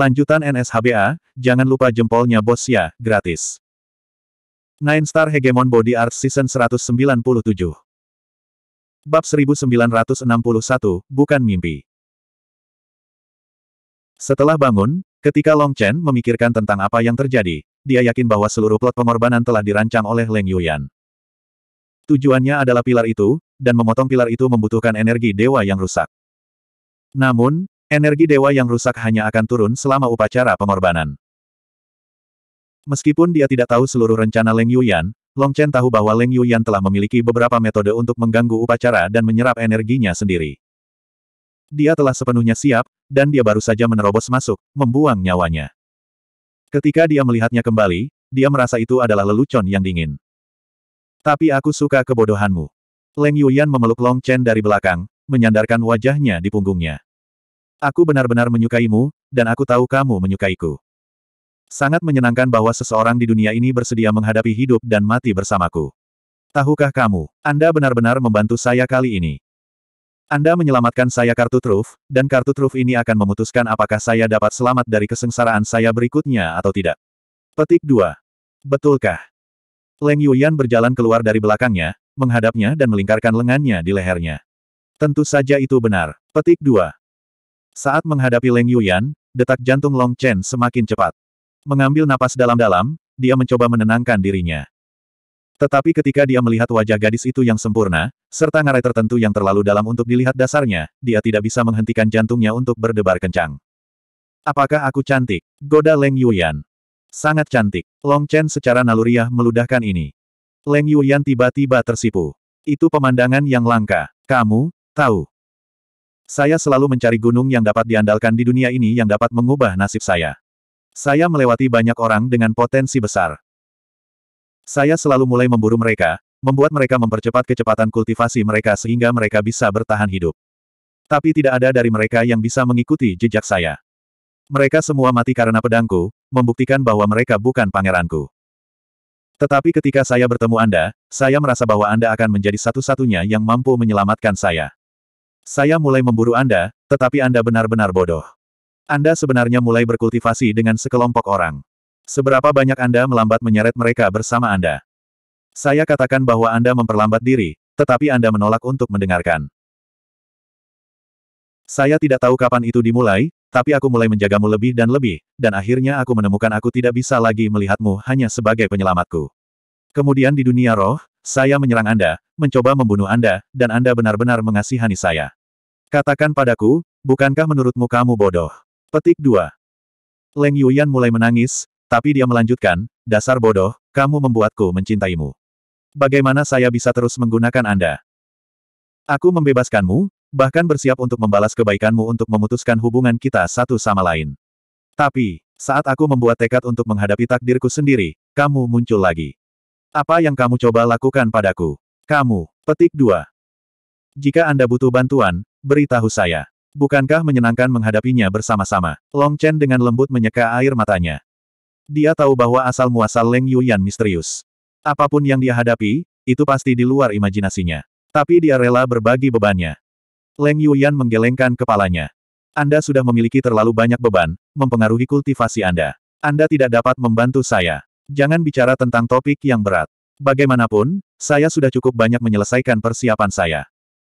Lanjutan NSHBA, jangan lupa jempolnya bos ya, gratis. 9 Star Hegemon Body Art Season 197 Bab 1961, Bukan Mimpi Setelah bangun, ketika Long Chen memikirkan tentang apa yang terjadi, dia yakin bahwa seluruh plot pengorbanan telah dirancang oleh Leng Yuyan. Tujuannya adalah pilar itu, dan memotong pilar itu membutuhkan energi dewa yang rusak. Namun, Energi dewa yang rusak hanya akan turun selama upacara pengorbanan. Meskipun dia tidak tahu seluruh rencana Leng Yuyan, Long Chen tahu bahwa Leng Yuyan telah memiliki beberapa metode untuk mengganggu upacara dan menyerap energinya sendiri. Dia telah sepenuhnya siap, dan dia baru saja menerobos masuk, membuang nyawanya. Ketika dia melihatnya kembali, dia merasa itu adalah lelucon yang dingin. Tapi aku suka kebodohanmu. Leng Yuyan memeluk Long Chen dari belakang, menyandarkan wajahnya di punggungnya. Aku benar-benar menyukaimu, dan aku tahu kamu menyukaiku. Sangat menyenangkan bahwa seseorang di dunia ini bersedia menghadapi hidup dan mati bersamaku. Tahukah kamu, Anda benar-benar membantu saya kali ini. Anda menyelamatkan saya kartu truf, dan kartu truf ini akan memutuskan apakah saya dapat selamat dari kesengsaraan saya berikutnya atau tidak. Petik 2. Betulkah? Leng Yuyan berjalan keluar dari belakangnya, menghadapnya dan melingkarkan lengannya di lehernya. Tentu saja itu benar. Petik 2. Saat menghadapi Leng Yuyan, detak jantung Long Chen semakin cepat. Mengambil napas dalam-dalam, dia mencoba menenangkan dirinya. Tetapi ketika dia melihat wajah gadis itu yang sempurna, serta ngarai tertentu yang terlalu dalam untuk dilihat dasarnya, dia tidak bisa menghentikan jantungnya untuk berdebar kencang. Apakah aku cantik? Goda Leng Yuyan. Sangat cantik. Long Chen secara naluriah meludahkan ini. Leng Yuyan tiba-tiba tersipu. Itu pemandangan yang langka. Kamu, tahu. Saya selalu mencari gunung yang dapat diandalkan di dunia ini yang dapat mengubah nasib saya. Saya melewati banyak orang dengan potensi besar. Saya selalu mulai memburu mereka, membuat mereka mempercepat kecepatan kultivasi mereka sehingga mereka bisa bertahan hidup. Tapi tidak ada dari mereka yang bisa mengikuti jejak saya. Mereka semua mati karena pedangku, membuktikan bahwa mereka bukan pangeranku. Tetapi ketika saya bertemu Anda, saya merasa bahwa Anda akan menjadi satu-satunya yang mampu menyelamatkan saya. Saya mulai memburu Anda, tetapi Anda benar-benar bodoh. Anda sebenarnya mulai berkultivasi dengan sekelompok orang. Seberapa banyak Anda melambat menyeret mereka bersama Anda? Saya katakan bahwa Anda memperlambat diri, tetapi Anda menolak untuk mendengarkan. Saya tidak tahu kapan itu dimulai, tapi aku mulai menjagamu lebih dan lebih, dan akhirnya aku menemukan aku tidak bisa lagi melihatmu hanya sebagai penyelamatku. Kemudian di dunia roh, saya menyerang Anda, mencoba membunuh Anda, dan Anda benar-benar mengasihani saya. Katakan padaku, bukankah menurutmu kamu bodoh? Petik 2. Leng Yuyan mulai menangis, tapi dia melanjutkan, dasar bodoh, kamu membuatku mencintaimu. Bagaimana saya bisa terus menggunakan Anda? Aku membebaskanmu, bahkan bersiap untuk membalas kebaikanmu untuk memutuskan hubungan kita satu sama lain. Tapi, saat aku membuat tekad untuk menghadapi takdirku sendiri, kamu muncul lagi. Apa yang kamu coba lakukan padaku? Kamu, petik 2. Jika Anda butuh bantuan, beritahu saya. Bukankah menyenangkan menghadapinya bersama-sama? Long Chen dengan lembut menyeka air matanya. Dia tahu bahwa asal-muasal Leng Yuyan misterius. Apapun yang dia hadapi, itu pasti di luar imajinasinya. Tapi dia rela berbagi bebannya. Leng Yuyan menggelengkan kepalanya. Anda sudah memiliki terlalu banyak beban, mempengaruhi kultivasi Anda. Anda tidak dapat membantu saya. Jangan bicara tentang topik yang berat. Bagaimanapun, saya sudah cukup banyak menyelesaikan persiapan saya.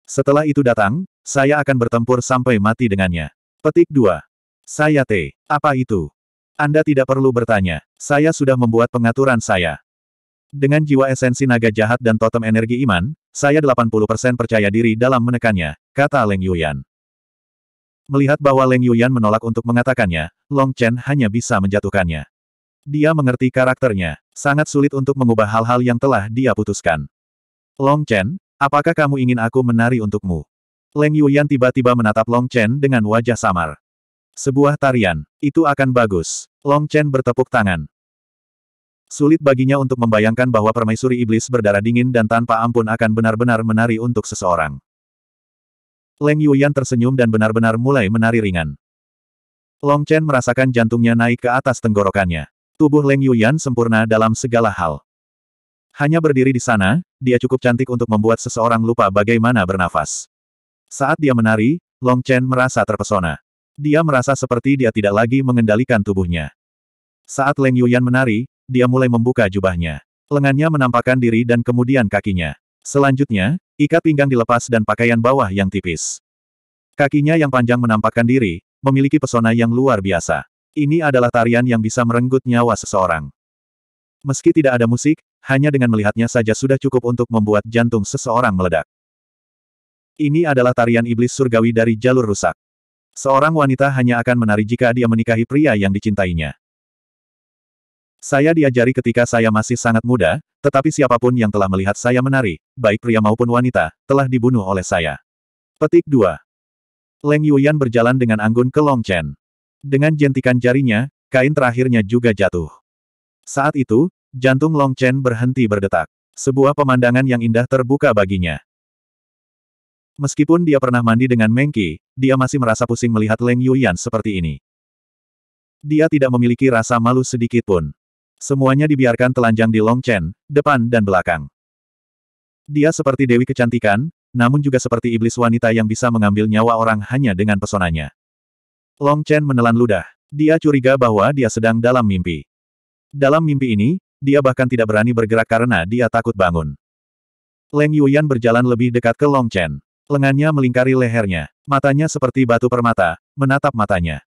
Setelah itu datang, saya akan bertempur sampai mati dengannya. Petik 2. Saya T. Apa itu? Anda tidak perlu bertanya. Saya sudah membuat pengaturan saya. Dengan jiwa esensi naga jahat dan totem energi iman, saya 80% percaya diri dalam menekannya, kata Leng Yuyan. Melihat bahwa Leng Yuyan menolak untuk mengatakannya, Long Chen hanya bisa menjatuhkannya. Dia mengerti karakternya. Sangat sulit untuk mengubah hal-hal yang telah dia putuskan. Long Chen, apakah kamu ingin aku menari untukmu? Leng Yuyan tiba-tiba menatap Long Chen dengan wajah samar. Sebuah tarian, itu akan bagus. Long Chen bertepuk tangan. Sulit baginya untuk membayangkan bahwa permaisuri iblis berdarah dingin dan tanpa ampun akan benar-benar menari untuk seseorang. Leng Yuyan tersenyum dan benar-benar mulai menari ringan. Long Chen merasakan jantungnya naik ke atas tenggorokannya. Tubuh Leng Yuyan sempurna dalam segala hal. Hanya berdiri di sana, dia cukup cantik untuk membuat seseorang lupa bagaimana bernafas. Saat dia menari, Long Chen merasa terpesona. Dia merasa seperti dia tidak lagi mengendalikan tubuhnya. Saat Leng Yuyan menari, dia mulai membuka jubahnya. Lengannya menampakkan diri dan kemudian kakinya. Selanjutnya, ikat pinggang dilepas dan pakaian bawah yang tipis. Kakinya yang panjang menampakkan diri, memiliki pesona yang luar biasa. Ini adalah tarian yang bisa merenggut nyawa seseorang. Meski tidak ada musik, hanya dengan melihatnya saja sudah cukup untuk membuat jantung seseorang meledak. Ini adalah tarian iblis surgawi dari jalur rusak. Seorang wanita hanya akan menari jika dia menikahi pria yang dicintainya. Saya diajari ketika saya masih sangat muda, tetapi siapapun yang telah melihat saya menari, baik pria maupun wanita, telah dibunuh oleh saya. Petik 2. Leng Yuyan berjalan dengan anggun ke Long Chen. Dengan jentikan jarinya, kain terakhirnya juga jatuh. Saat itu, jantung Long Chen berhenti berdetak. Sebuah pemandangan yang indah terbuka baginya. Meskipun dia pernah mandi dengan Mengki, dia masih merasa pusing melihat Leng Yuyan seperti ini. Dia tidak memiliki rasa malu sedikit pun. Semuanya dibiarkan telanjang di Long Chen, depan dan belakang. Dia seperti dewi kecantikan, namun juga seperti iblis wanita yang bisa mengambil nyawa orang hanya dengan pesonanya. Long Chen menelan ludah. Dia curiga bahwa dia sedang dalam mimpi. Dalam mimpi ini, dia bahkan tidak berani bergerak karena dia takut bangun. Leng Yuyan berjalan lebih dekat ke Long Chen. Lengannya melingkari lehernya, matanya seperti batu permata, menatap matanya.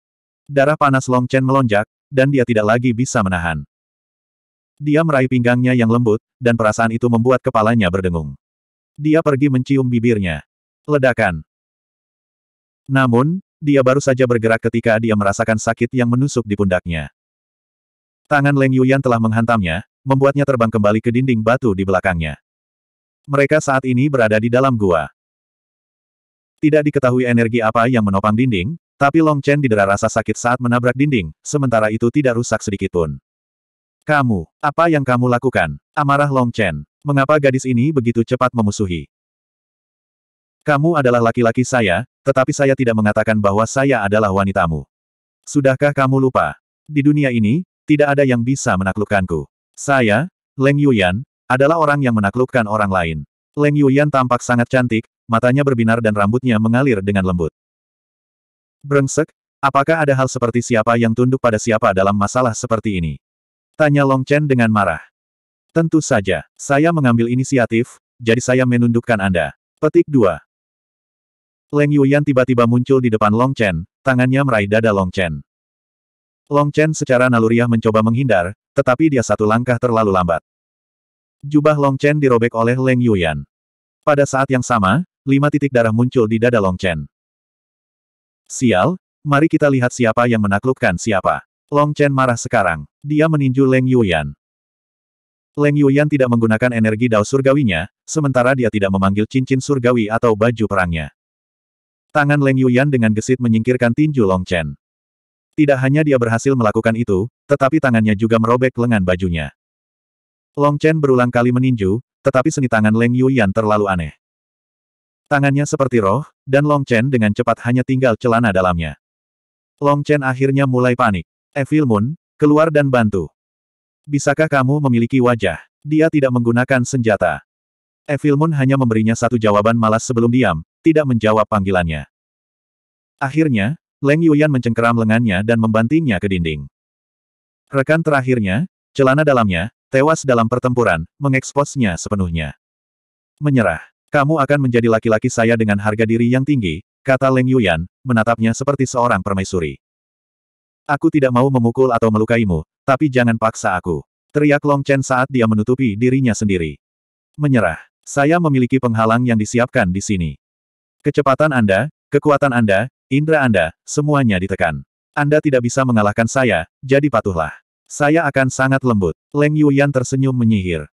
Darah panas Long Chen melonjak, dan dia tidak lagi bisa menahan. Dia meraih pinggangnya yang lembut, dan perasaan itu membuat kepalanya berdengung. Dia pergi mencium bibirnya. Ledakan. Namun, dia baru saja bergerak ketika dia merasakan sakit yang menusuk di pundaknya. Tangan Leng Yuyan telah menghantamnya, membuatnya terbang kembali ke dinding batu di belakangnya. Mereka saat ini berada di dalam gua. Tidak diketahui energi apa yang menopang dinding, tapi Long Chen didera rasa sakit saat menabrak dinding, sementara itu tidak rusak sedikitpun. Kamu, apa yang kamu lakukan? Amarah Long Chen. Mengapa gadis ini begitu cepat memusuhi? Kamu adalah laki-laki saya, tetapi saya tidak mengatakan bahwa saya adalah wanitamu. Sudahkah kamu lupa? Di dunia ini, tidak ada yang bisa menaklukkanku. Saya, Leng Yuyan, adalah orang yang menaklukkan orang lain. Leng Yuyan tampak sangat cantik, matanya berbinar dan rambutnya mengalir dengan lembut. Brengsek, apakah ada hal seperti siapa yang tunduk pada siapa dalam masalah seperti ini? Tanya Long Chen dengan marah. Tentu saja, saya mengambil inisiatif, jadi saya menundukkan Anda. Petik 2. Leng Yuyan tiba-tiba muncul di depan Long Chen, tangannya meraih dada Long Chen. Long Chen secara naluriah mencoba menghindar, tetapi dia satu langkah terlalu lambat. Jubah Long Chen dirobek oleh Leng Yuyan. Pada saat yang sama, lima titik darah muncul di dada Long Chen. Sial, mari kita lihat siapa yang menaklukkan siapa. Long Chen marah sekarang. Dia meninju Leng Yuyan. Leng Yuyan tidak menggunakan energi dao surgawinya, sementara dia tidak memanggil cincin surgawi atau baju perangnya. Tangan Leng Yuyan dengan gesit menyingkirkan tinju Long Chen. Tidak hanya dia berhasil melakukan itu, tetapi tangannya juga merobek lengan bajunya. Long Chen berulang kali meninju, tetapi seni tangan Leng Yuyan terlalu aneh. Tangannya seperti roh, dan Long Chen dengan cepat hanya tinggal celana dalamnya. Long Chen akhirnya mulai panik. Evil eh, Moon, keluar dan bantu. Bisakah kamu memiliki wajah? Dia tidak menggunakan senjata. Evil eh, Moon hanya memberinya satu jawaban malas sebelum diam, tidak menjawab panggilannya. Akhirnya, Leng Yuyan mencengkeram lengannya dan membantingnya ke dinding. Rekan terakhirnya, celana dalamnya, tewas dalam pertempuran, mengeksposnya sepenuhnya. Menyerah. Kamu akan menjadi laki-laki saya dengan harga diri yang tinggi, kata Leng Yuyan, menatapnya seperti seorang permaisuri. Aku tidak mau memukul atau melukaimu, tapi jangan paksa aku. Teriak Long Chen saat dia menutupi dirinya sendiri. Menyerah. Saya memiliki penghalang yang disiapkan di sini. Kecepatan Anda, kekuatan Anda, Indra Anda, semuanya ditekan. Anda tidak bisa mengalahkan saya, jadi patuhlah. Saya akan sangat lembut. Leng Yuyan tersenyum menyihir.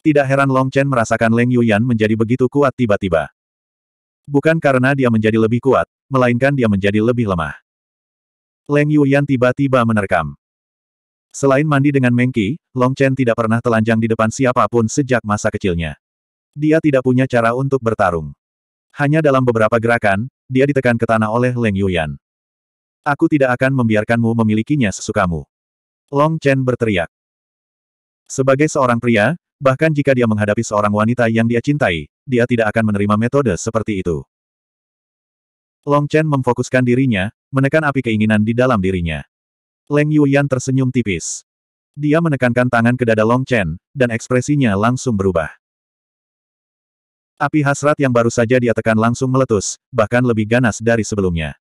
Tidak heran Long Chen merasakan Leng Yuyan menjadi begitu kuat tiba-tiba. Bukan karena dia menjadi lebih kuat, melainkan dia menjadi lebih lemah. Leng Yuyan tiba-tiba menerkam. Selain mandi dengan Mengki, Long Chen tidak pernah telanjang di depan siapapun sejak masa kecilnya. Dia tidak punya cara untuk bertarung. Hanya dalam beberapa gerakan, dia ditekan ke tanah oleh Leng Yuyan. Aku tidak akan membiarkanmu memilikinya sesukamu. Long Chen berteriak. Sebagai seorang pria, bahkan jika dia menghadapi seorang wanita yang dia cintai, dia tidak akan menerima metode seperti itu. Long Chen memfokuskan dirinya, menekan api keinginan di dalam dirinya. Leng Yuyan tersenyum tipis. Dia menekankan tangan ke dada Long Chen, dan ekspresinya langsung berubah. Api hasrat yang baru saja dia tekan langsung meletus, bahkan lebih ganas dari sebelumnya.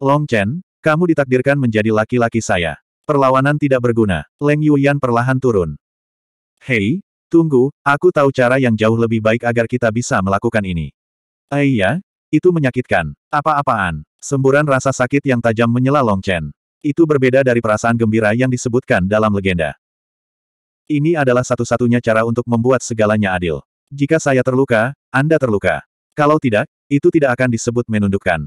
Long Chen, kamu ditakdirkan menjadi laki-laki saya. Perlawanan tidak berguna. Leng Yu Yan perlahan turun. Hei, tunggu, aku tahu cara yang jauh lebih baik agar kita bisa melakukan ini. Eh, iya, itu menyakitkan. Apa-apaan? Semburan rasa sakit yang tajam menyela Long Chen. Itu berbeda dari perasaan gembira yang disebutkan dalam legenda. Ini adalah satu-satunya cara untuk membuat segalanya adil. Jika saya terluka, Anda terluka. Kalau tidak, itu tidak akan disebut menundukkan.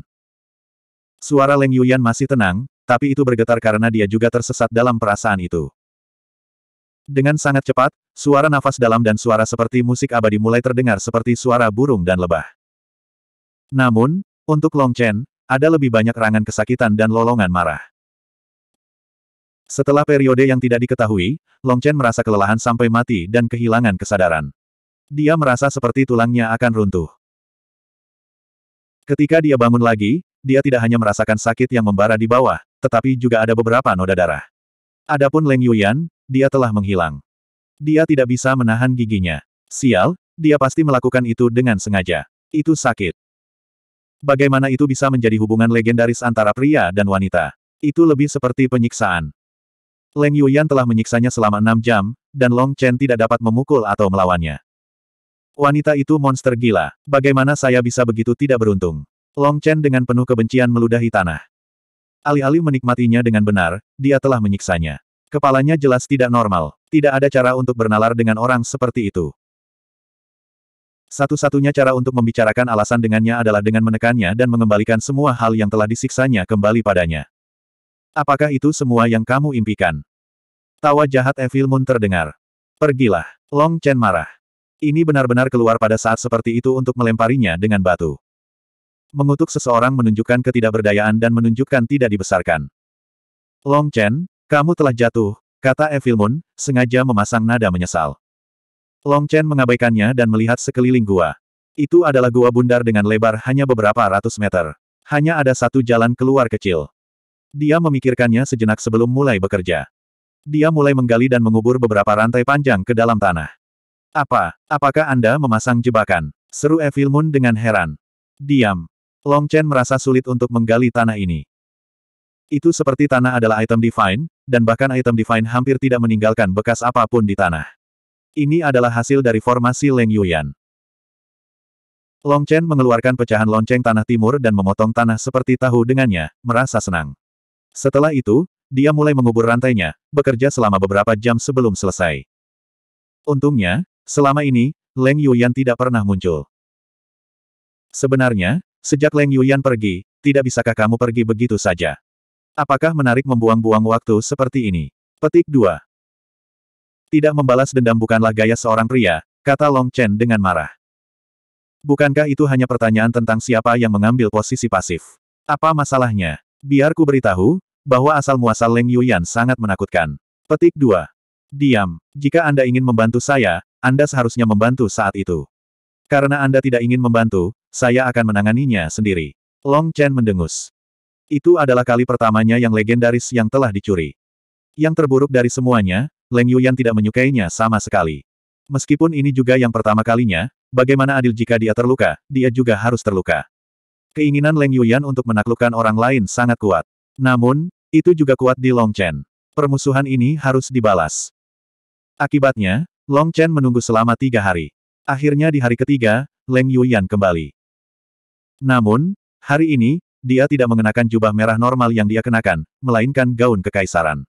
Suara Leng Yuyan masih tenang, tapi itu bergetar karena dia juga tersesat dalam perasaan itu. Dengan sangat cepat, suara nafas dalam dan suara seperti musik abadi mulai terdengar seperti suara burung dan lebah. Namun, untuk Long Chen, ada lebih banyak rangan kesakitan dan lolongan marah. Setelah periode yang tidak diketahui, Long Chen merasa kelelahan sampai mati dan kehilangan kesadaran. Dia merasa seperti tulangnya akan runtuh. Ketika dia bangun lagi, dia tidak hanya merasakan sakit yang membara di bawah, tetapi juga ada beberapa noda darah. Adapun Leng Yuyan, dia telah menghilang. Dia tidak bisa menahan giginya. Sial, dia pasti melakukan itu dengan sengaja. Itu sakit. Bagaimana itu bisa menjadi hubungan legendaris antara pria dan wanita? Itu lebih seperti penyiksaan. Leng Yuyan telah menyiksanya selama enam jam, dan Long Chen tidak dapat memukul atau melawannya. Wanita itu monster gila. Bagaimana saya bisa begitu tidak beruntung? Long Chen dengan penuh kebencian meludahi tanah. Alih-alih menikmatinya dengan benar, dia telah menyiksanya. Kepalanya jelas tidak normal. Tidak ada cara untuk bernalar dengan orang seperti itu. Satu-satunya cara untuk membicarakan alasan dengannya adalah dengan menekannya dan mengembalikan semua hal yang telah disiksanya kembali padanya. Apakah itu semua yang kamu impikan? Tawa jahat Evil Moon terdengar. Pergilah. Long Chen marah. Ini benar-benar keluar pada saat seperti itu untuk melemparinya dengan batu. Mengutuk seseorang menunjukkan ketidakberdayaan dan menunjukkan tidak dibesarkan. Long Chen, kamu telah jatuh, kata Evil Moon, sengaja memasang nada menyesal. Long Chen mengabaikannya dan melihat sekeliling gua. Itu adalah gua bundar dengan lebar hanya beberapa ratus meter. Hanya ada satu jalan keluar kecil. Dia memikirkannya sejenak sebelum mulai bekerja. Dia mulai menggali dan mengubur beberapa rantai panjang ke dalam tanah. Apa? Apakah Anda memasang jebakan? Seru Evil Moon dengan heran. Diam. Long Chen merasa sulit untuk menggali tanah ini. Itu seperti tanah adalah item divine, dan bahkan item divine hampir tidak meninggalkan bekas apapun di tanah. Ini adalah hasil dari formasi Leng Yuyan. Long Chen mengeluarkan pecahan lonceng tanah timur dan memotong tanah seperti tahu dengannya, merasa senang. Setelah itu, dia mulai mengubur rantainya, bekerja selama beberapa jam sebelum selesai. Untungnya, Selama ini, Leng Yuyan tidak pernah muncul. Sebenarnya, sejak Leng Yuyan pergi, tidak bisakah kamu pergi begitu saja? Apakah menarik membuang-buang waktu seperti ini? Petik 2. Tidak membalas dendam bukanlah gaya seorang pria, kata Long Chen dengan marah. Bukankah itu hanya pertanyaan tentang siapa yang mengambil posisi pasif? Apa masalahnya? Biar ku beritahu, bahwa asal-muasal Leng Yuyan sangat menakutkan. Petik 2. Diam. Jika Anda ingin membantu saya, anda seharusnya membantu saat itu. Karena Anda tidak ingin membantu, saya akan menanganinya sendiri. Long Chen mendengus. Itu adalah kali pertamanya yang legendaris yang telah dicuri. Yang terburuk dari semuanya, Leng Yuyan tidak menyukainya sama sekali. Meskipun ini juga yang pertama kalinya, bagaimana adil jika dia terluka, dia juga harus terluka. Keinginan Leng Yuyan untuk menaklukkan orang lain sangat kuat. Namun, itu juga kuat di Long Chen. Permusuhan ini harus dibalas. Akibatnya, Long Chen menunggu selama tiga hari. Akhirnya di hari ketiga, Leng Yuyan kembali. Namun, hari ini, dia tidak mengenakan jubah merah normal yang dia kenakan, melainkan gaun kekaisaran.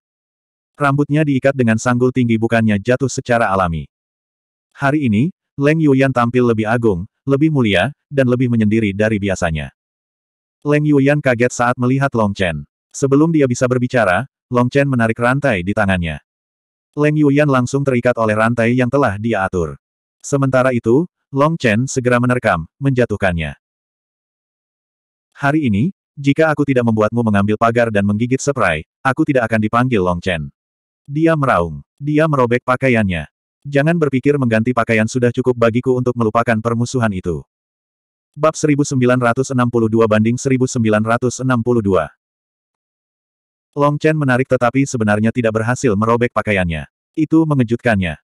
Rambutnya diikat dengan sanggul tinggi bukannya jatuh secara alami. Hari ini, Leng Yuyan tampil lebih agung, lebih mulia, dan lebih menyendiri dari biasanya. Leng Yuyan kaget saat melihat Long Chen. Sebelum dia bisa berbicara, Long Chen menarik rantai di tangannya. Leng Yuyan langsung terikat oleh rantai yang telah dia atur. Sementara itu, Long Chen segera menerkam, menjatuhkannya. Hari ini, jika aku tidak membuatmu mengambil pagar dan menggigit seprai, aku tidak akan dipanggil Long Chen. Dia meraung. Dia merobek pakaiannya. Jangan berpikir mengganti pakaian sudah cukup bagiku untuk melupakan permusuhan itu. Bab 1962 banding 1962 Long Chen menarik tetapi sebenarnya tidak berhasil merobek pakaiannya. Itu mengejutkannya.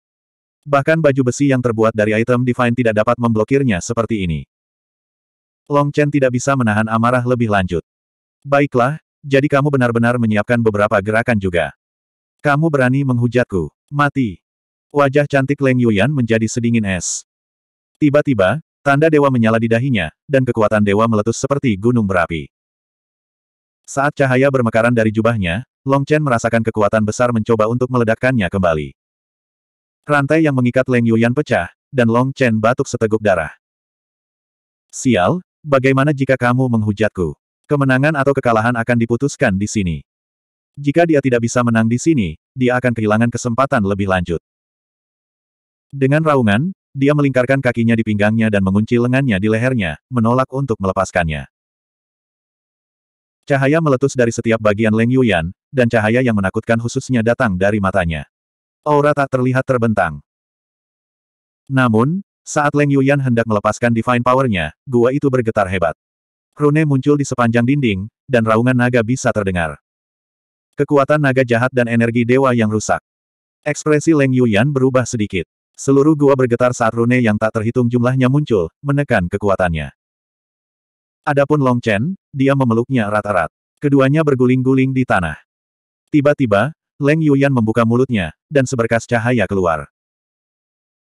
Bahkan baju besi yang terbuat dari item divine tidak dapat memblokirnya seperti ini. Long Chen tidak bisa menahan amarah lebih lanjut. Baiklah, jadi kamu benar-benar menyiapkan beberapa gerakan juga. Kamu berani menghujatku. Mati. Wajah cantik Leng Yuyan menjadi sedingin es. Tiba-tiba, tanda dewa menyala di dahinya, dan kekuatan dewa meletus seperti gunung berapi. Saat cahaya bermekaran dari jubahnya, Long Chen merasakan kekuatan besar mencoba untuk meledakkannya kembali. Rantai yang mengikat Leng Yuyan pecah, dan Long Chen batuk seteguk darah. Sial, bagaimana jika kamu menghujatku? Kemenangan atau kekalahan akan diputuskan di sini. Jika dia tidak bisa menang di sini, dia akan kehilangan kesempatan lebih lanjut. Dengan raungan, dia melingkarkan kakinya di pinggangnya dan mengunci lengannya di lehernya, menolak untuk melepaskannya. Cahaya meletus dari setiap bagian Leng Yuyan, dan cahaya yang menakutkan khususnya datang dari matanya. Aura tak terlihat terbentang. Namun, saat Leng Yuyan hendak melepaskan Divine Power-nya, gua itu bergetar hebat. Rune muncul di sepanjang dinding, dan raungan naga bisa terdengar. Kekuatan naga jahat dan energi dewa yang rusak. Ekspresi Leng Yuyan berubah sedikit. Seluruh gua bergetar saat rune yang tak terhitung jumlahnya muncul, menekan kekuatannya. Adapun Long Chen, dia memeluknya erat-erat. Keduanya berguling-guling di tanah. Tiba-tiba, Leng Yuyan membuka mulutnya, dan seberkas cahaya keluar.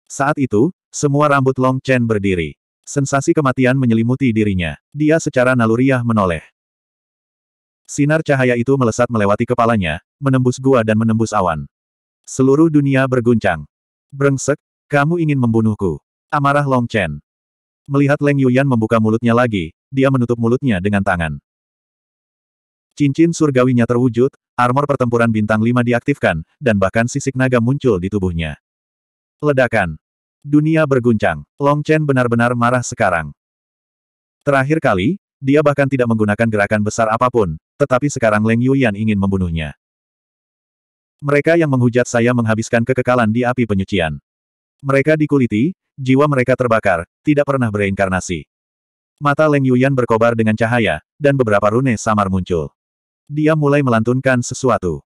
Saat itu, semua rambut Long Chen berdiri. Sensasi kematian menyelimuti dirinya. Dia secara naluriah menoleh. Sinar cahaya itu melesat melewati kepalanya, menembus gua dan menembus awan. Seluruh dunia berguncang. Brengsek, kamu ingin membunuhku. Amarah Long Chen. Melihat Leng Yuyan membuka mulutnya lagi, dia menutup mulutnya dengan tangan. Cincin surgawinya terwujud, armor pertempuran bintang lima diaktifkan, dan bahkan sisik naga muncul di tubuhnya. Ledakan. Dunia berguncang. Long Chen benar-benar marah sekarang. Terakhir kali, dia bahkan tidak menggunakan gerakan besar apapun, tetapi sekarang Leng Yuyan ingin membunuhnya. Mereka yang menghujat saya menghabiskan kekekalan di api penyucian. Mereka dikuliti, jiwa mereka terbakar, tidak pernah bereinkarnasi. Mata Leng Yuyan berkobar dengan cahaya, dan beberapa rune samar muncul. Dia mulai melantunkan sesuatu.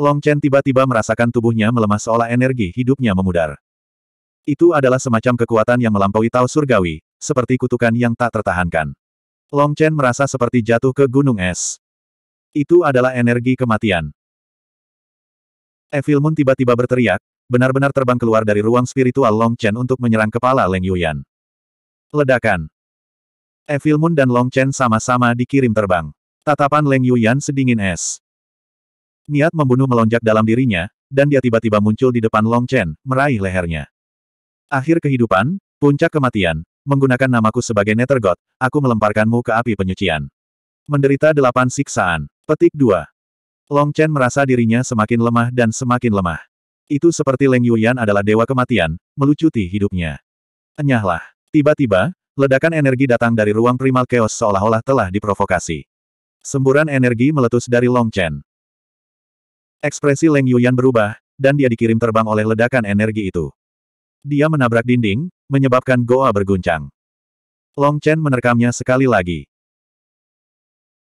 Long Chen tiba-tiba merasakan tubuhnya melemah seolah energi hidupnya memudar. Itu adalah semacam kekuatan yang melampaui Tao Surgawi, seperti kutukan yang tak tertahankan. Long Chen merasa seperti jatuh ke gunung es. Itu adalah energi kematian. Evil Moon tiba-tiba berteriak, benar-benar terbang keluar dari ruang spiritual Long Chen untuk menyerang kepala Leng Yuyan. Ledakan. Evil Moon dan Long Chen sama-sama dikirim terbang. Tatapan Leng Yan sedingin es. Niat membunuh melonjak dalam dirinya, dan dia tiba-tiba muncul di depan Long Chen, meraih lehernya. Akhir kehidupan, puncak kematian, menggunakan namaku sebagai Nethergod, aku melemparkanmu ke api penyucian. Menderita delapan siksaan. Petik 2. Long Chen merasa dirinya semakin lemah dan semakin lemah. Itu seperti Leng Yan adalah dewa kematian, melucuti hidupnya. Enyahlah. Tiba-tiba, Ledakan energi datang dari ruang primal chaos seolah-olah telah diprovokasi. Semburan energi meletus dari Long Chen. Ekspresi Leng Yuyan berubah, dan dia dikirim terbang oleh ledakan energi itu. Dia menabrak dinding, menyebabkan Goa berguncang. Long Chen menerkamnya sekali lagi.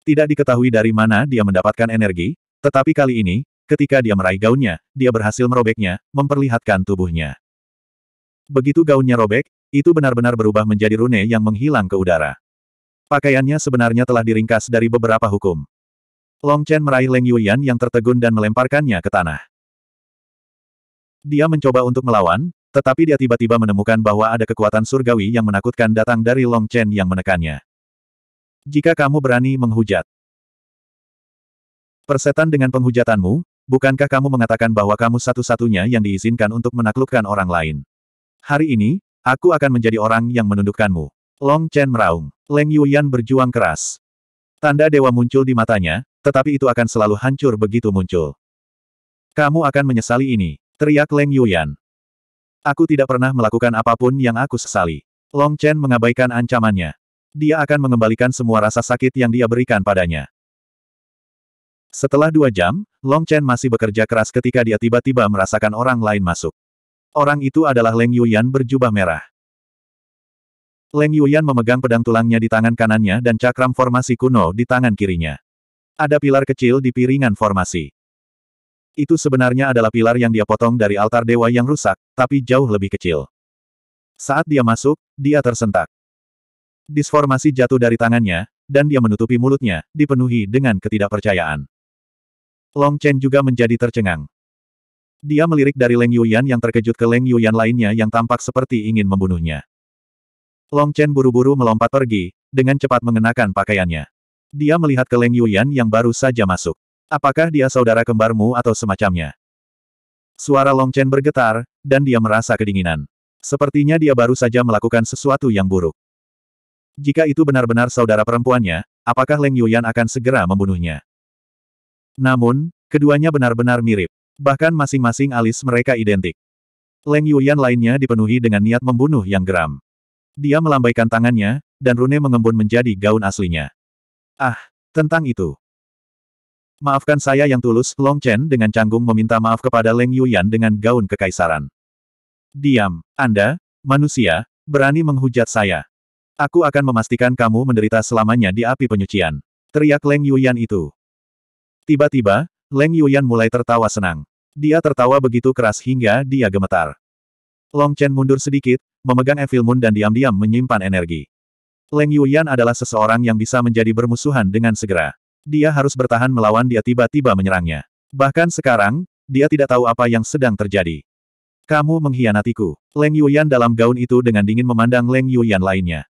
Tidak diketahui dari mana dia mendapatkan energi, tetapi kali ini, ketika dia meraih gaunnya, dia berhasil merobeknya, memperlihatkan tubuhnya. Begitu gaunnya robek, itu benar-benar berubah menjadi rune yang menghilang ke udara. Pakaiannya sebenarnya telah diringkas dari beberapa hukum. Long Chen meraih Leng Yuyan yang tertegun dan melemparkannya ke tanah. Dia mencoba untuk melawan, tetapi dia tiba-tiba menemukan bahwa ada kekuatan surgawi yang menakutkan datang dari Long Chen yang menekannya. Jika kamu berani menghujat persetan dengan penghujatanmu, bukankah kamu mengatakan bahwa kamu satu-satunya yang diizinkan untuk menaklukkan orang lain? Hari ini, Aku akan menjadi orang yang menundukkanmu. Long Chen meraung. Leng Yuyan berjuang keras. Tanda dewa muncul di matanya, tetapi itu akan selalu hancur begitu muncul. Kamu akan menyesali ini, teriak Leng Yuyan. Aku tidak pernah melakukan apapun yang aku sesali. Long Chen mengabaikan ancamannya. Dia akan mengembalikan semua rasa sakit yang dia berikan padanya. Setelah dua jam, Long Chen masih bekerja keras ketika dia tiba-tiba merasakan orang lain masuk. Orang itu adalah Leng Yuyan berjubah merah. Leng Yuyan memegang pedang tulangnya di tangan kanannya dan cakram formasi kuno di tangan kirinya. Ada pilar kecil di piringan formasi. Itu sebenarnya adalah pilar yang dia potong dari altar dewa yang rusak, tapi jauh lebih kecil. Saat dia masuk, dia tersentak. Disformasi jatuh dari tangannya, dan dia menutupi mulutnya, dipenuhi dengan ketidakpercayaan. Long Chen juga menjadi tercengang. Dia melirik dari Leng Yuyan yang terkejut ke Leng Yuyan lainnya yang tampak seperti ingin membunuhnya. Long Chen buru-buru melompat pergi, dengan cepat mengenakan pakaiannya. Dia melihat ke Leng Yuyan yang baru saja masuk. Apakah dia saudara kembarmu atau semacamnya? Suara Long Chen bergetar, dan dia merasa kedinginan. Sepertinya dia baru saja melakukan sesuatu yang buruk. Jika itu benar-benar saudara perempuannya, apakah Leng Yuyan akan segera membunuhnya? Namun, keduanya benar-benar mirip. Bahkan masing-masing alis mereka identik. Leng Yuyan lainnya dipenuhi dengan niat membunuh yang geram. Dia melambaikan tangannya, dan rune mengembun menjadi gaun aslinya. Ah, tentang itu. Maafkan saya yang tulus, Long Chen dengan canggung meminta maaf kepada Leng Yuyan dengan gaun kekaisaran. Diam, Anda, manusia, berani menghujat saya. Aku akan memastikan kamu menderita selamanya di api penyucian. Teriak Leng Yuyan itu. Tiba-tiba, Leng Yuyan mulai tertawa senang. Dia tertawa begitu keras hingga dia gemetar. Long Chen mundur sedikit, memegang Evil Moon dan diam-diam menyimpan energi. Leng Yuyan adalah seseorang yang bisa menjadi bermusuhan dengan segera. Dia harus bertahan melawan dia tiba-tiba menyerangnya. Bahkan sekarang, dia tidak tahu apa yang sedang terjadi. Kamu mengkhianatiku. Leng Yuyan dalam gaun itu dengan dingin memandang Leng Yuyan lainnya.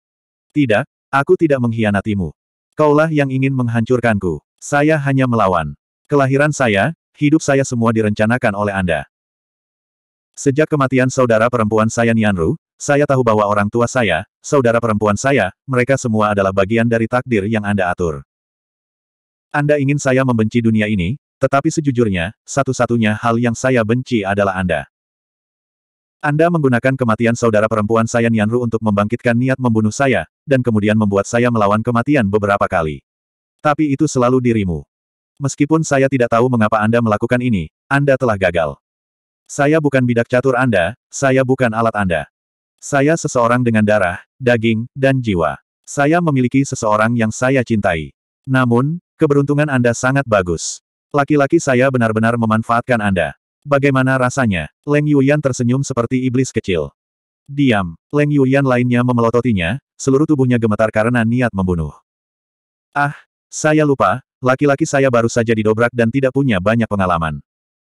Tidak, aku tidak mengkhianatimu. Kaulah yang ingin menghancurkanku. Saya hanya melawan. Kelahiran saya, hidup saya semua direncanakan oleh Anda. Sejak kematian saudara perempuan saya Nianru, saya tahu bahwa orang tua saya, saudara perempuan saya, mereka semua adalah bagian dari takdir yang Anda atur. Anda ingin saya membenci dunia ini, tetapi sejujurnya, satu-satunya hal yang saya benci adalah Anda. Anda menggunakan kematian saudara perempuan saya Nianru untuk membangkitkan niat membunuh saya, dan kemudian membuat saya melawan kematian beberapa kali. Tapi itu selalu dirimu. Meskipun saya tidak tahu mengapa Anda melakukan ini, Anda telah gagal. Saya bukan bidak catur Anda, saya bukan alat Anda. Saya seseorang dengan darah, daging, dan jiwa. Saya memiliki seseorang yang saya cintai. Namun, keberuntungan Anda sangat bagus. Laki-laki saya benar-benar memanfaatkan Anda. Bagaimana rasanya? Leng Yuyan tersenyum seperti iblis kecil. Diam, Leng Yuyan lainnya memelototinya, seluruh tubuhnya gemetar karena niat membunuh. Ah, saya lupa, Laki-laki saya baru saja didobrak dan tidak punya banyak pengalaman.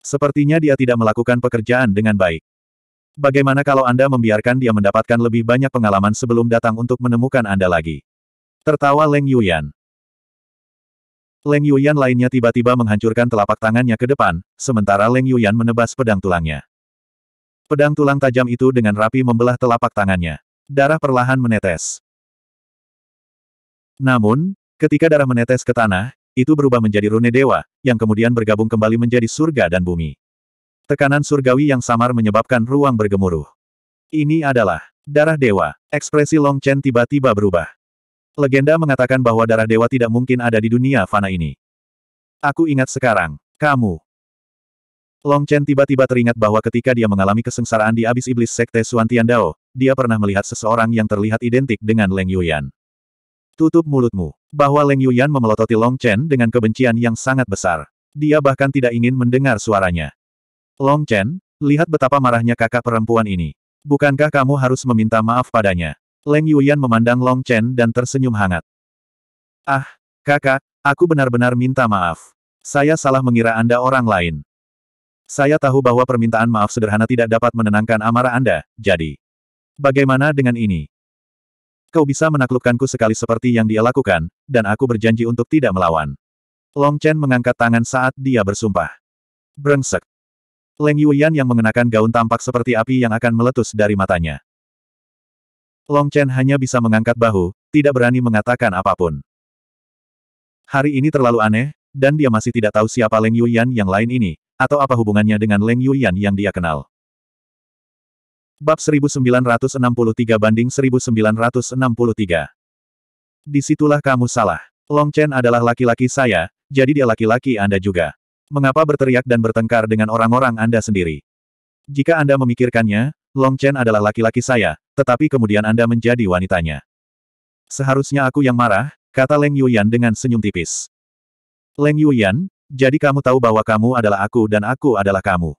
Sepertinya dia tidak melakukan pekerjaan dengan baik. Bagaimana kalau Anda membiarkan dia mendapatkan lebih banyak pengalaman sebelum datang untuk menemukan Anda lagi? Tertawa Leng Yuyan. Leng Yuyan lainnya tiba-tiba menghancurkan telapak tangannya ke depan, sementara Leng Yuyan menebas pedang tulangnya. Pedang tulang tajam itu dengan rapi membelah telapak tangannya. Darah perlahan menetes. Namun, ketika darah menetes ke tanah, itu berubah menjadi rune dewa, yang kemudian bergabung kembali menjadi surga dan bumi. Tekanan surgawi yang samar menyebabkan ruang bergemuruh. Ini adalah darah dewa. Ekspresi Long Chen tiba-tiba berubah. Legenda mengatakan bahwa darah dewa tidak mungkin ada di dunia fana ini. Aku ingat sekarang, kamu. Long Chen tiba-tiba teringat bahwa ketika dia mengalami kesengsaraan di abis iblis sekte Suantian Dao, dia pernah melihat seseorang yang terlihat identik dengan Leng Yuyan. Tutup mulutmu. Bahwa Leng Yuyan memelototi Long Chen dengan kebencian yang sangat besar. Dia bahkan tidak ingin mendengar suaranya. Long Chen, lihat betapa marahnya kakak perempuan ini. Bukankah kamu harus meminta maaf padanya? Leng Yuyan memandang Long Chen dan tersenyum hangat. Ah, kakak, aku benar-benar minta maaf. Saya salah mengira Anda orang lain. Saya tahu bahwa permintaan maaf sederhana tidak dapat menenangkan amarah Anda, jadi... Bagaimana dengan ini? Kau bisa menaklukkanku sekali seperti yang dia lakukan, dan aku berjanji untuk tidak melawan. Long Chen mengangkat tangan saat dia bersumpah. Brengsek. Leng Yuyan yang mengenakan gaun tampak seperti api yang akan meletus dari matanya. Long Chen hanya bisa mengangkat bahu, tidak berani mengatakan apapun. Hari ini terlalu aneh, dan dia masih tidak tahu siapa Leng Yuyan yang lain ini, atau apa hubungannya dengan Leng Yuyan yang dia kenal. Bab 1963 banding 1963. Disitulah kamu salah. Long Chen adalah laki-laki saya, jadi dia laki-laki Anda juga. Mengapa berteriak dan bertengkar dengan orang-orang Anda sendiri? Jika Anda memikirkannya, Long Chen adalah laki-laki saya, tetapi kemudian Anda menjadi wanitanya. Seharusnya aku yang marah, kata Leng Yuyan dengan senyum tipis. Leng Yuyan, jadi kamu tahu bahwa kamu adalah aku dan aku adalah kamu.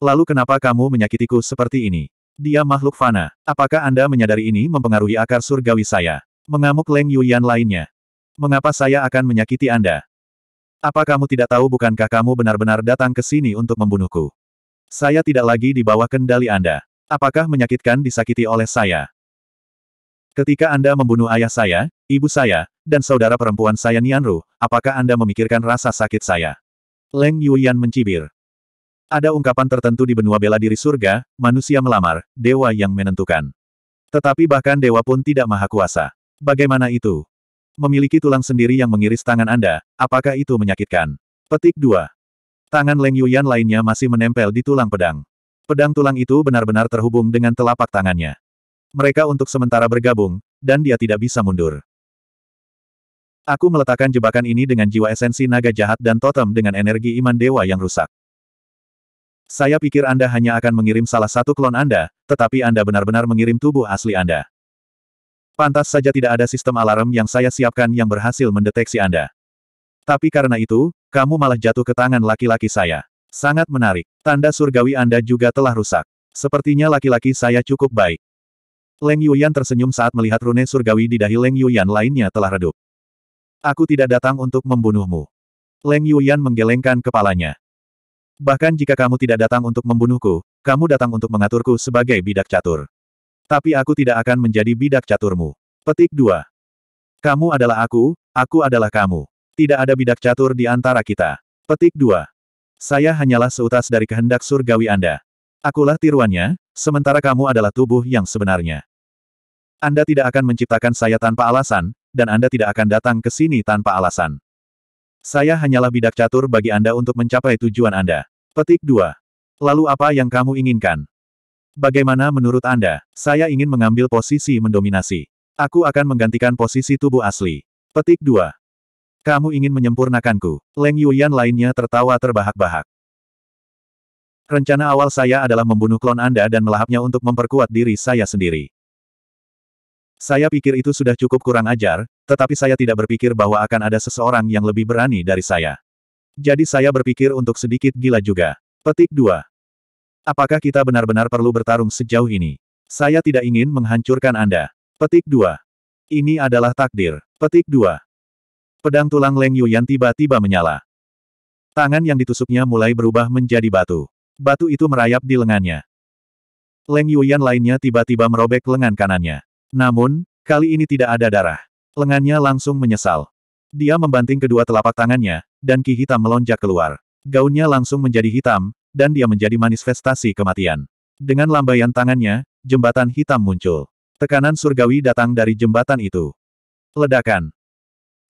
Lalu kenapa kamu menyakitiku seperti ini? Dia makhluk fana. Apakah Anda menyadari ini mempengaruhi akar surgawi saya? Mengamuk Leng Yuyan lainnya. Mengapa saya akan menyakiti Anda? Apa kamu tidak tahu bukankah kamu benar-benar datang ke sini untuk membunuhku? Saya tidak lagi di bawah kendali Anda. Apakah menyakitkan disakiti oleh saya? Ketika Anda membunuh ayah saya, ibu saya, dan saudara perempuan saya Nianru, apakah Anda memikirkan rasa sakit saya? Leng Yuyan mencibir. Ada ungkapan tertentu di benua bela diri surga, manusia melamar, dewa yang menentukan. Tetapi bahkan dewa pun tidak maha kuasa. Bagaimana itu? Memiliki tulang sendiri yang mengiris tangan Anda, apakah itu menyakitkan? Petik 2. Tangan Leng Yuyan lainnya masih menempel di tulang pedang. Pedang tulang itu benar-benar terhubung dengan telapak tangannya. Mereka untuk sementara bergabung, dan dia tidak bisa mundur. Aku meletakkan jebakan ini dengan jiwa esensi naga jahat dan totem dengan energi iman dewa yang rusak. Saya pikir Anda hanya akan mengirim salah satu klon Anda, tetapi Anda benar-benar mengirim tubuh asli Anda. Pantas saja tidak ada sistem alarm yang saya siapkan yang berhasil mendeteksi Anda. Tapi karena itu, kamu malah jatuh ke tangan laki-laki saya. Sangat menarik. Tanda surgawi Anda juga telah rusak. Sepertinya laki-laki saya cukup baik. Leng Yuyan tersenyum saat melihat rune surgawi di dahi Leng Yuyan lainnya telah redup. Aku tidak datang untuk membunuhmu. Leng Yuyan menggelengkan kepalanya. Bahkan jika kamu tidak datang untuk membunuhku, kamu datang untuk mengaturku sebagai bidak catur. Tapi aku tidak akan menjadi bidak caturmu. Petik 2. Kamu adalah aku, aku adalah kamu. Tidak ada bidak catur di antara kita. Petik 2. Saya hanyalah seutas dari kehendak surgawi Anda. Akulah tiruannya, sementara kamu adalah tubuh yang sebenarnya. Anda tidak akan menciptakan saya tanpa alasan, dan Anda tidak akan datang ke sini tanpa alasan. Saya hanyalah bidak catur bagi Anda untuk mencapai tujuan Anda. Petik 2. Lalu apa yang kamu inginkan? Bagaimana menurut Anda? Saya ingin mengambil posisi mendominasi. Aku akan menggantikan posisi tubuh asli. Petik 2. Kamu ingin menyempurnakanku. Leng Yuyan lainnya tertawa terbahak-bahak. Rencana awal saya adalah membunuh klon Anda dan melahapnya untuk memperkuat diri saya sendiri. Saya pikir itu sudah cukup kurang ajar, tetapi saya tidak berpikir bahwa akan ada seseorang yang lebih berani dari saya. Jadi saya berpikir untuk sedikit gila juga. Petik 2. Apakah kita benar-benar perlu bertarung sejauh ini? Saya tidak ingin menghancurkan Anda. Petik 2. Ini adalah takdir. Petik 2. Pedang tulang Leng Yuyan tiba-tiba menyala. Tangan yang ditusuknya mulai berubah menjadi batu. Batu itu merayap di lengannya. Leng Yuyan lainnya tiba-tiba merobek lengan kanannya. Namun, kali ini tidak ada darah. Lengannya langsung menyesal. Dia membanting kedua telapak tangannya, dan ki hitam melonjak keluar. Gaunnya langsung menjadi hitam, dan dia menjadi manifestasi kematian. Dengan lambaian tangannya, jembatan hitam muncul. Tekanan surgawi datang dari jembatan itu. Ledakan.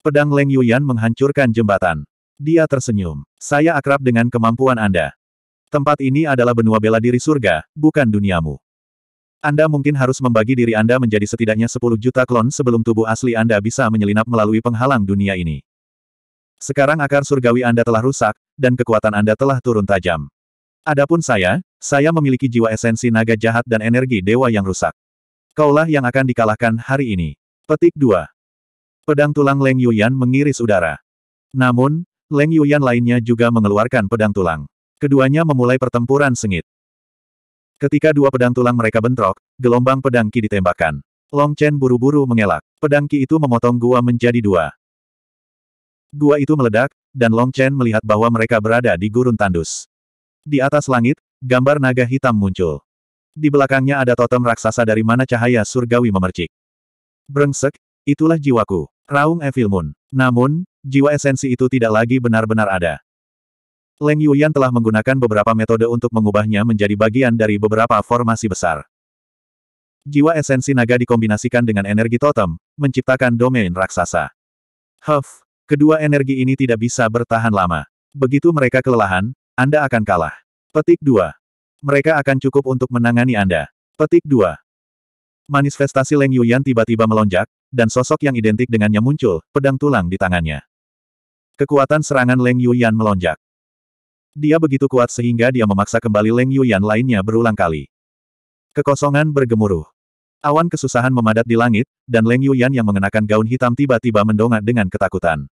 Pedang Leng Yuyan menghancurkan jembatan. Dia tersenyum. Saya akrab dengan kemampuan Anda. Tempat ini adalah benua bela diri surga, bukan duniamu. Anda mungkin harus membagi diri Anda menjadi setidaknya 10 juta klon sebelum tubuh asli Anda bisa menyelinap melalui penghalang dunia ini. Sekarang akar surgawi Anda telah rusak, dan kekuatan Anda telah turun tajam. Adapun saya, saya memiliki jiwa esensi naga jahat dan energi dewa yang rusak. Kaulah yang akan dikalahkan hari ini. Petik 2. Pedang tulang Leng Yuyan mengiris udara. Namun, Leng Yuyan lainnya juga mengeluarkan pedang tulang. Keduanya memulai pertempuran sengit. Ketika dua pedang tulang mereka bentrok, gelombang pedang Qi ditembakkan. Long Chen buru-buru mengelak. Pedang Qi itu memotong gua menjadi dua. Gua itu meledak, dan Long Chen melihat bahwa mereka berada di gurun tandus. Di atas langit, gambar naga hitam muncul. Di belakangnya ada totem raksasa dari mana cahaya surgawi memercik. Brengsek, itulah jiwaku. Raung Evil Moon. Namun, jiwa esensi itu tidak lagi benar-benar ada. Leng Yuyan telah menggunakan beberapa metode untuk mengubahnya menjadi bagian dari beberapa formasi besar. Jiwa esensi naga dikombinasikan dengan energi totem, menciptakan domain raksasa. Huff, kedua energi ini tidak bisa bertahan lama. Begitu mereka kelelahan, Anda akan kalah. Petik 2. Mereka akan cukup untuk menangani Anda. Petik 2. Manifestasi Leng Yuyan tiba-tiba melonjak, dan sosok yang identik dengannya muncul, pedang tulang di tangannya. Kekuatan serangan Leng Yuyan melonjak. Dia begitu kuat sehingga dia memaksa kembali Leng Yuyan lainnya berulang kali. Kekosongan bergemuruh. Awan kesusahan memadat di langit, dan Leng Yuyan yang mengenakan gaun hitam tiba-tiba mendongak dengan ketakutan.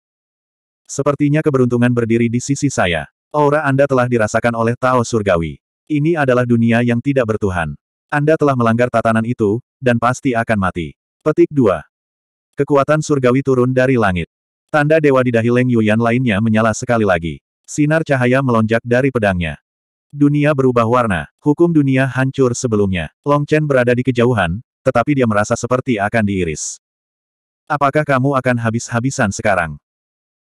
Sepertinya keberuntungan berdiri di sisi saya. Aura Anda telah dirasakan oleh Tao Surgawi. Ini adalah dunia yang tidak bertuhan. Anda telah melanggar tatanan itu, dan pasti akan mati. Petik 2. Kekuatan surgawi turun dari langit. Tanda dewa di dahi Leng Yuyan lainnya menyala sekali lagi. Sinar cahaya melonjak dari pedangnya. Dunia berubah warna, hukum dunia hancur sebelumnya. Long Chen berada di kejauhan, tetapi dia merasa seperti akan diiris. Apakah kamu akan habis-habisan sekarang?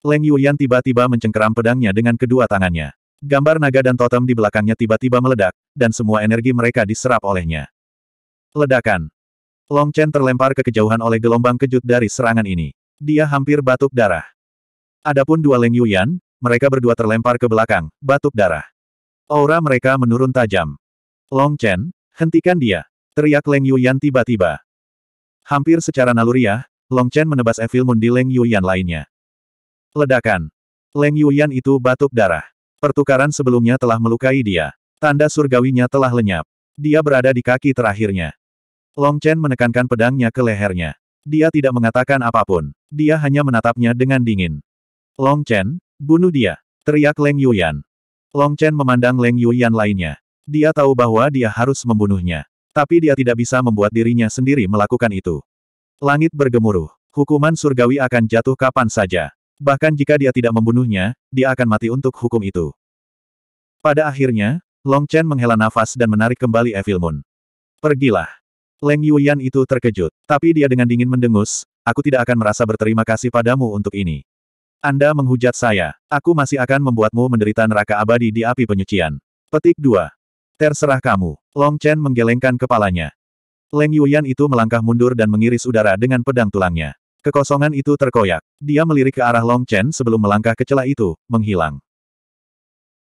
Leng Yuyan tiba-tiba mencengkeram pedangnya dengan kedua tangannya. Gambar naga dan totem di belakangnya tiba-tiba meledak, dan semua energi mereka diserap olehnya. Ledakan. Long Chen terlempar ke kejauhan oleh gelombang kejut dari serangan ini. Dia hampir batuk darah. Adapun dua Leng Yuyan, mereka berdua terlempar ke belakang, batuk darah. Aura mereka menurun tajam. Long Chen, hentikan dia. Teriak Leng Yuyan tiba-tiba. Hampir secara naluriah, Long Chen menebas Evil Moon di Leng Yuyan lainnya. Ledakan. Leng Yuyan itu batuk darah. Pertukaran sebelumnya telah melukai dia. Tanda surgawinya telah lenyap. Dia berada di kaki terakhirnya. Long Chen menekankan pedangnya ke lehernya. Dia tidak mengatakan apapun. Dia hanya menatapnya dengan dingin. Long Chen, Bunuh dia! Teriak Leng Yuyan. Long Chen memandang Leng Yuyan lainnya. Dia tahu bahwa dia harus membunuhnya. Tapi dia tidak bisa membuat dirinya sendiri melakukan itu. Langit bergemuruh. Hukuman surgawi akan jatuh kapan saja. Bahkan jika dia tidak membunuhnya, dia akan mati untuk hukum itu. Pada akhirnya, Long Chen menghela nafas dan menarik kembali Evil Moon. Pergilah. Leng Yuyan itu terkejut, tapi dia dengan dingin mendengus, aku tidak akan merasa berterima kasih padamu untuk ini. Anda menghujat saya. Aku masih akan membuatmu menderita neraka abadi di api penyucian. Petik 2. Terserah kamu. Long Chen menggelengkan kepalanya. Leng Yuyan itu melangkah mundur dan mengiris udara dengan pedang tulangnya. Kekosongan itu terkoyak. Dia melirik ke arah Long Chen sebelum melangkah ke celah itu, menghilang.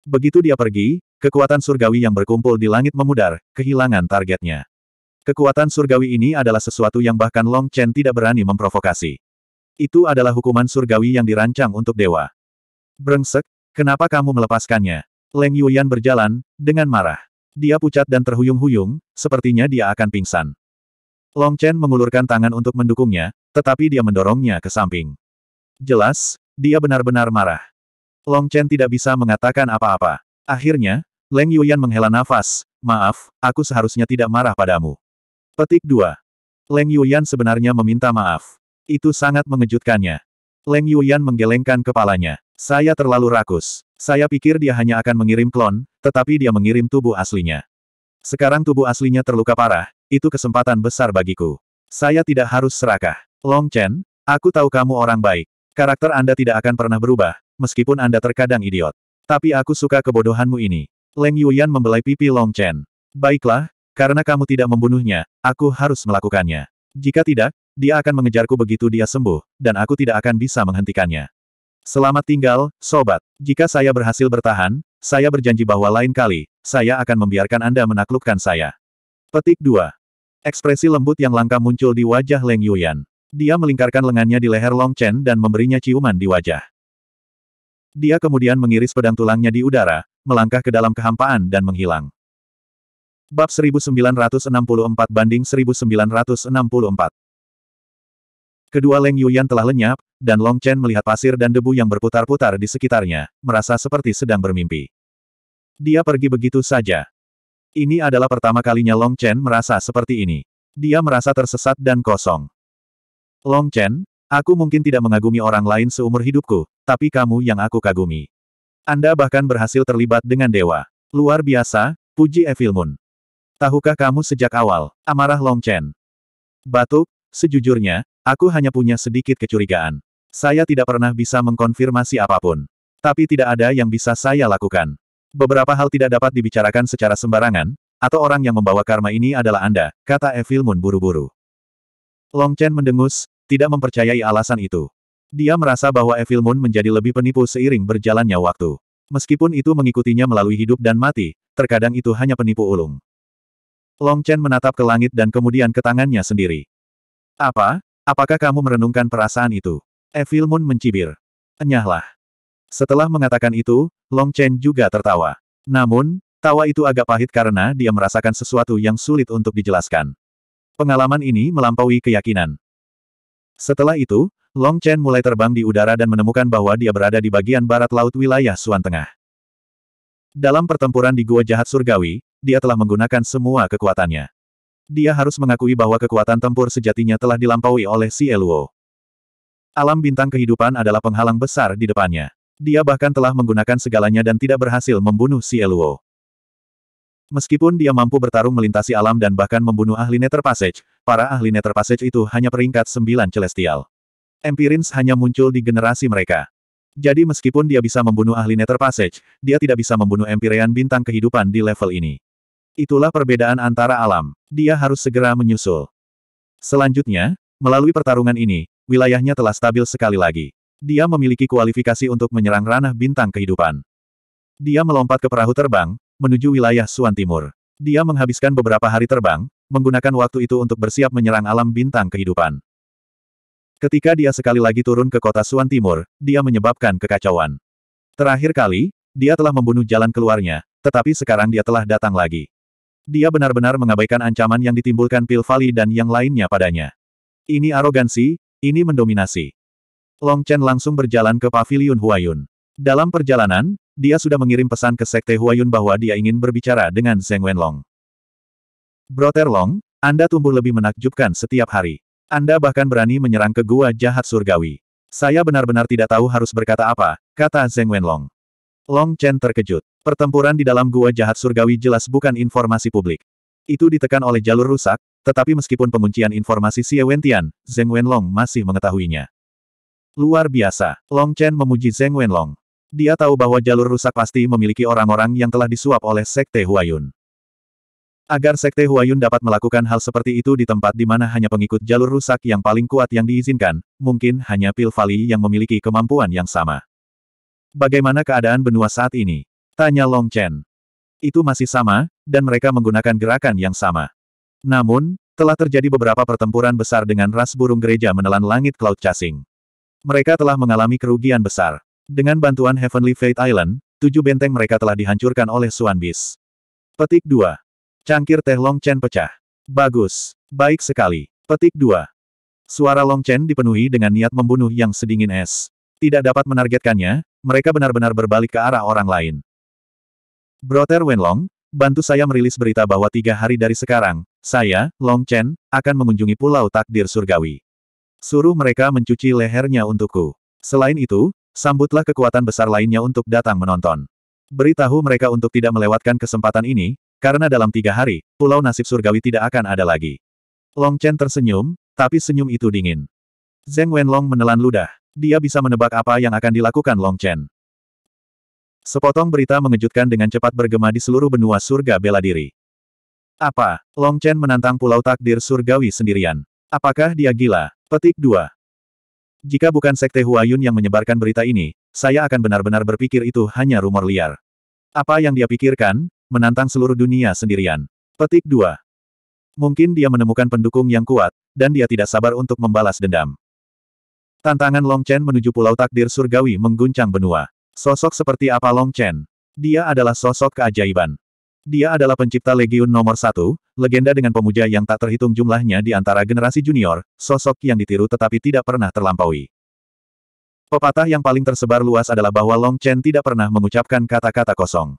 Begitu dia pergi, kekuatan surgawi yang berkumpul di langit memudar, kehilangan targetnya. Kekuatan surgawi ini adalah sesuatu yang bahkan Long Chen tidak berani memprovokasi. Itu adalah hukuman surgawi yang dirancang untuk dewa. Brengsek, kenapa kamu melepaskannya? Leng Yuyan berjalan, dengan marah. Dia pucat dan terhuyung-huyung, sepertinya dia akan pingsan. Long Chen mengulurkan tangan untuk mendukungnya, tetapi dia mendorongnya ke samping. Jelas, dia benar-benar marah. Long Chen tidak bisa mengatakan apa-apa. Akhirnya, Leng Yuyan menghela nafas, maaf, aku seharusnya tidak marah padamu. Petik 2. Leng Yuyan sebenarnya meminta maaf. Itu sangat mengejutkannya. Leng Yuyan menggelengkan kepalanya. Saya terlalu rakus. Saya pikir dia hanya akan mengirim klon, tetapi dia mengirim tubuh aslinya. Sekarang tubuh aslinya terluka parah, itu kesempatan besar bagiku. Saya tidak harus serakah. Long Chen, aku tahu kamu orang baik. Karakter Anda tidak akan pernah berubah, meskipun Anda terkadang idiot. Tapi aku suka kebodohanmu ini. Leng Yuyan membelai pipi Long Chen. Baiklah, karena kamu tidak membunuhnya, aku harus melakukannya. Jika tidak, dia akan mengejarku begitu dia sembuh, dan aku tidak akan bisa menghentikannya. Selamat tinggal, sobat. Jika saya berhasil bertahan, saya berjanji bahwa lain kali, saya akan membiarkan Anda menaklukkan saya. Petik 2. Ekspresi lembut yang langka muncul di wajah Leng Yuyan. Dia melingkarkan lengannya di leher Long Chen dan memberinya ciuman di wajah. Dia kemudian mengiris pedang tulangnya di udara, melangkah ke dalam kehampaan dan menghilang. Bab 1964 banding 1964 Kedua Leng Yuyan telah lenyap, dan Long Chen melihat pasir dan debu yang berputar-putar di sekitarnya, merasa seperti sedang bermimpi. Dia pergi begitu saja. Ini adalah pertama kalinya Long Chen merasa seperti ini. Dia merasa tersesat dan kosong. Long Chen, aku mungkin tidak mengagumi orang lain seumur hidupku, tapi kamu yang aku kagumi. Anda bahkan berhasil terlibat dengan dewa. Luar biasa, puji Evil Moon. Tahukah kamu sejak awal, amarah Long Chen. Batuk, Sejujurnya, aku hanya punya sedikit kecurigaan. Saya tidak pernah bisa mengkonfirmasi apapun. Tapi tidak ada yang bisa saya lakukan. Beberapa hal tidak dapat dibicarakan secara sembarangan, atau orang yang membawa karma ini adalah Anda, kata Evil Moon buru-buru. Long Chen mendengus, tidak mempercayai alasan itu. Dia merasa bahwa Evil Moon menjadi lebih penipu seiring berjalannya waktu. Meskipun itu mengikutinya melalui hidup dan mati, terkadang itu hanya penipu ulung. Long Chen menatap ke langit dan kemudian ke tangannya sendiri. Apa? Apakah kamu merenungkan perasaan itu? Evil Moon mencibir. Enyahlah. Setelah mengatakan itu, Long Chen juga tertawa. Namun, tawa itu agak pahit karena dia merasakan sesuatu yang sulit untuk dijelaskan. Pengalaman ini melampaui keyakinan. Setelah itu, Long Chen mulai terbang di udara dan menemukan bahwa dia berada di bagian barat laut wilayah Suan Tengah. Dalam pertempuran di Gua Jahat Surgawi, dia telah menggunakan semua kekuatannya. Dia harus mengakui bahwa kekuatan tempur sejatinya telah dilampaui oleh si Eluo. Alam bintang kehidupan adalah penghalang besar di depannya. Dia bahkan telah menggunakan segalanya dan tidak berhasil membunuh si Eluo. Meskipun dia mampu bertarung melintasi alam dan bahkan membunuh ahli Nether Passage, para ahli Nether Passage itu hanya peringkat sembilan celestial. Empirins hanya muncul di generasi mereka. Jadi meskipun dia bisa membunuh ahli Nether Passage, dia tidak bisa membunuh Empyrean bintang kehidupan di level ini. Itulah perbedaan antara alam. Dia harus segera menyusul. Selanjutnya, melalui pertarungan ini, wilayahnya telah stabil sekali lagi. Dia memiliki kualifikasi untuk menyerang ranah bintang kehidupan. Dia melompat ke perahu terbang, menuju wilayah Suan Timur. Dia menghabiskan beberapa hari terbang, menggunakan waktu itu untuk bersiap menyerang alam bintang kehidupan. Ketika dia sekali lagi turun ke kota Suan Timur, dia menyebabkan kekacauan. Terakhir kali, dia telah membunuh jalan keluarnya, tetapi sekarang dia telah datang lagi. Dia benar-benar mengabaikan ancaman yang ditimbulkan Pil dan yang lainnya padanya. Ini arogansi, ini mendominasi. Long Chen langsung berjalan ke Paviliun Huayun. Dalam perjalanan, dia sudah mengirim pesan ke Sekte Huayun bahwa dia ingin berbicara dengan Zeng Wenlong. Brother Long, Anda tumbuh lebih menakjubkan setiap hari. Anda bahkan berani menyerang ke gua jahat surgawi. Saya benar-benar tidak tahu harus berkata apa, kata Zeng Wenlong. Long Chen terkejut. Pertempuran di dalam gua jahat surgawi jelas bukan informasi publik. Itu ditekan oleh jalur rusak, tetapi meskipun penguncian informasi Xie Wentian, Zeng Wenlong masih mengetahuinya. Luar biasa, Long Chen memuji Zeng Wenlong. Dia tahu bahwa jalur rusak pasti memiliki orang-orang yang telah disuap oleh Sekte Huayun. Agar Sekte Huayun dapat melakukan hal seperti itu di tempat di mana hanya pengikut jalur rusak yang paling kuat yang diizinkan, mungkin hanya Pil Valley yang memiliki kemampuan yang sama. Bagaimana keadaan benua saat ini? Tanya Long Chen. Itu masih sama, dan mereka menggunakan gerakan yang sama. Namun, telah terjadi beberapa pertempuran besar dengan ras burung gereja menelan langit Cloud Chasing. Mereka telah mengalami kerugian besar. Dengan bantuan Heavenly Fate Island, tujuh benteng mereka telah dihancurkan oleh Suan Bis. Petik 2. Cangkir teh Long Chen pecah. Bagus. Baik sekali. Petik 2. Suara Long Chen dipenuhi dengan niat membunuh yang sedingin es. Tidak dapat menargetkannya, mereka benar-benar berbalik ke arah orang lain. Brother Wenlong, bantu saya merilis berita bahwa tiga hari dari sekarang, saya, Long Chen, akan mengunjungi Pulau Takdir Surgawi. Suruh mereka mencuci lehernya untukku. Selain itu, sambutlah kekuatan besar lainnya untuk datang menonton. Beritahu mereka untuk tidak melewatkan kesempatan ini, karena dalam tiga hari, Pulau Nasib Surgawi tidak akan ada lagi. Long Chen tersenyum, tapi senyum itu dingin. Zeng Wenlong menelan ludah. Dia bisa menebak apa yang akan dilakukan Long Chen. Sepotong berita mengejutkan dengan cepat bergema di seluruh benua surga bela diri. Apa? Long Chen menantang pulau takdir surgawi sendirian. Apakah dia gila? Petik 2. Jika bukan Sekte Huayun yang menyebarkan berita ini, saya akan benar-benar berpikir itu hanya rumor liar. Apa yang dia pikirkan, menantang seluruh dunia sendirian. Petik 2. Mungkin dia menemukan pendukung yang kuat, dan dia tidak sabar untuk membalas dendam. Tantangan Long Chen menuju pulau takdir surgawi mengguncang benua. Sosok seperti apa Long Chen? Dia adalah sosok keajaiban. Dia adalah pencipta Legiun nomor satu, legenda dengan pemuja yang tak terhitung jumlahnya di antara generasi junior, sosok yang ditiru tetapi tidak pernah terlampaui. Pepatah yang paling tersebar luas adalah bahwa Long Chen tidak pernah mengucapkan kata-kata kosong.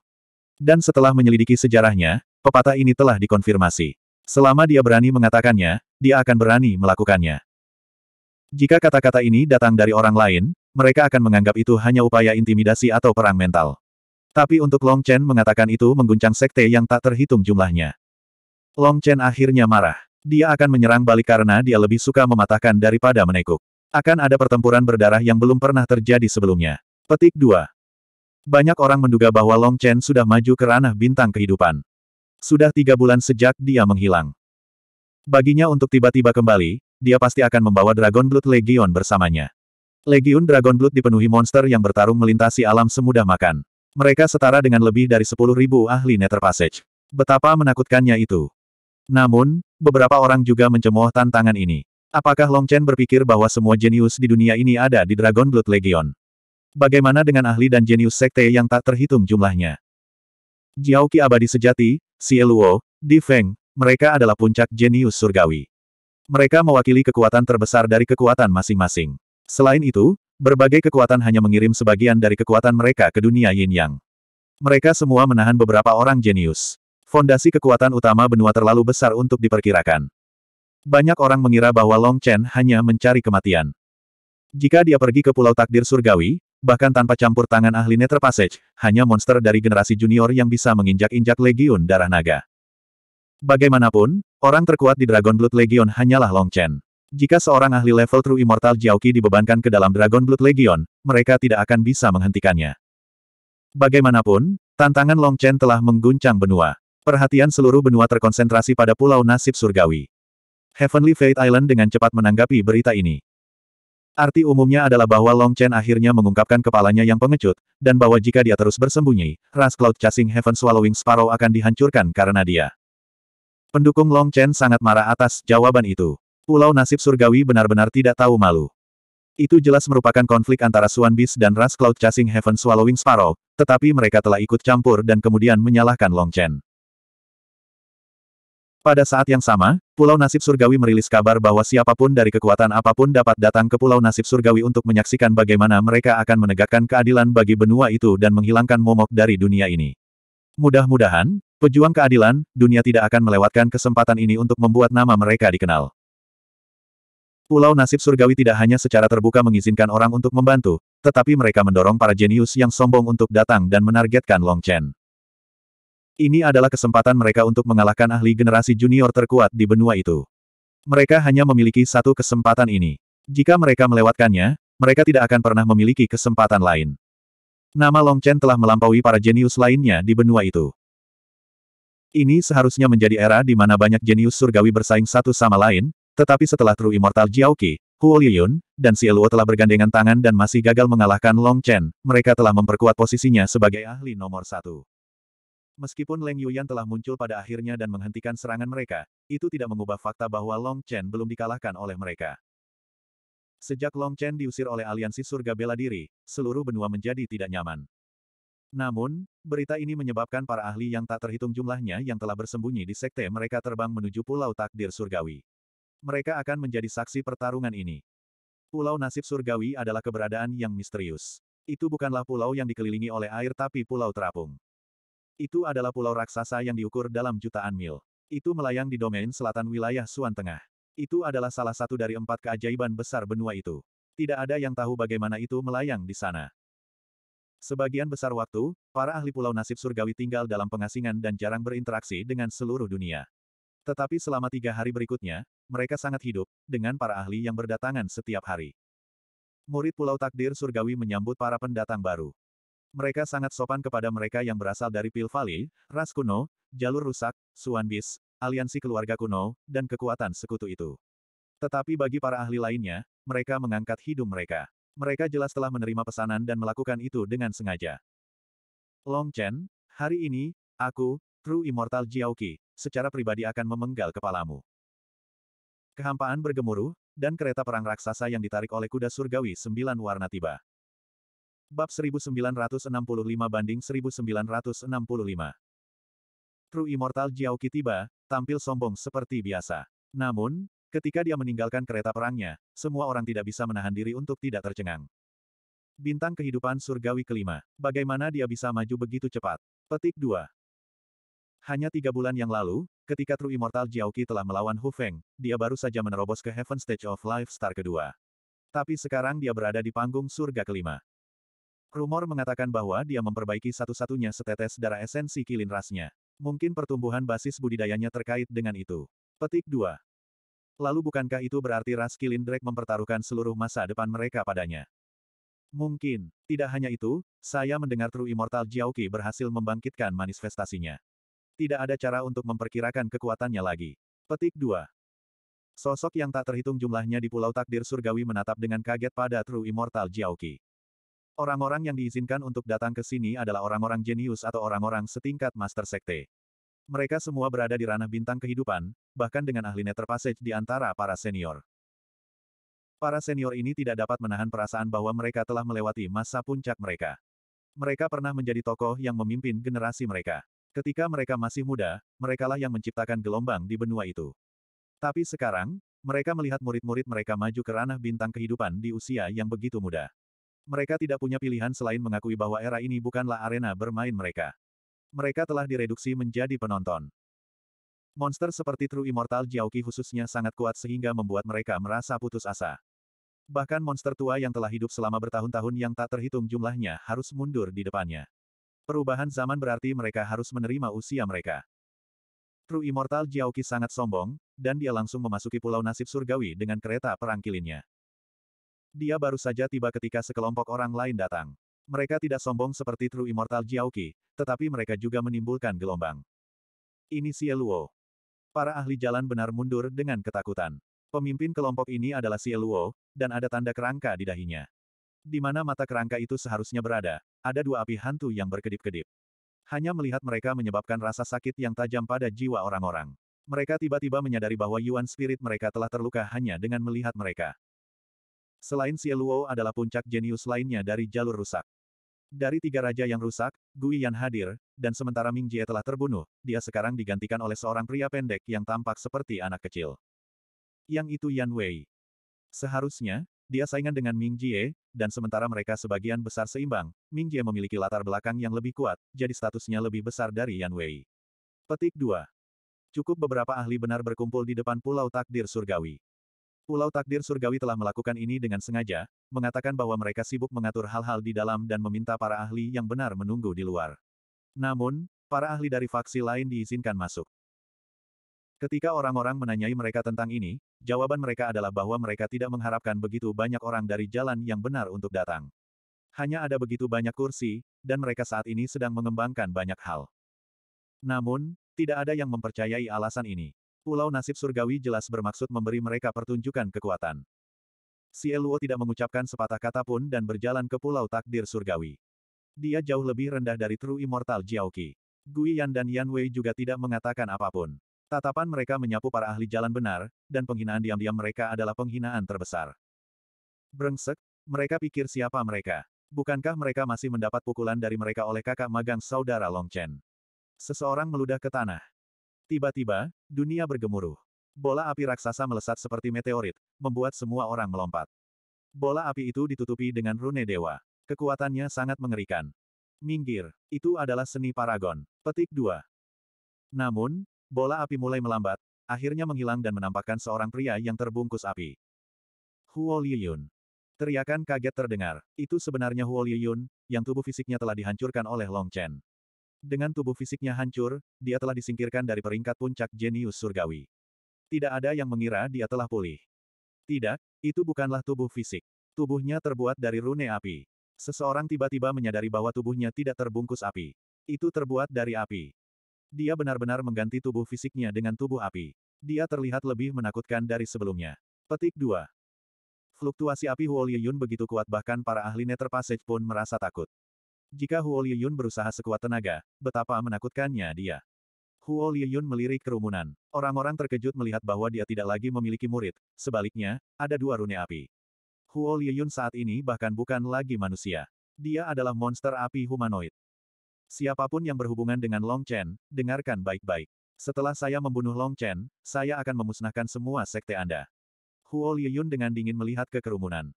Dan setelah menyelidiki sejarahnya, pepatah ini telah dikonfirmasi. Selama dia berani mengatakannya, dia akan berani melakukannya. Jika kata-kata ini datang dari orang lain, mereka akan menganggap itu hanya upaya intimidasi atau perang mental. Tapi untuk Long Chen mengatakan itu mengguncang sekte yang tak terhitung jumlahnya. Long Chen akhirnya marah. Dia akan menyerang balik karena dia lebih suka mematahkan daripada menekuk. Akan ada pertempuran berdarah yang belum pernah terjadi sebelumnya. Petik 2. Banyak orang menduga bahwa Long Chen sudah maju ke ranah bintang kehidupan. Sudah tiga bulan sejak dia menghilang. Baginya untuk tiba-tiba kembali, dia pasti akan membawa Dragon Blood Legion bersamanya. Legiun Dragonblood dipenuhi monster yang bertarung melintasi alam semudah makan. Mereka setara dengan lebih dari 10.000 ahli Nether Passage. Betapa menakutkannya itu. Namun, beberapa orang juga mencemooh tantangan ini. Apakah Long Chen berpikir bahwa semua jenius di dunia ini ada di Dragonblood Legion? Bagaimana dengan ahli dan jenius sekte yang tak terhitung jumlahnya? Jiao Qi abadi sejati, Xieluo, Di Feng, mereka adalah puncak jenius surgawi. Mereka mewakili kekuatan terbesar dari kekuatan masing-masing. Selain itu, berbagai kekuatan hanya mengirim sebagian dari kekuatan mereka ke dunia yin yang. Mereka semua menahan beberapa orang jenius. Fondasi kekuatan utama benua terlalu besar untuk diperkirakan. Banyak orang mengira bahwa Long Chen hanya mencari kematian. Jika dia pergi ke Pulau Takdir Surgawi, bahkan tanpa campur tangan ahli Nether Passage, hanya monster dari generasi junior yang bisa menginjak-injak Legion Darah Naga. Bagaimanapun, orang terkuat di Dragon Blood Legion hanyalah Long Chen. Jika seorang ahli level True Immortal Jiaoqi dibebankan ke dalam Dragon Blood Legion, mereka tidak akan bisa menghentikannya. Bagaimanapun, tantangan Long Chen telah mengguncang benua. Perhatian seluruh benua terkonsentrasi pada Pulau Nasib Surgawi. Heavenly Fate Island dengan cepat menanggapi berita ini. Arti umumnya adalah bahwa Long Chen akhirnya mengungkapkan kepalanya yang pengecut, dan bahwa jika dia terus bersembunyi, ras Cloud Chasing Heaven Swallowing Sparrow akan dihancurkan karena dia. Pendukung Long Chen sangat marah atas jawaban itu. Pulau nasib surgawi benar-benar tidak tahu malu. Itu jelas merupakan konflik antara Swan Beast dan Ras Cloud Chasing Heaven Swallowing Sparrow, tetapi mereka telah ikut campur dan kemudian menyalahkan Long Chen. Pada saat yang sama, Pulau Nasib Surgawi merilis kabar bahwa siapapun dari kekuatan apapun dapat datang ke Pulau Nasib Surgawi untuk menyaksikan bagaimana mereka akan menegakkan keadilan bagi benua itu dan menghilangkan momok dari dunia ini. Mudah-mudahan, pejuang keadilan, dunia tidak akan melewatkan kesempatan ini untuk membuat nama mereka dikenal. Pulau nasib surgawi tidak hanya secara terbuka mengizinkan orang untuk membantu, tetapi mereka mendorong para jenius yang sombong untuk datang dan menargetkan Long Chen. Ini adalah kesempatan mereka untuk mengalahkan ahli generasi junior terkuat di benua itu. Mereka hanya memiliki satu kesempatan ini. Jika mereka melewatkannya, mereka tidak akan pernah memiliki kesempatan lain. Nama Long Chen telah melampaui para jenius lainnya di benua itu. Ini seharusnya menjadi era di mana banyak jenius surgawi bersaing satu sama lain, tetapi setelah True Immortal Jiaoqi, Huo Liyun, dan Luo telah bergandengan tangan dan masih gagal mengalahkan Long Chen, mereka telah memperkuat posisinya sebagai ahli nomor satu. Meskipun Leng Yuyan telah muncul pada akhirnya dan menghentikan serangan mereka, itu tidak mengubah fakta bahwa Long Chen belum dikalahkan oleh mereka. Sejak Long Chen diusir oleh aliansi surga bela diri, seluruh benua menjadi tidak nyaman. Namun, berita ini menyebabkan para ahli yang tak terhitung jumlahnya yang telah bersembunyi di sekte mereka terbang menuju pulau takdir surgawi mereka akan menjadi saksi pertarungan ini. Pulau nasib surgawi adalah keberadaan yang misterius. Itu bukanlah pulau yang dikelilingi oleh air tapi pulau terapung. Itu adalah pulau raksasa yang diukur dalam jutaan mil. Itu melayang di domain selatan wilayah Suan Tengah. Itu adalah salah satu dari empat keajaiban besar benua itu. Tidak ada yang tahu bagaimana itu melayang di sana. Sebagian besar waktu, para ahli pulau nasib surgawi tinggal dalam pengasingan dan jarang berinteraksi dengan seluruh dunia. Tetapi selama tiga hari berikutnya, mereka sangat hidup, dengan para ahli yang berdatangan setiap hari. Murid Pulau Takdir Surgawi menyambut para pendatang baru. Mereka sangat sopan kepada mereka yang berasal dari Pil Valley, ras kuno, jalur rusak, Suanbis, aliansi keluarga kuno, dan kekuatan sekutu itu. Tetapi bagi para ahli lainnya, mereka mengangkat hidung mereka. Mereka jelas telah menerima pesanan dan melakukan itu dengan sengaja. Long Chen, hari ini, aku, True Immortal Jiaoki, secara pribadi akan memenggal kepalamu. Kehampaan bergemuruh, dan kereta perang raksasa yang ditarik oleh kuda surgawi sembilan warna tiba. Bab 1965 banding 1965 True Immortal Jiaoqi tiba, tampil sombong seperti biasa. Namun, ketika dia meninggalkan kereta perangnya, semua orang tidak bisa menahan diri untuk tidak tercengang. Bintang kehidupan surgawi kelima. Bagaimana dia bisa maju begitu cepat? Petik 2. Hanya tiga bulan yang lalu, ketika True Immortal Jiaoqi telah melawan Hu Feng, dia baru saja menerobos ke Heaven Stage of Life Star kedua. Tapi sekarang dia berada di panggung surga kelima. Rumor mengatakan bahwa dia memperbaiki satu-satunya setetes darah esensi kilin rasnya. Mungkin pertumbuhan basis budidayanya terkait dengan itu. Petik 2. Lalu bukankah itu berarti ras kilin Drake mempertaruhkan seluruh masa depan mereka padanya? Mungkin. Tidak hanya itu, saya mendengar True Immortal Jiaoqi berhasil membangkitkan manifestasinya. Tidak ada cara untuk memperkirakan kekuatannya lagi. Petik 2. Sosok yang tak terhitung jumlahnya di Pulau Takdir Surgawi menatap dengan kaget pada True Immortal Jiaoqi. Orang-orang yang diizinkan untuk datang ke sini adalah orang-orang jenius atau orang-orang setingkat Master Sekte. Mereka semua berada di ranah bintang kehidupan, bahkan dengan ahli Nether di antara para senior. Para senior ini tidak dapat menahan perasaan bahwa mereka telah melewati masa puncak mereka. Mereka pernah menjadi tokoh yang memimpin generasi mereka. Ketika mereka masih muda, merekalah yang menciptakan gelombang di benua itu. Tapi sekarang, mereka melihat murid-murid mereka maju ke ranah bintang kehidupan di usia yang begitu muda. Mereka tidak punya pilihan selain mengakui bahwa era ini bukanlah arena bermain mereka. Mereka telah direduksi menjadi penonton. Monster seperti True Immortal Jiaoqi khususnya sangat kuat sehingga membuat mereka merasa putus asa. Bahkan monster tua yang telah hidup selama bertahun-tahun yang tak terhitung jumlahnya harus mundur di depannya. Perubahan zaman berarti mereka harus menerima usia mereka. True Immortal Jiaoqi sangat sombong, dan dia langsung memasuki pulau nasib surgawi dengan kereta perang kilinnya. Dia baru saja tiba ketika sekelompok orang lain datang. Mereka tidak sombong seperti True Immortal Jiaoqi, tetapi mereka juga menimbulkan gelombang. Ini Xie Luo. Para ahli jalan benar mundur dengan ketakutan. Pemimpin kelompok ini adalah Xie Luo, dan ada tanda kerangka di dahinya. Di mana mata kerangka itu seharusnya berada, ada dua api hantu yang berkedip-kedip. Hanya melihat mereka menyebabkan rasa sakit yang tajam pada jiwa orang-orang. Mereka tiba-tiba menyadari bahwa Yuan Spirit mereka telah terluka hanya dengan melihat mereka. Selain Xie Luo adalah puncak jenius lainnya dari jalur rusak. Dari tiga raja yang rusak, Gui Yan hadir, dan sementara Ming Jie telah terbunuh, dia sekarang digantikan oleh seorang pria pendek yang tampak seperti anak kecil. Yang itu Yan Wei. Seharusnya, dia saingan dengan Ming Jie, dan sementara mereka sebagian besar seimbang, Ming Jie memiliki latar belakang yang lebih kuat, jadi statusnya lebih besar dari Yan Wei. Petik 2. Cukup beberapa ahli benar berkumpul di depan Pulau Takdir Surgawi. Pulau Takdir Surgawi telah melakukan ini dengan sengaja, mengatakan bahwa mereka sibuk mengatur hal-hal di dalam dan meminta para ahli yang benar menunggu di luar. Namun, para ahli dari faksi lain diizinkan masuk. Ketika orang-orang menanyai mereka tentang ini, jawaban mereka adalah bahwa mereka tidak mengharapkan begitu banyak orang dari jalan yang benar untuk datang. Hanya ada begitu banyak kursi, dan mereka saat ini sedang mengembangkan banyak hal. Namun, tidak ada yang mempercayai alasan ini. Pulau nasib surgawi jelas bermaksud memberi mereka pertunjukan kekuatan. Si Eluo tidak mengucapkan sepatah kata pun dan berjalan ke pulau takdir surgawi. Dia jauh lebih rendah dari True Immortal Jiaoqi. Guiyan dan Yan Wei juga tidak mengatakan apapun. Tatapan mereka menyapu para ahli jalan benar, dan penghinaan diam-diam mereka adalah penghinaan terbesar. Brengsek, mereka pikir siapa mereka. Bukankah mereka masih mendapat pukulan dari mereka oleh kakak magang saudara Long Chen? Seseorang meludah ke tanah. Tiba-tiba, dunia bergemuruh. Bola api raksasa melesat seperti meteorit, membuat semua orang melompat. Bola api itu ditutupi dengan rune dewa. Kekuatannya sangat mengerikan. Minggir, itu adalah seni paragon. Petik 2. Namun, Bola api mulai melambat, akhirnya menghilang dan menampakkan seorang pria yang terbungkus api. Huo Liyun. Teriakan kaget terdengar. Itu sebenarnya Huo Liyun, yang tubuh fisiknya telah dihancurkan oleh Long Chen. Dengan tubuh fisiknya hancur, dia telah disingkirkan dari peringkat puncak jenius surgawi. Tidak ada yang mengira dia telah pulih. Tidak, itu bukanlah tubuh fisik. Tubuhnya terbuat dari rune api. Seseorang tiba-tiba menyadari bahwa tubuhnya tidak terbungkus api. Itu terbuat dari api. Dia benar-benar mengganti tubuh fisiknya dengan tubuh api. Dia terlihat lebih menakutkan dari sebelumnya. Petik 2. Fluktuasi api Huo Liyun begitu kuat bahkan para ahli Neterpasej pun merasa takut. Jika Huo Liyun berusaha sekuat tenaga, betapa menakutkannya dia. Huo Liyun melirik kerumunan. Orang-orang terkejut melihat bahwa dia tidak lagi memiliki murid, sebaliknya, ada dua rune api. Huo Liyun saat ini bahkan bukan lagi manusia. Dia adalah monster api humanoid. Siapapun yang berhubungan dengan Long Chen, dengarkan baik-baik. Setelah saya membunuh Long Chen, saya akan memusnahkan semua sekte Anda. Huo Liyun dengan dingin melihat ke kerumunan.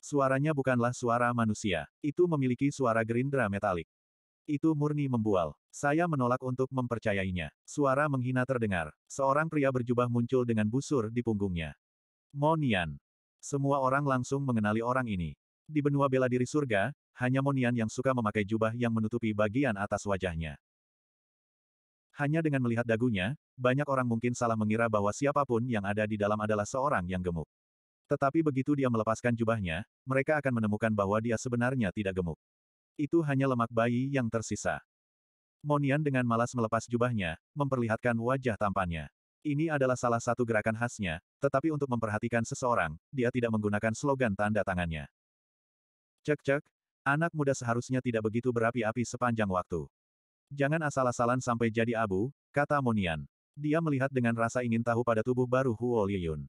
Suaranya bukanlah suara manusia, itu memiliki suara gerindra metalik. Itu murni membual. Saya menolak untuk mempercayainya. Suara menghina terdengar. Seorang pria berjubah muncul dengan busur di punggungnya. Monian. Semua orang langsung mengenali orang ini. Di benua bela diri surga, hanya Monian yang suka memakai jubah yang menutupi bagian atas wajahnya. Hanya dengan melihat dagunya, banyak orang mungkin salah mengira bahwa siapapun yang ada di dalam adalah seorang yang gemuk. Tetapi begitu dia melepaskan jubahnya, mereka akan menemukan bahwa dia sebenarnya tidak gemuk. Itu hanya lemak bayi yang tersisa. Monian dengan malas melepas jubahnya, memperlihatkan wajah tampannya. Ini adalah salah satu gerakan khasnya, tetapi untuk memperhatikan seseorang, dia tidak menggunakan slogan tanda tangannya. Cek-cek, Anak muda seharusnya tidak begitu berapi-api sepanjang waktu. Jangan asal-asalan sampai jadi abu, kata Monian. Dia melihat dengan rasa ingin tahu pada tubuh baru Huo Liyun.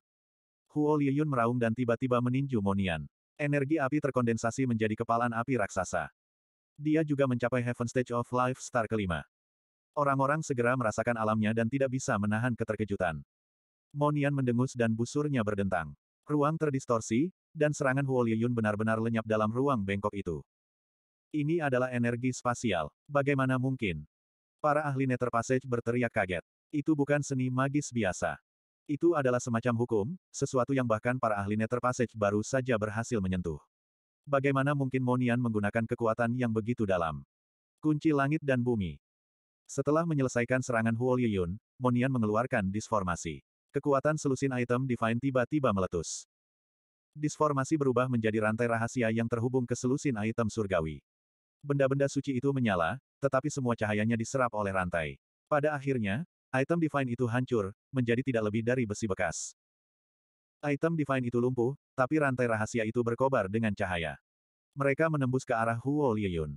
Huo Liyun meraung dan tiba-tiba meninju Monian. Energi api terkondensasi menjadi kepalan api raksasa. Dia juga mencapai Heaven Stage of Life Star kelima. Orang-orang segera merasakan alamnya dan tidak bisa menahan keterkejutan. Monian mendengus dan busurnya berdentang. Ruang terdistorsi, dan serangan Huo Liyun benar-benar lenyap dalam ruang bengkok itu. Ini adalah energi spasial. Bagaimana mungkin? Para ahli Nether Passage berteriak kaget. Itu bukan seni magis biasa. Itu adalah semacam hukum, sesuatu yang bahkan para ahli Nether Passage baru saja berhasil menyentuh. Bagaimana mungkin Monian menggunakan kekuatan yang begitu dalam? Kunci langit dan bumi. Setelah menyelesaikan serangan Huo Liyun, Monian mengeluarkan disformasi. Kekuatan selusin item Divine tiba-tiba meletus disformasi berubah menjadi rantai rahasia yang terhubung ke selusin item surgawi. Benda-benda suci itu menyala, tetapi semua cahayanya diserap oleh rantai. Pada akhirnya, item divine itu hancur, menjadi tidak lebih dari besi bekas. Item divine itu lumpuh, tapi rantai rahasia itu berkobar dengan cahaya. Mereka menembus ke arah Huo Liyun.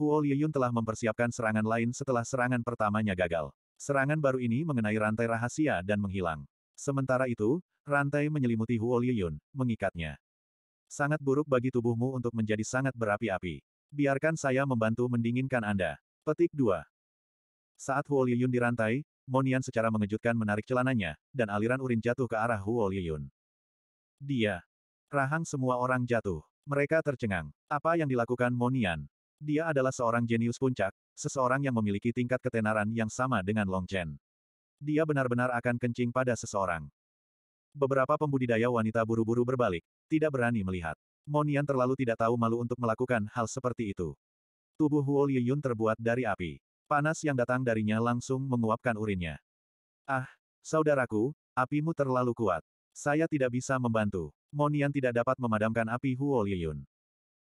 Huo Liyun telah mempersiapkan serangan lain setelah serangan pertamanya gagal. Serangan baru ini mengenai rantai rahasia dan menghilang. Sementara itu, rantai menyelimuti Huo Liyun, mengikatnya. Sangat buruk bagi tubuhmu untuk menjadi sangat berapi-api. Biarkan saya membantu mendinginkan Anda. Petik 2. Saat Huo Liyun dirantai, Monian secara mengejutkan menarik celananya, dan aliran urin jatuh ke arah Huo Liyun. Dia. Rahang semua orang jatuh. Mereka tercengang. Apa yang dilakukan Monian? Dia adalah seorang jenius puncak, seseorang yang memiliki tingkat ketenaran yang sama dengan Long Chen. Dia benar-benar akan kencing pada seseorang. Beberapa pembudidaya wanita buru-buru berbalik, tidak berani melihat. Monian terlalu tidak tahu malu untuk melakukan hal seperti itu. Tubuh Huo Liyun terbuat dari api. Panas yang datang darinya langsung menguapkan urinnya. Ah, saudaraku, apimu terlalu kuat. Saya tidak bisa membantu. Monian tidak dapat memadamkan api Huo Liyun.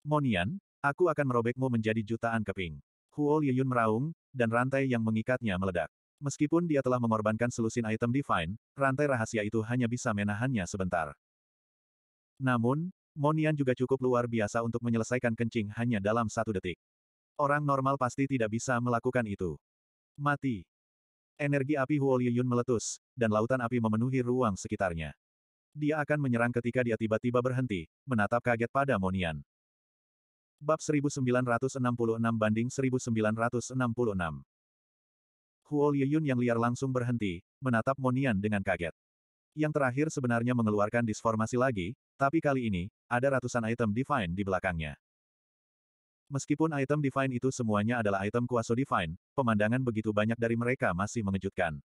Monian, aku akan merobekmu menjadi jutaan keping. Huo Liyun meraung, dan rantai yang mengikatnya meledak. Meskipun dia telah mengorbankan selusin item divine, rantai rahasia itu hanya bisa menahannya sebentar. Namun, Monian juga cukup luar biasa untuk menyelesaikan kencing hanya dalam satu detik. Orang normal pasti tidak bisa melakukan itu. Mati. Energi api Huoliyun meletus, dan lautan api memenuhi ruang sekitarnya. Dia akan menyerang ketika dia tiba-tiba berhenti, menatap kaget pada Monian. Bab 1966 banding 1966 Huo Liyun yang liar langsung berhenti, menatap Monian dengan kaget. Yang terakhir sebenarnya mengeluarkan disformasi lagi, tapi kali ini, ada ratusan item divine di belakangnya. Meskipun item divine itu semuanya adalah item kuaso divine, pemandangan begitu banyak dari mereka masih mengejutkan.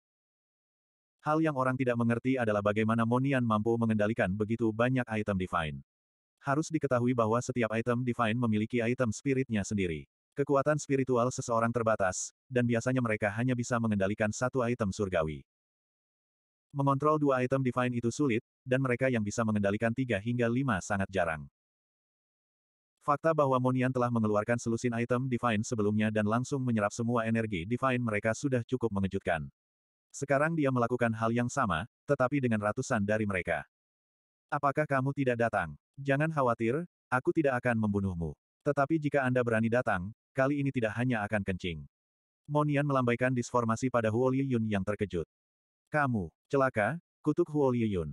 Hal yang orang tidak mengerti adalah bagaimana Monian mampu mengendalikan begitu banyak item divine. Harus diketahui bahwa setiap item divine memiliki item spiritnya sendiri. Kekuatan spiritual seseorang terbatas, dan biasanya mereka hanya bisa mengendalikan satu item surgawi. Mengontrol dua item divine itu sulit, dan mereka yang bisa mengendalikan tiga hingga lima sangat jarang. Fakta bahwa Monian telah mengeluarkan selusin item divine sebelumnya dan langsung menyerap semua energi divine mereka sudah cukup mengejutkan. Sekarang dia melakukan hal yang sama, tetapi dengan ratusan dari mereka. Apakah kamu tidak datang? Jangan khawatir, aku tidak akan membunuhmu. Tetapi jika Anda berani datang, kali ini tidak hanya akan kencing. Monian melambaikan disformasi pada Huo Liyun yang terkejut. Kamu, celaka, kutuk Huo Liyun.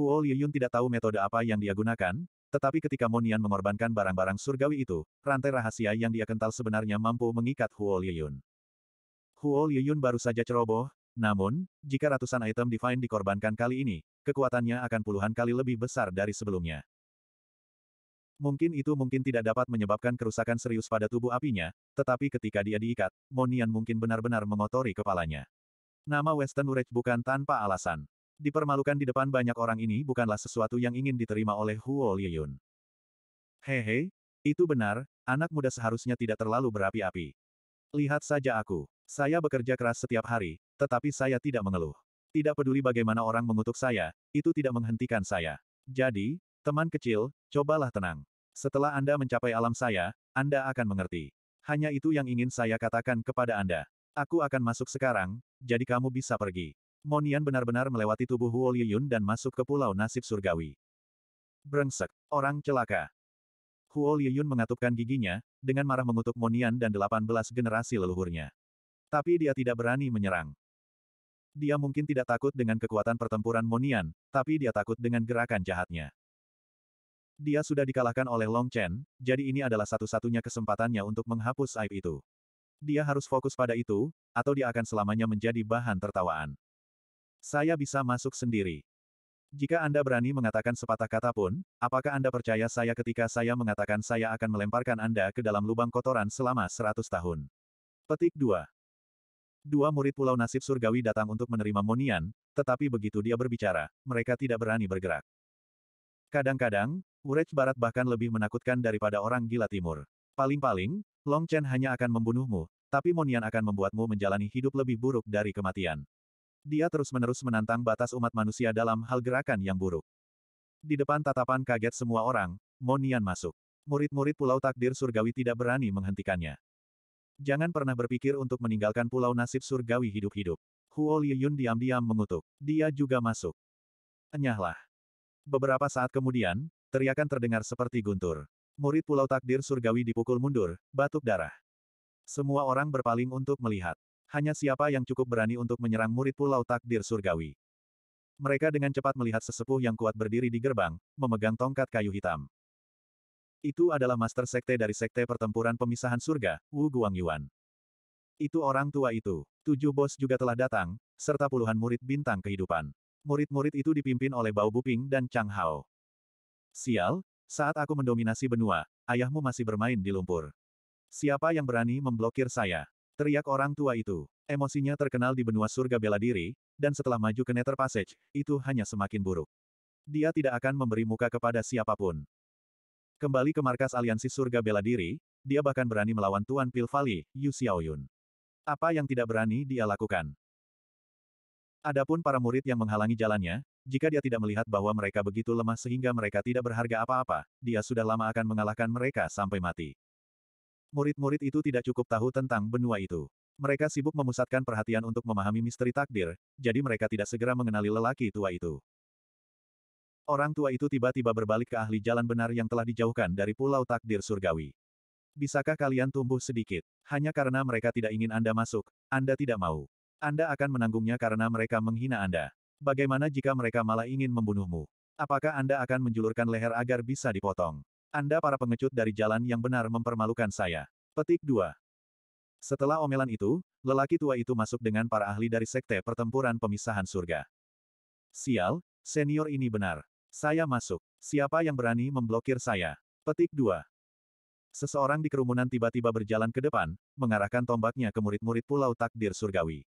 Huo Liyun tidak tahu metode apa yang dia gunakan, tetapi ketika Monian mengorbankan barang-barang surgawi itu, rantai rahasia yang dia kental sebenarnya mampu mengikat Huo Liyun. Huo Liyun baru saja ceroboh, namun, jika ratusan item divine dikorbankan kali ini, kekuatannya akan puluhan kali lebih besar dari sebelumnya. Mungkin itu mungkin tidak dapat menyebabkan kerusakan serius pada tubuh apinya, tetapi ketika dia diikat, Monian mungkin benar-benar mengotori kepalanya. Nama Western Urech bukan tanpa alasan. Dipermalukan di depan banyak orang ini bukanlah sesuatu yang ingin diterima oleh Huo Liyun. Hehe, itu benar, anak muda seharusnya tidak terlalu berapi-api. Lihat saja aku. Saya bekerja keras setiap hari, tetapi saya tidak mengeluh. Tidak peduli bagaimana orang mengutuk saya, itu tidak menghentikan saya. Jadi, Teman kecil, cobalah tenang. Setelah Anda mencapai alam saya, Anda akan mengerti. Hanya itu yang ingin saya katakan kepada Anda. Aku akan masuk sekarang, jadi kamu bisa pergi. Monian benar-benar melewati tubuh Huo Liyun dan masuk ke pulau nasib surgawi. Brengsek, orang celaka. Huo Liyun mengatupkan giginya, dengan marah mengutuk Monian dan delapan belas generasi leluhurnya. Tapi dia tidak berani menyerang. Dia mungkin tidak takut dengan kekuatan pertempuran Monian, tapi dia takut dengan gerakan jahatnya. Dia sudah dikalahkan oleh Long Chen, jadi ini adalah satu-satunya kesempatannya untuk menghapus aib itu. Dia harus fokus pada itu, atau dia akan selamanya menjadi bahan tertawaan. Saya bisa masuk sendiri. Jika Anda berani mengatakan sepatah kata pun, apakah Anda percaya saya ketika saya mengatakan saya akan melemparkan Anda ke dalam lubang kotoran selama 100 tahun? Petik 2. Dua murid Pulau Nasib Surgawi datang untuk menerima Monian, tetapi begitu dia berbicara, mereka tidak berani bergerak. Kadang-kadang, Urech Barat bahkan lebih menakutkan daripada orang gila timur. Paling-paling, Long Chen hanya akan membunuhmu, tapi Monian akan membuatmu menjalani hidup lebih buruk dari kematian. Dia terus-menerus menantang batas umat manusia dalam hal gerakan yang buruk. Di depan tatapan kaget semua orang, Monian masuk. Murid-murid Pulau Takdir Surgawi tidak berani menghentikannya. Jangan pernah berpikir untuk meninggalkan Pulau Nasib Surgawi hidup-hidup. Huo Liyun diam-diam mengutuk. Dia juga masuk. Enyahlah. Beberapa saat kemudian, teriakan terdengar seperti guntur. Murid Pulau Takdir Surgawi dipukul mundur, batuk darah. Semua orang berpaling untuk melihat. Hanya siapa yang cukup berani untuk menyerang murid Pulau Takdir Surgawi. Mereka dengan cepat melihat sesepuh yang kuat berdiri di gerbang, memegang tongkat kayu hitam. Itu adalah master sekte dari sekte pertempuran pemisahan surga, Wu Guangyuan. Itu orang tua itu. Tujuh bos juga telah datang, serta puluhan murid bintang kehidupan. Murid-murid itu dipimpin oleh Bao Buping dan Chang Hao. Sial, saat aku mendominasi benua, ayahmu masih bermain di lumpur. Siapa yang berani memblokir saya? Teriak orang tua itu. Emosinya terkenal di benua surga bela diri, dan setelah maju ke Nether Passage, itu hanya semakin buruk. Dia tidak akan memberi muka kepada siapapun. Kembali ke markas aliansi surga bela diri, dia bahkan berani melawan Tuan Pilvali Yu Xiaoyun. Apa yang tidak berani dia lakukan? Adapun para murid yang menghalangi jalannya, jika dia tidak melihat bahwa mereka begitu lemah sehingga mereka tidak berharga apa-apa, dia sudah lama akan mengalahkan mereka sampai mati. Murid-murid itu tidak cukup tahu tentang benua itu. Mereka sibuk memusatkan perhatian untuk memahami misteri takdir, jadi mereka tidak segera mengenali lelaki tua itu. Orang tua itu tiba-tiba berbalik ke ahli jalan benar yang telah dijauhkan dari pulau takdir surgawi. Bisakah kalian tumbuh sedikit? Hanya karena mereka tidak ingin Anda masuk, Anda tidak mau. Anda akan menanggungnya karena mereka menghina Anda. Bagaimana jika mereka malah ingin membunuhmu? Apakah Anda akan menjulurkan leher agar bisa dipotong? Anda para pengecut dari jalan yang benar mempermalukan saya. Petik 2. Setelah omelan itu, lelaki tua itu masuk dengan para ahli dari sekte pertempuran pemisahan surga. Sial, senior ini benar. Saya masuk. Siapa yang berani memblokir saya? Petik 2. Seseorang di kerumunan tiba-tiba berjalan ke depan, mengarahkan tombaknya ke murid-murid pulau takdir surgawi.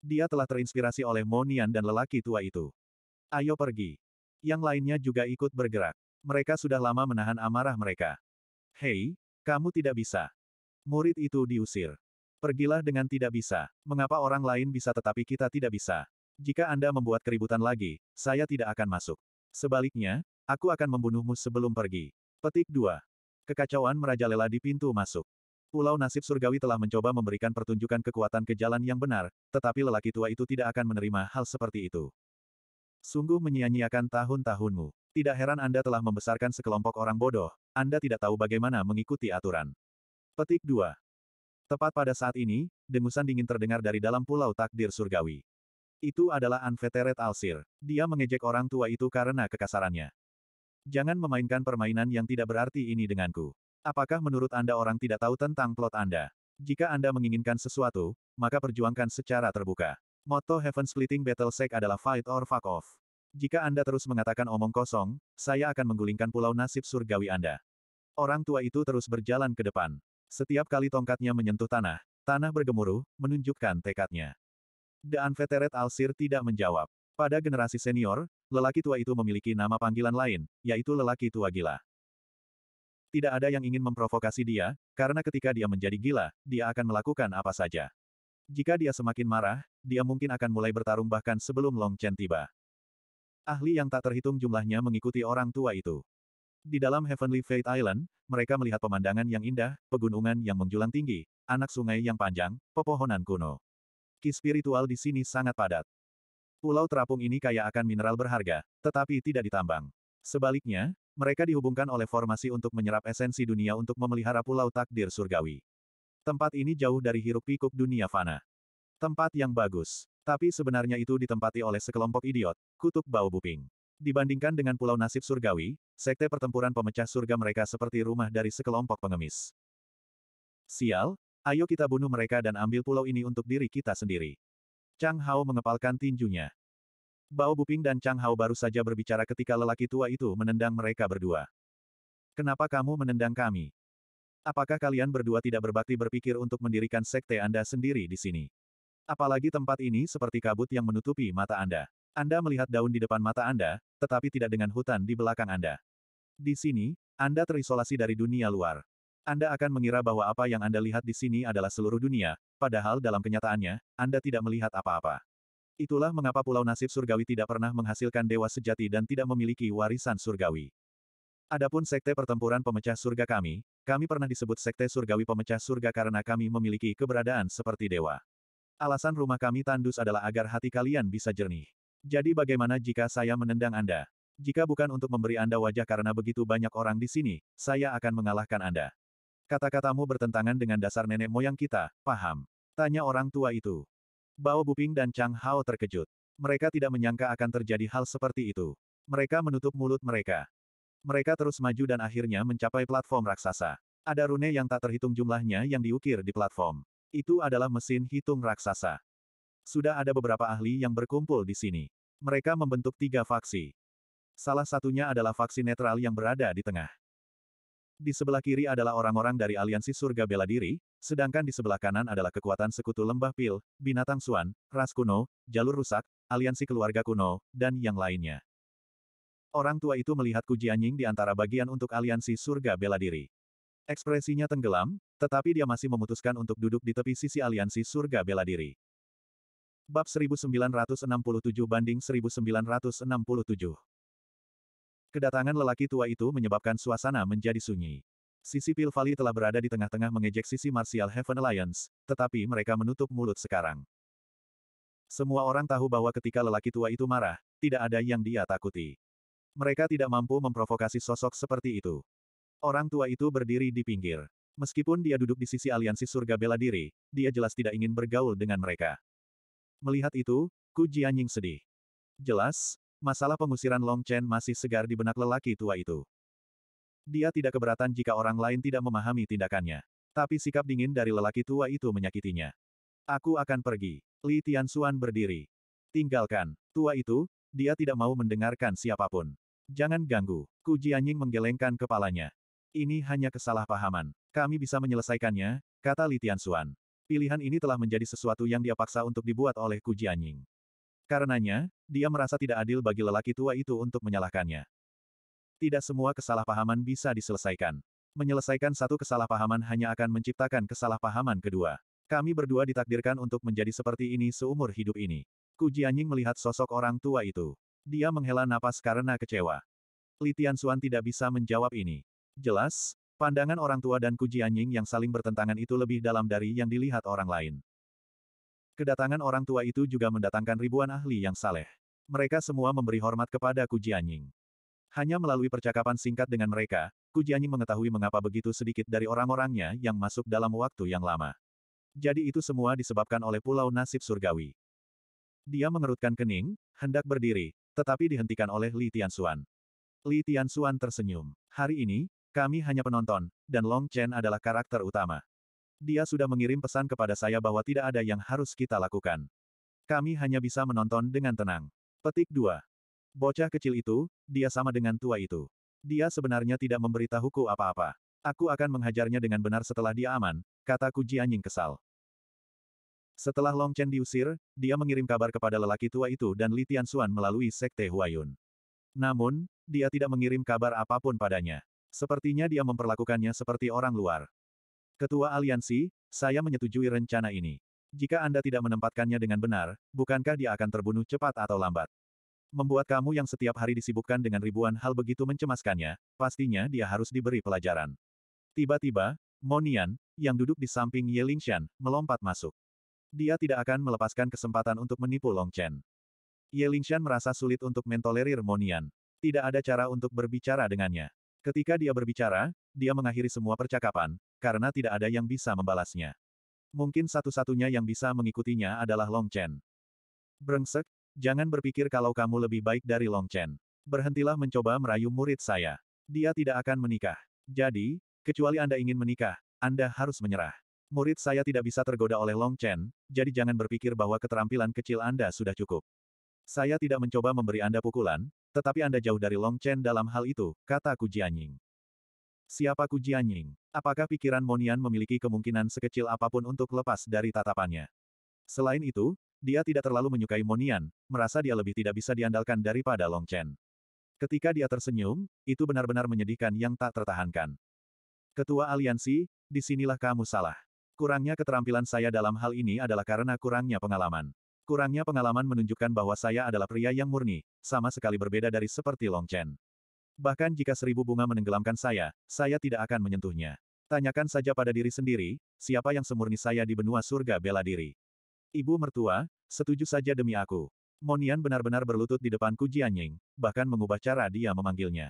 Dia telah terinspirasi oleh Monian dan lelaki tua itu. Ayo pergi. Yang lainnya juga ikut bergerak. Mereka sudah lama menahan amarah mereka. Hei, kamu tidak bisa. Murid itu diusir. Pergilah dengan tidak bisa. Mengapa orang lain bisa tetapi kita tidak bisa? Jika Anda membuat keributan lagi, saya tidak akan masuk. Sebaliknya, aku akan membunuhmu sebelum pergi. Petik 2. Kekacauan merajalela di pintu masuk. Pulau Nasib Surgawi telah mencoba memberikan pertunjukan kekuatan ke jalan yang benar, tetapi lelaki tua itu tidak akan menerima hal seperti itu. Sungguh menyia-nyiakan tahun-tahunmu. Tidak heran Anda telah membesarkan sekelompok orang bodoh, Anda tidak tahu bagaimana mengikuti aturan. Petik 2. Tepat pada saat ini, dengusan dingin terdengar dari dalam pulau takdir surgawi. Itu adalah Anveteret Alsir. Dia mengejek orang tua itu karena kekasarannya. Jangan memainkan permainan yang tidak berarti ini denganku. Apakah menurut Anda orang tidak tahu tentang plot Anda? Jika Anda menginginkan sesuatu, maka perjuangkan secara terbuka. Motto Heaven Splitting Battle Sect adalah fight or fuck off. Jika Anda terus mengatakan omong kosong, saya akan menggulingkan pulau nasib surgawi Anda. Orang tua itu terus berjalan ke depan. Setiap kali tongkatnya menyentuh tanah, tanah bergemuruh, menunjukkan tekadnya. The Unveteret Alsir tidak menjawab. Pada generasi senior, lelaki tua itu memiliki nama panggilan lain, yaitu lelaki tua gila. Tidak ada yang ingin memprovokasi dia, karena ketika dia menjadi gila, dia akan melakukan apa saja. Jika dia semakin marah, dia mungkin akan mulai bertarung bahkan sebelum Long Chen tiba. Ahli yang tak terhitung jumlahnya mengikuti orang tua itu. Di dalam Heavenly Fate Island, mereka melihat pemandangan yang indah, pegunungan yang menjulang tinggi, anak sungai yang panjang, pepohonan kuno. Ki spiritual di sini sangat padat. Pulau terapung ini kaya akan mineral berharga, tetapi tidak ditambang. Sebaliknya, mereka dihubungkan oleh formasi untuk menyerap esensi dunia untuk memelihara pulau takdir surgawi. Tempat ini jauh dari hiruk-pikuk dunia fana. Tempat yang bagus. Tapi sebenarnya itu ditempati oleh sekelompok idiot, kutuk bau buping. Dibandingkan dengan pulau nasib surgawi, sekte pertempuran pemecah surga mereka seperti rumah dari sekelompok pengemis. Sial, ayo kita bunuh mereka dan ambil pulau ini untuk diri kita sendiri. Chang Hao mengepalkan tinjunya. Bao Buping dan Chang Hao baru saja berbicara ketika lelaki tua itu menendang mereka berdua. Kenapa kamu menendang kami? Apakah kalian berdua tidak berbakti berpikir untuk mendirikan sekte Anda sendiri di sini? Apalagi tempat ini seperti kabut yang menutupi mata Anda. Anda melihat daun di depan mata Anda, tetapi tidak dengan hutan di belakang Anda. Di sini, Anda terisolasi dari dunia luar. Anda akan mengira bahwa apa yang Anda lihat di sini adalah seluruh dunia, padahal dalam kenyataannya, Anda tidak melihat apa-apa. Itulah mengapa pulau nasib surgawi tidak pernah menghasilkan dewa sejati dan tidak memiliki warisan surgawi. Adapun sekte pertempuran pemecah surga kami, kami pernah disebut sekte surgawi pemecah surga karena kami memiliki keberadaan seperti dewa. Alasan rumah kami tandus adalah agar hati kalian bisa jernih. Jadi bagaimana jika saya menendang Anda? Jika bukan untuk memberi Anda wajah karena begitu banyak orang di sini, saya akan mengalahkan Anda. Kata-katamu bertentangan dengan dasar nenek moyang kita, paham? Tanya orang tua itu. Bao Buping dan Chang Hao terkejut. Mereka tidak menyangka akan terjadi hal seperti itu. Mereka menutup mulut mereka. Mereka terus maju dan akhirnya mencapai platform raksasa. Ada rune yang tak terhitung jumlahnya yang diukir di platform. Itu adalah mesin hitung raksasa. Sudah ada beberapa ahli yang berkumpul di sini. Mereka membentuk tiga faksi. Salah satunya adalah faksi netral yang berada di tengah. Di sebelah kiri adalah orang-orang dari aliansi surga bela diri, sedangkan di sebelah kanan adalah kekuatan sekutu lembah pil, binatang suan, ras kuno, jalur rusak, aliansi keluarga kuno, dan yang lainnya. Orang tua itu melihat Jianying di antara bagian untuk aliansi surga bela diri. Ekspresinya tenggelam, tetapi dia masih memutuskan untuk duduk di tepi sisi aliansi surga bela diri. Bab 1967 banding 1967 Kedatangan lelaki tua itu menyebabkan suasana menjadi sunyi. Sisi Pil Valley telah berada di tengah-tengah mengejek sisi Martial Heaven Alliance, tetapi mereka menutup mulut sekarang. Semua orang tahu bahwa ketika lelaki tua itu marah, tidak ada yang dia takuti. Mereka tidak mampu memprovokasi sosok seperti itu. Orang tua itu berdiri di pinggir. Meskipun dia duduk di sisi aliansi surga bela diri, dia jelas tidak ingin bergaul dengan mereka. Melihat itu, Ku Jianying sedih. Jelas, masalah pengusiran Long Chen masih segar di benak lelaki tua itu. Dia tidak keberatan jika orang lain tidak memahami tindakannya. Tapi sikap dingin dari lelaki tua itu menyakitinya. Aku akan pergi. Li Tianxuan berdiri. Tinggalkan. Tua itu, dia tidak mau mendengarkan siapapun. Jangan ganggu. Ku Jianying menggelengkan kepalanya. Ini hanya kesalahpahaman. Kami bisa menyelesaikannya, kata Li Tianxuan. Pilihan ini telah menjadi sesuatu yang dia paksa untuk dibuat oleh Ku Jianying. Karenanya, dia merasa tidak adil bagi lelaki tua itu untuk menyalahkannya. Tidak semua kesalahpahaman bisa diselesaikan. Menyelesaikan satu kesalahpahaman hanya akan menciptakan kesalahpahaman kedua. Kami berdua ditakdirkan untuk menjadi seperti ini seumur hidup ini. Ku Jianying melihat sosok orang tua itu. Dia menghela napas karena kecewa. Li Tianxuan tidak bisa menjawab ini. Jelas, pandangan orang tua dan Ku Jianying yang saling bertentangan itu lebih dalam dari yang dilihat orang lain. Kedatangan orang tua itu juga mendatangkan ribuan ahli yang saleh. Mereka semua memberi hormat kepada Kujianying. Hanya melalui percakapan singkat dengan mereka, Kujianying mengetahui mengapa begitu sedikit dari orang-orangnya yang masuk dalam waktu yang lama. Jadi itu semua disebabkan oleh pulau nasib surgawi. Dia mengerutkan kening, hendak berdiri, tetapi dihentikan oleh Li Tianxuan. Li Tianxuan tersenyum. Hari ini, kami hanya penonton, dan Long Chen adalah karakter utama. Dia sudah mengirim pesan kepada saya bahwa tidak ada yang harus kita lakukan. Kami hanya bisa menonton dengan tenang. Petik 2. Bocah kecil itu, dia sama dengan tua itu. Dia sebenarnya tidak memberitahuku apa-apa. Aku akan menghajarnya dengan benar setelah dia aman, kata Kuji anjing kesal. Setelah Long Chen diusir, dia mengirim kabar kepada lelaki tua itu dan Li Tianxuan melalui Sekte Huayun. Namun, dia tidak mengirim kabar apapun padanya. Sepertinya dia memperlakukannya seperti orang luar. Ketua Aliansi, saya menyetujui rencana ini. Jika Anda tidak menempatkannya dengan benar, bukankah dia akan terbunuh cepat atau lambat? Membuat kamu yang setiap hari disibukkan dengan ribuan hal begitu mencemaskannya, pastinya dia harus diberi pelajaran. Tiba-tiba, Monian, yang duduk di samping Ye Lingshan, melompat masuk. Dia tidak akan melepaskan kesempatan untuk menipu Long Chen. Ye Lingshan merasa sulit untuk mentolerir Monian. Tidak ada cara untuk berbicara dengannya. Ketika dia berbicara, dia mengakhiri semua percakapan, karena tidak ada yang bisa membalasnya. Mungkin satu-satunya yang bisa mengikutinya adalah Long Chen. Brengsek, jangan berpikir kalau kamu lebih baik dari Long Chen. Berhentilah mencoba merayu murid saya. Dia tidak akan menikah. Jadi, kecuali Anda ingin menikah, Anda harus menyerah. Murid saya tidak bisa tergoda oleh Long Chen, jadi jangan berpikir bahwa keterampilan kecil Anda sudah cukup. Saya tidak mencoba memberi Anda pukulan, tetapi Anda jauh dari Long Chen dalam hal itu, kata Kujianying. Siapa Ku Jianying? Apakah pikiran Monian memiliki kemungkinan sekecil apapun untuk lepas dari tatapannya? Selain itu, dia tidak terlalu menyukai Monian, merasa dia lebih tidak bisa diandalkan daripada Long Chen. Ketika dia tersenyum, itu benar-benar menyedihkan yang tak tertahankan. Ketua aliansi, disinilah kamu salah. Kurangnya keterampilan saya dalam hal ini adalah karena kurangnya pengalaman. Kurangnya pengalaman menunjukkan bahwa saya adalah pria yang murni, sama sekali berbeda dari seperti Long Chen. Bahkan jika seribu bunga menenggelamkan saya, saya tidak akan menyentuhnya. Tanyakan saja pada diri sendiri, siapa yang semurni saya di benua surga bela diri. Ibu mertua, setuju saja demi aku. Monian benar-benar berlutut di depan Ku Jianying, bahkan mengubah cara dia memanggilnya.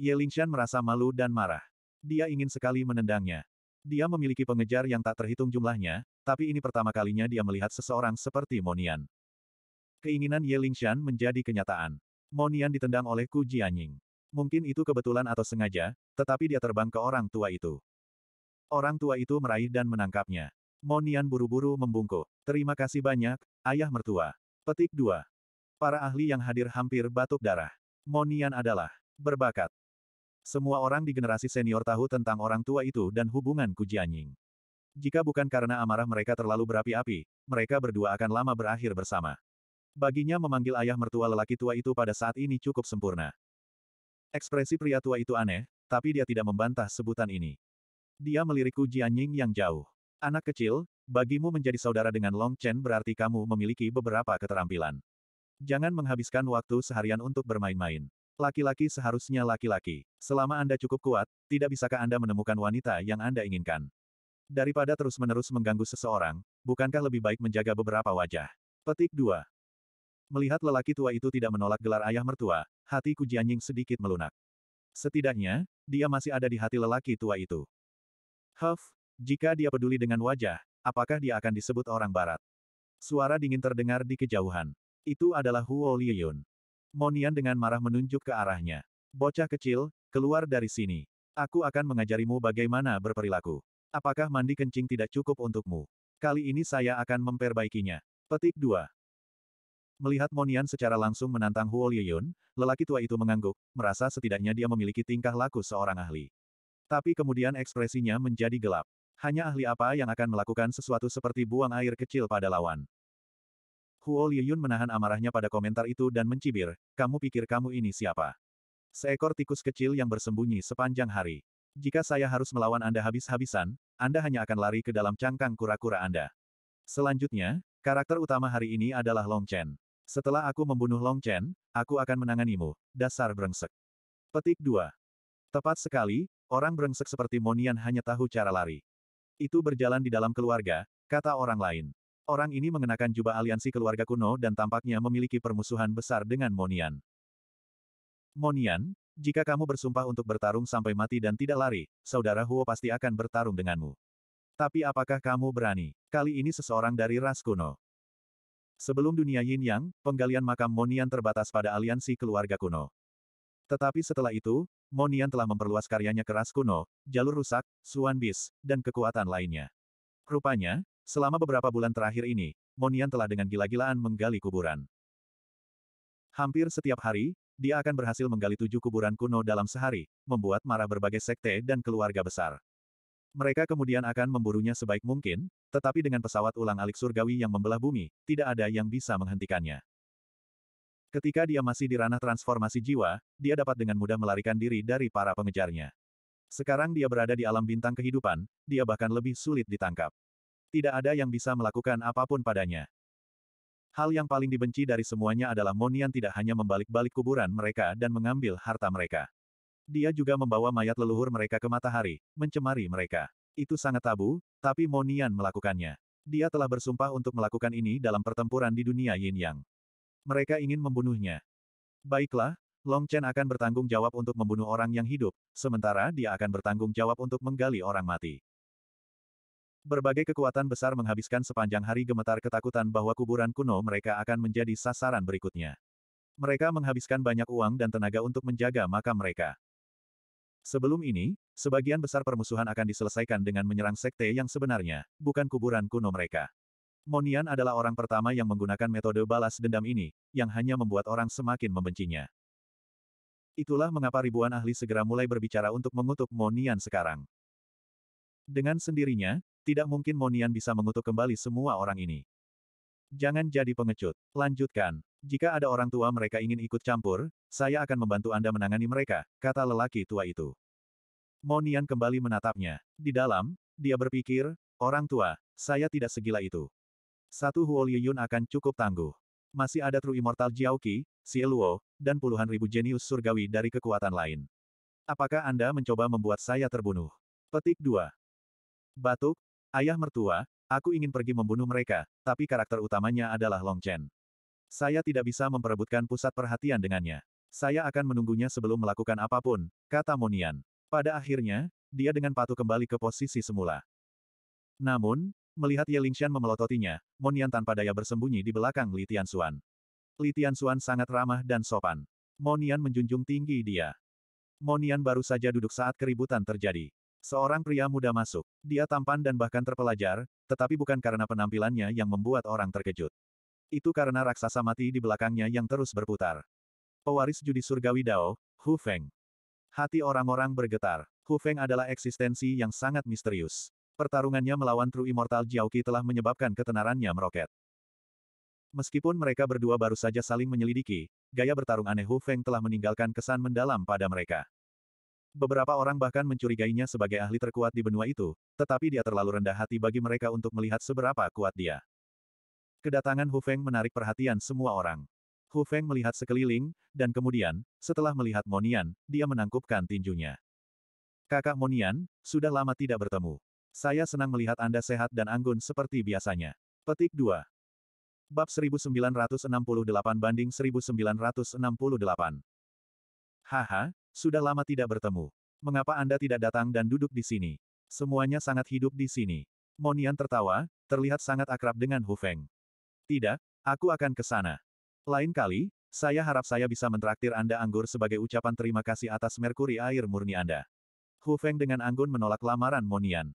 Ye Lingshan merasa malu dan marah. Dia ingin sekali menendangnya. Dia memiliki pengejar yang tak terhitung jumlahnya, tapi ini pertama kalinya dia melihat seseorang seperti Monian. Keinginan Ye Lingshan menjadi kenyataan. Monian ditendang oleh Ku Jianying. Mungkin itu kebetulan atau sengaja, tetapi dia terbang ke orang tua itu. Orang tua itu meraih dan menangkapnya. Monian buru-buru membungkuk. Terima kasih banyak, ayah mertua. Petik 2. Para ahli yang hadir hampir batuk darah. Monian adalah berbakat. Semua orang di generasi senior tahu tentang orang tua itu dan hubungan Kujianying. Jika bukan karena amarah mereka terlalu berapi-api, mereka berdua akan lama berakhir bersama. Baginya memanggil ayah mertua lelaki tua itu pada saat ini cukup sempurna. Ekspresi pria tua itu aneh, tapi dia tidak membantah sebutan ini. Dia melirikku Jianying yang jauh. Anak kecil, bagimu menjadi saudara dengan Long Chen berarti kamu memiliki beberapa keterampilan. Jangan menghabiskan waktu seharian untuk bermain-main. Laki-laki seharusnya laki-laki. Selama Anda cukup kuat, tidak bisakah Anda menemukan wanita yang Anda inginkan? Daripada terus-menerus mengganggu seseorang, bukankah lebih baik menjaga beberapa wajah? Petik 2. Melihat lelaki tua itu tidak menolak gelar ayah mertua, hati Kujianying sedikit melunak. Setidaknya, dia masih ada di hati lelaki tua itu. Huff, jika dia peduli dengan wajah, apakah dia akan disebut orang barat? Suara dingin terdengar di kejauhan. Itu adalah Huo Liyun. Monian dengan marah menunjuk ke arahnya. Bocah kecil, keluar dari sini. Aku akan mengajarimu bagaimana berperilaku. Apakah mandi kencing tidak cukup untukmu? Kali ini saya akan memperbaikinya. Petik 2. Melihat Monian secara langsung menantang Huo Liyun, lelaki tua itu mengangguk, merasa setidaknya dia memiliki tingkah laku seorang ahli. Tapi kemudian ekspresinya menjadi gelap. Hanya ahli apa yang akan melakukan sesuatu seperti buang air kecil pada lawan? Huo Liyun menahan amarahnya pada komentar itu dan mencibir, kamu pikir kamu ini siapa? Seekor tikus kecil yang bersembunyi sepanjang hari. Jika saya harus melawan Anda habis-habisan, Anda hanya akan lari ke dalam cangkang kura-kura Anda. Selanjutnya, karakter utama hari ini adalah Long Chen. Setelah aku membunuh Long Chen, aku akan menanganimu, dasar brengsek. Petik 2. Tepat sekali, orang brengsek seperti Monian hanya tahu cara lari. Itu berjalan di dalam keluarga, kata orang lain. Orang ini mengenakan jubah aliansi keluarga kuno dan tampaknya memiliki permusuhan besar dengan Monian. Monian, jika kamu bersumpah untuk bertarung sampai mati dan tidak lari, saudara Huo pasti akan bertarung denganmu. Tapi apakah kamu berani? Kali ini seseorang dari ras kuno. Sebelum dunia Yin Yang, penggalian makam Monian terbatas pada aliansi keluarga kuno. Tetapi setelah itu, Monian telah memperluas karyanya keras kuno, jalur rusak, Suan Bis, dan kekuatan lainnya. Rupanya, selama beberapa bulan terakhir ini, Monian telah dengan gila-gilaan menggali kuburan. Hampir setiap hari, dia akan berhasil menggali tujuh kuburan kuno dalam sehari, membuat marah berbagai sekte dan keluarga besar. Mereka kemudian akan memburunya sebaik mungkin, tetapi dengan pesawat ulang-alik surgawi yang membelah bumi, tidak ada yang bisa menghentikannya. Ketika dia masih di ranah transformasi jiwa, dia dapat dengan mudah melarikan diri dari para pengejarnya. Sekarang dia berada di alam bintang kehidupan, dia bahkan lebih sulit ditangkap. Tidak ada yang bisa melakukan apapun padanya. Hal yang paling dibenci dari semuanya adalah Monian tidak hanya membalik-balik kuburan mereka dan mengambil harta mereka. Dia juga membawa mayat leluhur mereka ke matahari, mencemari mereka. Itu sangat tabu, tapi Monian melakukannya. Dia telah bersumpah untuk melakukan ini dalam pertempuran di dunia Yin Yang. Mereka ingin membunuhnya. Baiklah, Long Chen akan bertanggung jawab untuk membunuh orang yang hidup, sementara dia akan bertanggung jawab untuk menggali orang mati. Berbagai kekuatan besar menghabiskan sepanjang hari gemetar ketakutan bahwa kuburan kuno mereka akan menjadi sasaran berikutnya. Mereka menghabiskan banyak uang dan tenaga untuk menjaga makam mereka. Sebelum ini, sebagian besar permusuhan akan diselesaikan dengan menyerang sekte yang sebenarnya, bukan kuburan kuno mereka. Monian adalah orang pertama yang menggunakan metode balas dendam ini, yang hanya membuat orang semakin membencinya. Itulah mengapa ribuan ahli segera mulai berbicara untuk mengutuk Monian sekarang. Dengan sendirinya, tidak mungkin Monian bisa mengutuk kembali semua orang ini. Jangan jadi pengecut, lanjutkan. Jika ada orang tua mereka ingin ikut campur, saya akan membantu Anda menangani mereka, kata lelaki tua itu. Monian kembali menatapnya. Di dalam, dia berpikir, orang tua, saya tidak segila itu. Satu Huo Liyun akan cukup tangguh. Masih ada True Immortal Jiaoqi, Sieluo, dan puluhan ribu jenius surgawi dari kekuatan lain. Apakah Anda mencoba membuat saya terbunuh? Petik 2. Batuk, ayah mertua, aku ingin pergi membunuh mereka, tapi karakter utamanya adalah Long Chen. Saya tidak bisa memperebutkan pusat perhatian dengannya. Saya akan menunggunya sebelum melakukan apapun, kata Monian. Pada akhirnya, dia dengan patuh kembali ke posisi semula. Namun, melihat Ye Lingshan memelototinya, Monian tanpa daya bersembunyi di belakang Li Tianxuan. Li Tianxuan sangat ramah dan sopan. Monian menjunjung tinggi dia. Monian baru saja duduk saat keributan terjadi. Seorang pria muda masuk. Dia tampan dan bahkan terpelajar, tetapi bukan karena penampilannya yang membuat orang terkejut. Itu karena raksasa mati di belakangnya yang terus berputar. Pewaris judi surgawi Dao, Hu Feng. Hati orang-orang bergetar. Hu Feng adalah eksistensi yang sangat misterius. Pertarungannya melawan True Immortal Jiaoqi telah menyebabkan ketenarannya meroket. Meskipun mereka berdua baru saja saling menyelidiki, gaya bertarung aneh Hu Feng telah meninggalkan kesan mendalam pada mereka. Beberapa orang bahkan mencurigainya sebagai ahli terkuat di benua itu, tetapi dia terlalu rendah hati bagi mereka untuk melihat seberapa kuat dia. Kedatangan Hu Feng menarik perhatian semua orang. Hu Feng melihat sekeliling, dan kemudian, setelah melihat Monian, dia menangkupkan tinjunya. Kakak Monian, sudah lama tidak bertemu. Saya senang melihat Anda sehat dan anggun seperti biasanya. Petik 2. Bab 1968 banding 1968. Haha, sudah lama tidak bertemu. Mengapa Anda tidak datang dan duduk di sini? Semuanya sangat hidup di sini. Monian tertawa, terlihat sangat akrab dengan Hu Feng. Tidak, aku akan ke sana. Lain kali, saya harap saya bisa mentraktir Anda anggur sebagai ucapan terima kasih atas merkuri air murni Anda. Hu Feng dengan anggun menolak lamaran Monian.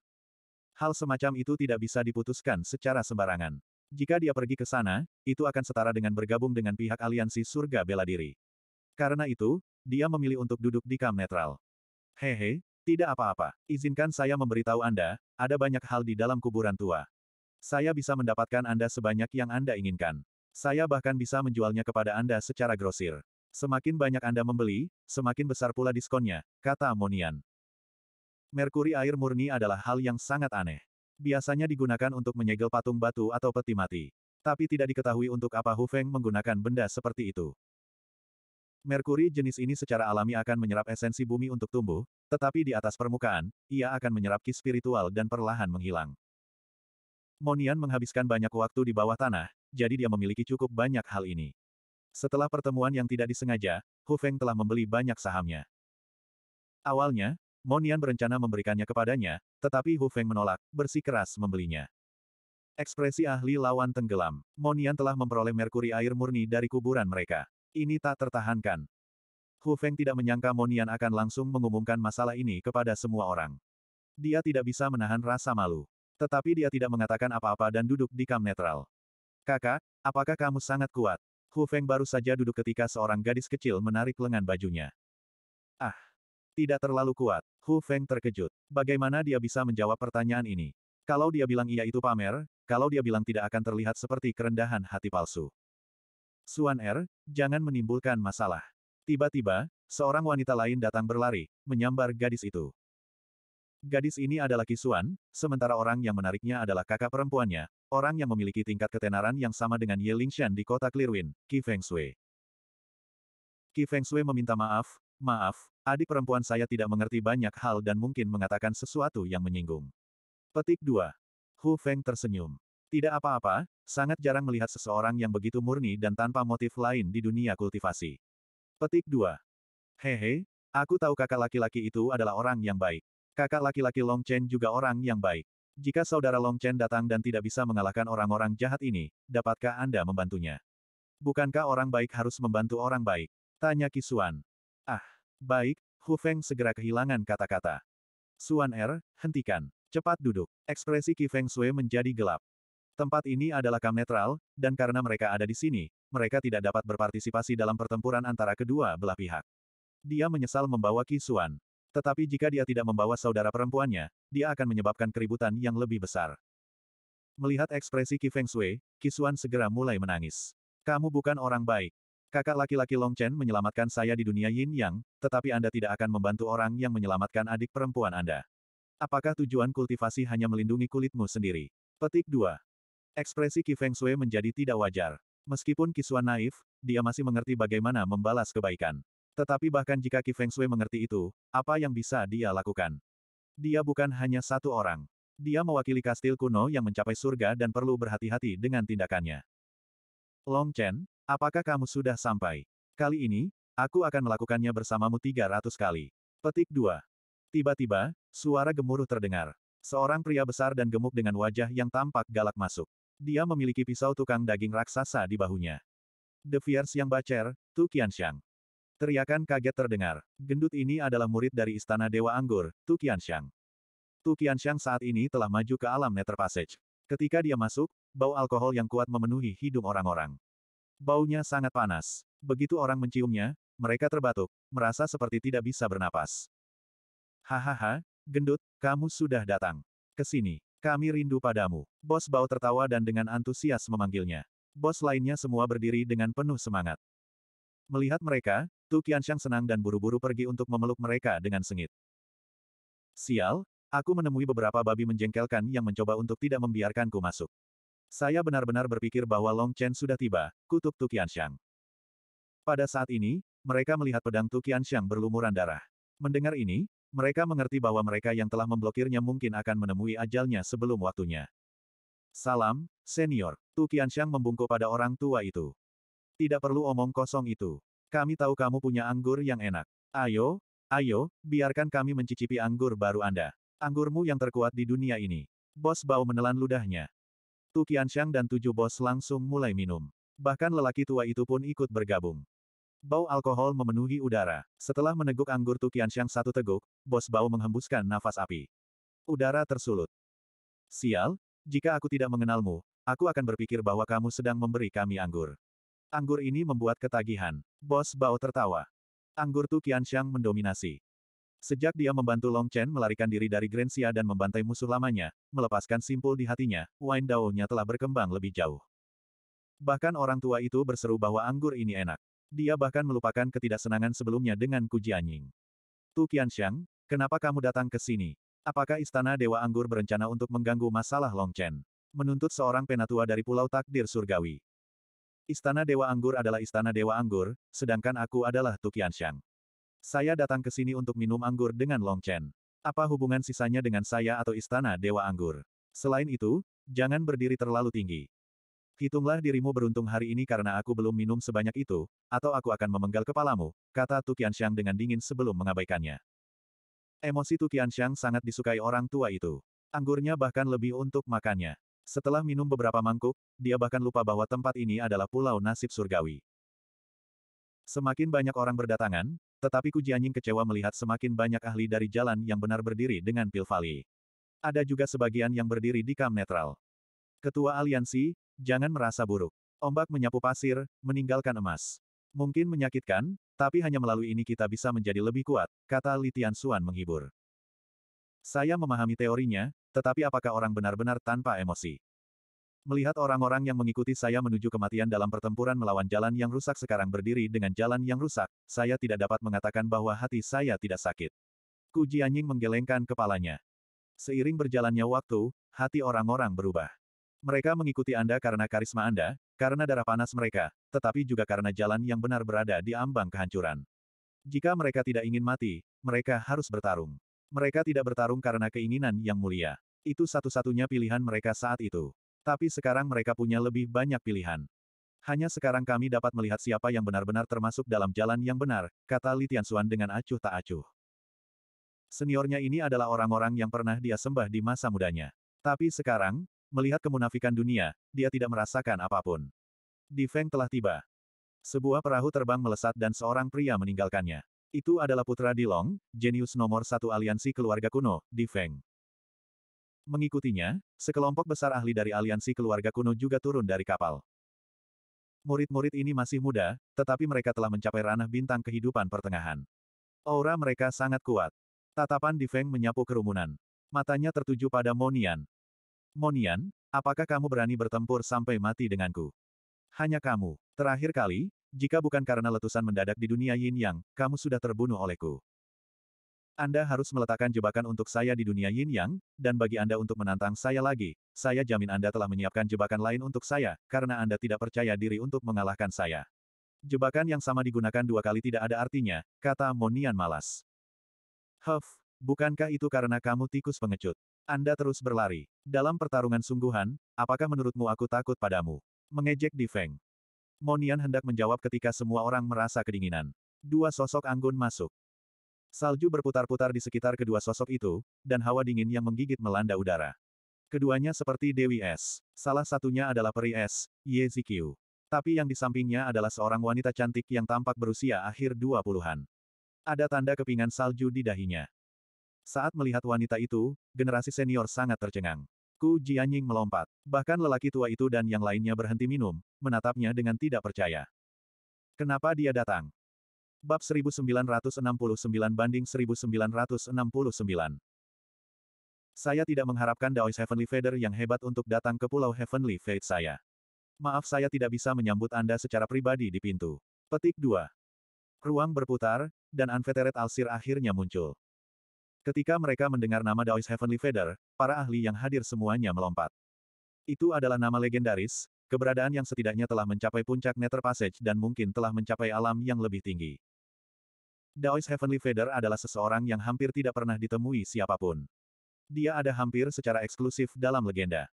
Hal semacam itu tidak bisa diputuskan secara sembarangan. Jika dia pergi ke sana, itu akan setara dengan bergabung dengan pihak aliansi surga bela diri. Karena itu, dia memilih untuk duduk di kam netral. Hehe, tidak apa-apa. Izinkan saya memberitahu Anda, ada banyak hal di dalam kuburan tua. Saya bisa mendapatkan Anda sebanyak yang Anda inginkan. Saya bahkan bisa menjualnya kepada Anda secara grosir. Semakin banyak Anda membeli, semakin besar pula diskonnya, kata Monian. Merkuri air murni adalah hal yang sangat aneh. Biasanya digunakan untuk menyegel patung batu atau peti mati. Tapi tidak diketahui untuk apa Hu Feng menggunakan benda seperti itu. Merkuri jenis ini secara alami akan menyerap esensi bumi untuk tumbuh, tetapi di atas permukaan, ia akan menyerap ki spiritual dan perlahan menghilang. Monian menghabiskan banyak waktu di bawah tanah, jadi dia memiliki cukup banyak hal ini. Setelah pertemuan yang tidak disengaja, Hu Feng telah membeli banyak sahamnya. Awalnya, Monian berencana memberikannya kepadanya, tetapi Hu Feng menolak, bersikeras membelinya. Ekspresi ahli lawan tenggelam. Monian telah memperoleh merkuri air murni dari kuburan mereka. Ini tak tertahankan. Hu Feng tidak menyangka Monian akan langsung mengumumkan masalah ini kepada semua orang. Dia tidak bisa menahan rasa malu. Tetapi dia tidak mengatakan apa-apa dan duduk di kam netral. Kakak, apakah kamu sangat kuat? Hu Feng baru saja duduk ketika seorang gadis kecil menarik lengan bajunya. Ah, tidak terlalu kuat. Hu Feng terkejut. Bagaimana dia bisa menjawab pertanyaan ini? Kalau dia bilang ia itu pamer, kalau dia bilang tidak akan terlihat seperti kerendahan hati palsu. Suan Er, jangan menimbulkan masalah. Tiba-tiba, seorang wanita lain datang berlari, menyambar gadis itu. Gadis ini adalah Kisuan, sementara orang yang menariknya adalah kakak perempuannya, orang yang memiliki tingkat ketenaran yang sama dengan Ye Lingshan di kota Clearwind, Qi Feng Shui. Qi Feng Shui meminta maaf, maaf, adik perempuan saya tidak mengerti banyak hal dan mungkin mengatakan sesuatu yang menyinggung. Petik 2. Hu Feng tersenyum. Tidak apa-apa, sangat jarang melihat seseorang yang begitu murni dan tanpa motif lain di dunia kultivasi. Petik 2. Hehe, aku tahu kakak laki-laki itu adalah orang yang baik. Kakak laki-laki Long Chen juga orang yang baik. Jika saudara Long Chen datang dan tidak bisa mengalahkan orang-orang jahat ini, dapatkah Anda membantunya? Bukankah orang baik harus membantu orang baik? Tanya Kisuan. Ah, baik, Hu Feng segera kehilangan kata-kata. Suan Er, hentikan. Cepat duduk. Ekspresi Ki Feng Sui menjadi gelap. Tempat ini adalah kam netral, dan karena mereka ada di sini, mereka tidak dapat berpartisipasi dalam pertempuran antara kedua belah pihak. Dia menyesal membawa Qi Suan. Tetapi jika dia tidak membawa saudara perempuannya, dia akan menyebabkan keributan yang lebih besar. Melihat ekspresi Qi Feng Shui, Kisuan segera mulai menangis. Kamu bukan orang baik. Kakak laki-laki Long Chen menyelamatkan saya di dunia Yin Yang, tetapi Anda tidak akan membantu orang yang menyelamatkan adik perempuan Anda. Apakah tujuan kultivasi hanya melindungi kulitmu sendiri? Petik 2. Ekspresi Qi Feng Shui menjadi tidak wajar. Meskipun Kisuan naif, dia masih mengerti bagaimana membalas kebaikan. Tetapi bahkan jika Qi Feng Shui mengerti itu, apa yang bisa dia lakukan? Dia bukan hanya satu orang. Dia mewakili kastil kuno yang mencapai surga dan perlu berhati-hati dengan tindakannya. Long Chen, apakah kamu sudah sampai? Kali ini, aku akan melakukannya bersamamu 300 kali. Petik 2. Tiba-tiba, suara gemuruh terdengar. Seorang pria besar dan gemuk dengan wajah yang tampak galak masuk. Dia memiliki pisau tukang daging raksasa di bahunya. The Fierce yang Bacer, Tu Qianxiang. Teriakan kaget terdengar. Gendut ini adalah murid dari Istana Dewa Anggur, Tu Qianxiang. Tu Qianxiang saat ini telah maju ke alam Nether Passage. Ketika dia masuk, bau alkohol yang kuat memenuhi hidung orang-orang. Baunya sangat panas. Begitu orang menciumnya, mereka terbatuk, merasa seperti tidak bisa bernapas. Hahaha, gendut, kamu sudah datang. Kesini, kami rindu padamu. Bos bau tertawa dan dengan antusias memanggilnya. Bos lainnya semua berdiri dengan penuh semangat. Melihat mereka, Tu Qianxiang senang dan buru-buru pergi untuk memeluk mereka dengan sengit. Sial, aku menemui beberapa babi menjengkelkan yang mencoba untuk tidak membiarkanku masuk. Saya benar-benar berpikir bahwa Long Chen sudah tiba, kutuk Tu Qianxiang. Pada saat ini, mereka melihat pedang Tu Qianxiang berlumuran darah. Mendengar ini, mereka mengerti bahwa mereka yang telah memblokirnya mungkin akan menemui ajalnya sebelum waktunya. Salam, senior. Tu Qianxiang membungkuk pada orang tua itu. Tidak perlu omong kosong itu. Kami tahu kamu punya anggur yang enak. Ayo, ayo, biarkan kami mencicipi anggur baru Anda. Anggurmu yang terkuat di dunia ini. Bos Bao menelan ludahnya. Tu Qianxiang dan tujuh bos langsung mulai minum. Bahkan lelaki tua itu pun ikut bergabung. Bau alkohol memenuhi udara. Setelah meneguk anggur Tu Qianxiang satu teguk, bos Bao menghembuskan nafas api. Udara tersulut. Sial, jika aku tidak mengenalmu, aku akan berpikir bahwa kamu sedang memberi kami anggur. Anggur ini membuat ketagihan. Bos Bao tertawa. Anggur Tu Qianxiang mendominasi. Sejak dia membantu Long Chen melarikan diri dari Grensia dan membantai musuh lamanya, melepaskan simpul di hatinya, wine dao telah berkembang lebih jauh. Bahkan orang tua itu berseru bahwa anggur ini enak. Dia bahkan melupakan ketidaksenangan sebelumnya dengan Ku Jianying. Tu Qianxiang, kenapa kamu datang ke sini? Apakah Istana Dewa Anggur berencana untuk mengganggu masalah Long Chen? Menuntut seorang penatua dari Pulau Takdir Surgawi. Istana Dewa Anggur adalah Istana Dewa Anggur, sedangkan aku adalah Shang. Saya datang ke sini untuk minum anggur dengan Long Chen. Apa hubungan sisanya dengan saya atau Istana Dewa Anggur? Selain itu, jangan berdiri terlalu tinggi. Hitunglah dirimu beruntung hari ini karena aku belum minum sebanyak itu, atau aku akan memenggal kepalamu, kata Shang dengan dingin sebelum mengabaikannya. Emosi Shang sangat disukai orang tua itu. Anggurnya bahkan lebih untuk makannya. Setelah minum beberapa mangkuk, dia bahkan lupa bahwa tempat ini adalah pulau nasib surgawi. Semakin banyak orang berdatangan, tetapi Ku Jianying kecewa melihat semakin banyak ahli dari jalan yang benar berdiri dengan Pilvali. Ada juga sebagian yang berdiri di kam netral. Ketua aliansi, jangan merasa buruk. Ombak menyapu pasir, meninggalkan emas. Mungkin menyakitkan, tapi hanya melalui ini kita bisa menjadi lebih kuat, kata Litian Suan menghibur. Saya memahami teorinya, tetapi apakah orang benar-benar tanpa emosi? Melihat orang-orang yang mengikuti saya menuju kematian dalam pertempuran melawan jalan yang rusak sekarang berdiri dengan jalan yang rusak, saya tidak dapat mengatakan bahwa hati saya tidak sakit. Ku Jianying menggelengkan kepalanya. Seiring berjalannya waktu, hati orang-orang berubah. Mereka mengikuti Anda karena karisma Anda, karena darah panas mereka, tetapi juga karena jalan yang benar berada di ambang kehancuran. Jika mereka tidak ingin mati, mereka harus bertarung. Mereka tidak bertarung karena keinginan yang mulia. Itu satu-satunya pilihan mereka saat itu. Tapi sekarang mereka punya lebih banyak pilihan. Hanya sekarang kami dapat melihat siapa yang benar-benar termasuk dalam jalan yang benar, kata Li Tianxuan dengan acuh tak acuh. Seniornya ini adalah orang-orang yang pernah dia sembah di masa mudanya. Tapi sekarang, melihat kemunafikan dunia, dia tidak merasakan apapun. Di Feng telah tiba. Sebuah perahu terbang melesat dan seorang pria meninggalkannya. Itu adalah putra Dilong, jenius nomor satu aliansi keluarga kuno, di Feng. Mengikutinya, sekelompok besar ahli dari aliansi keluarga kuno juga turun dari kapal. Murid-murid ini masih muda, tetapi mereka telah mencapai ranah bintang kehidupan pertengahan. Aura mereka sangat kuat. Tatapan di Feng menyapu kerumunan. Matanya tertuju pada Monian. Monian, apakah kamu berani bertempur sampai mati denganku? Hanya kamu. Terakhir kali, jika bukan karena letusan mendadak di dunia yin yang, kamu sudah terbunuh olehku. Anda harus meletakkan jebakan untuk saya di dunia yin yang, dan bagi Anda untuk menantang saya lagi, saya jamin Anda telah menyiapkan jebakan lain untuk saya, karena Anda tidak percaya diri untuk mengalahkan saya. Jebakan yang sama digunakan dua kali tidak ada artinya, kata Monian malas. Huff, bukankah itu karena kamu tikus pengecut? Anda terus berlari. Dalam pertarungan sungguhan, apakah menurutmu aku takut padamu? Mengejek di Feng. Monian hendak menjawab ketika semua orang merasa kedinginan. Dua sosok anggun masuk. Salju berputar-putar di sekitar kedua sosok itu, dan hawa dingin yang menggigit melanda udara. Keduanya seperti Dewi Es. Salah satunya adalah peri es, Yezikyu. Tapi yang di sampingnya adalah seorang wanita cantik yang tampak berusia akhir dua puluhan. Ada tanda kepingan salju di dahinya. Saat melihat wanita itu, generasi senior sangat tercengang. Ku Jianying melompat. Bahkan lelaki tua itu dan yang lainnya berhenti minum, menatapnya dengan tidak percaya. Kenapa dia datang? Bab 1969 banding 1969. Saya tidak mengharapkan Daois Heavenly Feather yang hebat untuk datang ke Pulau Heavenly Fate saya. Maaf saya tidak bisa menyambut Anda secara pribadi di pintu. Petik 2. Ruang berputar, dan Unfettered Alsir akhirnya muncul. Ketika mereka mendengar nama Daois Heavenly Feather, para ahli yang hadir semuanya melompat. Itu adalah nama legendaris, keberadaan yang setidaknya telah mencapai puncak Nether Passage dan mungkin telah mencapai alam yang lebih tinggi. Daois Heavenly Feather adalah seseorang yang hampir tidak pernah ditemui siapapun. Dia ada hampir secara eksklusif dalam legenda.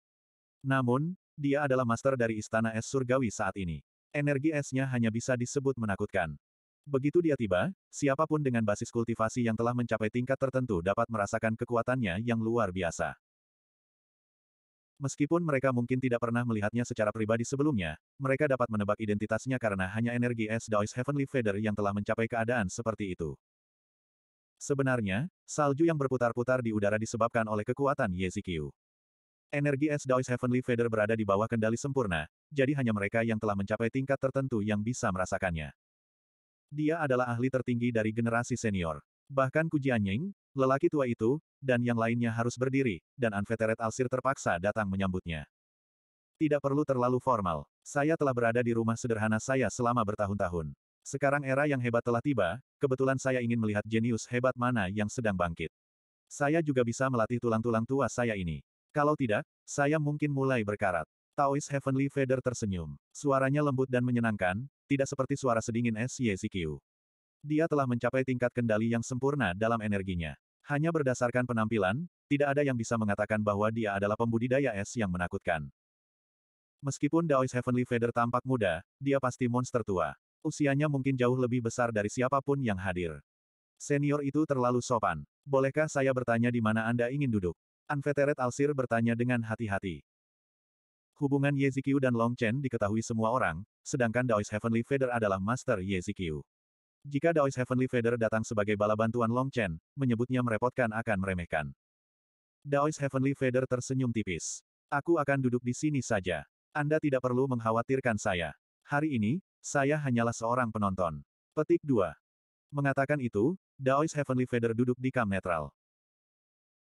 Namun, dia adalah master dari Istana Es Surgawi saat ini. Energi esnya hanya bisa disebut menakutkan. Begitu dia tiba, siapapun dengan basis kultivasi yang telah mencapai tingkat tertentu dapat merasakan kekuatannya yang luar biasa. Meskipun mereka mungkin tidak pernah melihatnya secara pribadi sebelumnya, mereka dapat menebak identitasnya karena hanya energi es Daoist Heavenly Feather yang telah mencapai keadaan seperti itu. Sebenarnya, salju yang berputar-putar di udara disebabkan oleh kekuatan Yezikyu. Energi es Daoist Heavenly Feather berada di bawah kendali sempurna, jadi hanya mereka yang telah mencapai tingkat tertentu yang bisa merasakannya. Dia adalah ahli tertinggi dari generasi senior. Bahkan Kujianying, lelaki tua itu, dan yang lainnya harus berdiri, dan Anveteret Alsir terpaksa datang menyambutnya. Tidak perlu terlalu formal. Saya telah berada di rumah sederhana saya selama bertahun-tahun. Sekarang era yang hebat telah tiba, kebetulan saya ingin melihat jenius hebat mana yang sedang bangkit. Saya juga bisa melatih tulang-tulang tua saya ini. Kalau tidak, saya mungkin mulai berkarat. Taoist Heavenly Feather tersenyum. Suaranya lembut dan menyenangkan, tidak seperti suara sedingin es Yezikyu. Dia telah mencapai tingkat kendali yang sempurna dalam energinya. Hanya berdasarkan penampilan, tidak ada yang bisa mengatakan bahwa dia adalah pembudidaya es yang menakutkan. Meskipun Daoist Heavenly Feather tampak muda, dia pasti monster tua. Usianya mungkin jauh lebih besar dari siapapun yang hadir. Senior itu terlalu sopan. Bolehkah saya bertanya di mana Anda ingin duduk? Anveteret Alsir bertanya dengan hati-hati. Hubungan Yezikyu dan Long Chen diketahui semua orang, sedangkan Daoist Heavenly Feather adalah Master Yezikyu. Jika Daoist Heavenly Feather datang sebagai bala bantuan Long Chen, menyebutnya merepotkan akan meremehkan. Daoist Heavenly Feather tersenyum tipis. Aku akan duduk di sini saja. Anda tidak perlu mengkhawatirkan saya. Hari ini, saya hanyalah seorang penonton. Petik 2. Mengatakan itu, Daoist Heavenly Feather duduk di kam netral.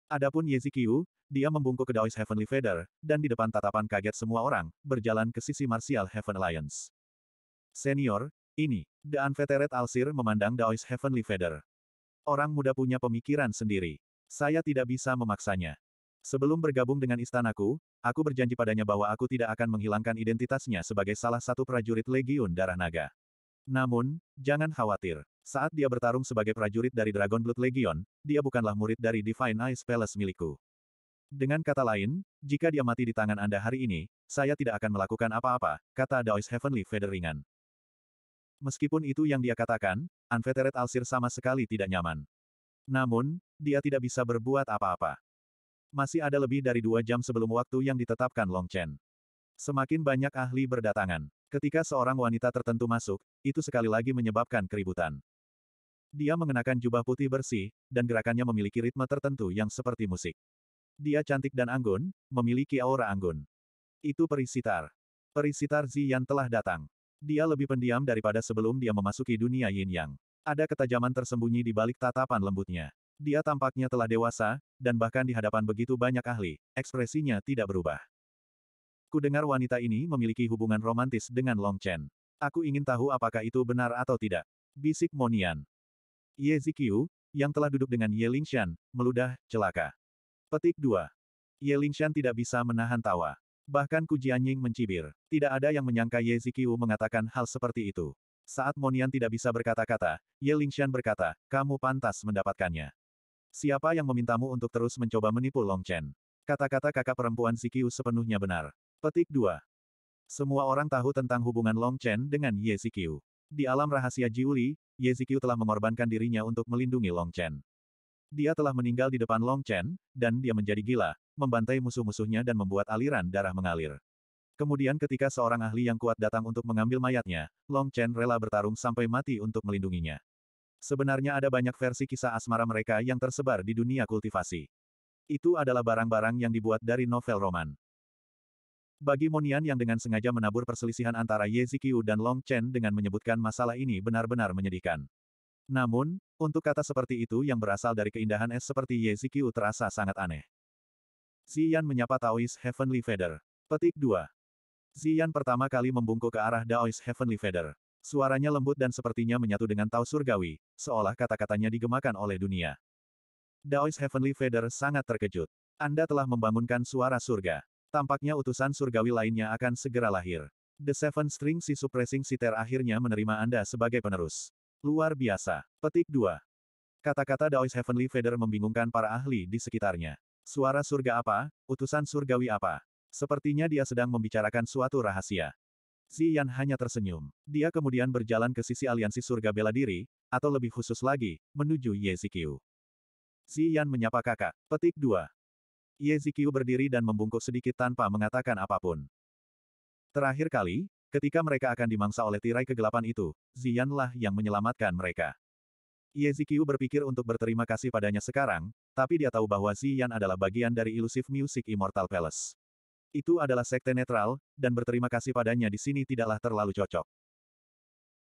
Adapun Yezikyu, dia membungkuk ke Daois Heavenly Feather, dan di depan tatapan kaget semua orang, berjalan ke sisi Martial Heaven Alliance. Senior, ini, The Unveteret Alsir memandang Daois Heavenly Feather. Orang muda punya pemikiran sendiri. Saya tidak bisa memaksanya. Sebelum bergabung dengan istanaku, aku berjanji padanya bahwa aku tidak akan menghilangkan identitasnya sebagai salah satu prajurit Legiun Darah Naga. Namun, jangan khawatir. Saat dia bertarung sebagai prajurit dari Dragon Blood Legion, dia bukanlah murid dari Divine Ice Palace milikku. Dengan kata lain, jika dia mati di tangan Anda hari ini, saya tidak akan melakukan apa-apa, kata Daois Heavenly Feather ringan. Meskipun itu yang dia katakan, Anveteret Alsir sama sekali tidak nyaman. Namun, dia tidak bisa berbuat apa-apa. Masih ada lebih dari dua jam sebelum waktu yang ditetapkan Long Chen. Semakin banyak ahli berdatangan. Ketika seorang wanita tertentu masuk, itu sekali lagi menyebabkan keributan. Dia mengenakan jubah putih bersih, dan gerakannya memiliki ritme tertentu yang seperti musik. Dia cantik dan anggun, memiliki aura anggun. Itu Perisitar. Perisitar Ziyan telah datang. Dia lebih pendiam daripada sebelum dia memasuki dunia yin yang. Ada ketajaman tersembunyi di balik tatapan lembutnya. Dia tampaknya telah dewasa, dan bahkan di hadapan begitu banyak ahli, ekspresinya tidak berubah. Kudengar wanita ini memiliki hubungan romantis dengan Long Chen. Aku ingin tahu apakah itu benar atau tidak. Bisik Monian. Ye Zikyu, yang telah duduk dengan Ye Lingshan, meludah, celaka. Petik 2. Ye Lingshan tidak bisa menahan tawa. Bahkan Ku Jianying mencibir. Tidak ada yang menyangka Ye Zikiu mengatakan hal seperti itu. Saat Monian tidak bisa berkata-kata, Ye Lingshan berkata, kamu pantas mendapatkannya. Siapa yang memintamu untuk terus mencoba menipu Long Chen? Kata-kata kakak perempuan Zikiu sepenuhnya benar. Petik 2. Semua orang tahu tentang hubungan Long Chen dengan Ye Zikiu. Di alam rahasia Jiuli, Ye Zikiu telah mengorbankan dirinya untuk melindungi Long Chen. Dia telah meninggal di depan Long Chen, dan dia menjadi gila, membantai musuh-musuhnya dan membuat aliran darah mengalir. Kemudian ketika seorang ahli yang kuat datang untuk mengambil mayatnya, Long Chen rela bertarung sampai mati untuk melindunginya. Sebenarnya ada banyak versi kisah asmara mereka yang tersebar di dunia kultivasi. Itu adalah barang-barang yang dibuat dari novel roman. Bagi Monian yang dengan sengaja menabur perselisihan antara Ye Zikyu dan Long Chen dengan menyebutkan masalah ini benar-benar menyedihkan. Namun, untuk kata seperti itu yang berasal dari keindahan es seperti Yezikiu terasa sangat aneh. Zian menyapa Taoist Heavenly Feather. Petik 2. Xian pertama kali membungkuk ke arah Daois Heavenly Feather. Suaranya lembut dan sepertinya menyatu dengan Tao Surgawi, seolah kata-katanya digemakan oleh dunia. Daois Heavenly Feather sangat terkejut. Anda telah membangunkan suara surga. Tampaknya utusan surgawi lainnya akan segera lahir. The Seven String si Suppressing Siter akhirnya menerima Anda sebagai penerus. Luar biasa. Petik 2. Kata-kata Daois Heavenly Feather membingungkan para ahli di sekitarnya. Suara surga apa? Utusan surgawi apa? Sepertinya dia sedang membicarakan suatu rahasia. Ziyan hanya tersenyum. Dia kemudian berjalan ke sisi aliansi surga bela diri, atau lebih khusus lagi, menuju Yezikyu. Ziyan menyapa kakak. Petik 2. Yezikyu berdiri dan membungkuk sedikit tanpa mengatakan apapun. Terakhir kali, Ketika mereka akan dimangsa oleh tirai kegelapan itu, Ziyanlah yang menyelamatkan mereka. Ye Yezikyu berpikir untuk berterima kasih padanya sekarang, tapi dia tahu bahwa Zian adalah bagian dari Ilusif Musik Immortal Palace. Itu adalah sekte netral, dan berterima kasih padanya di sini tidaklah terlalu cocok.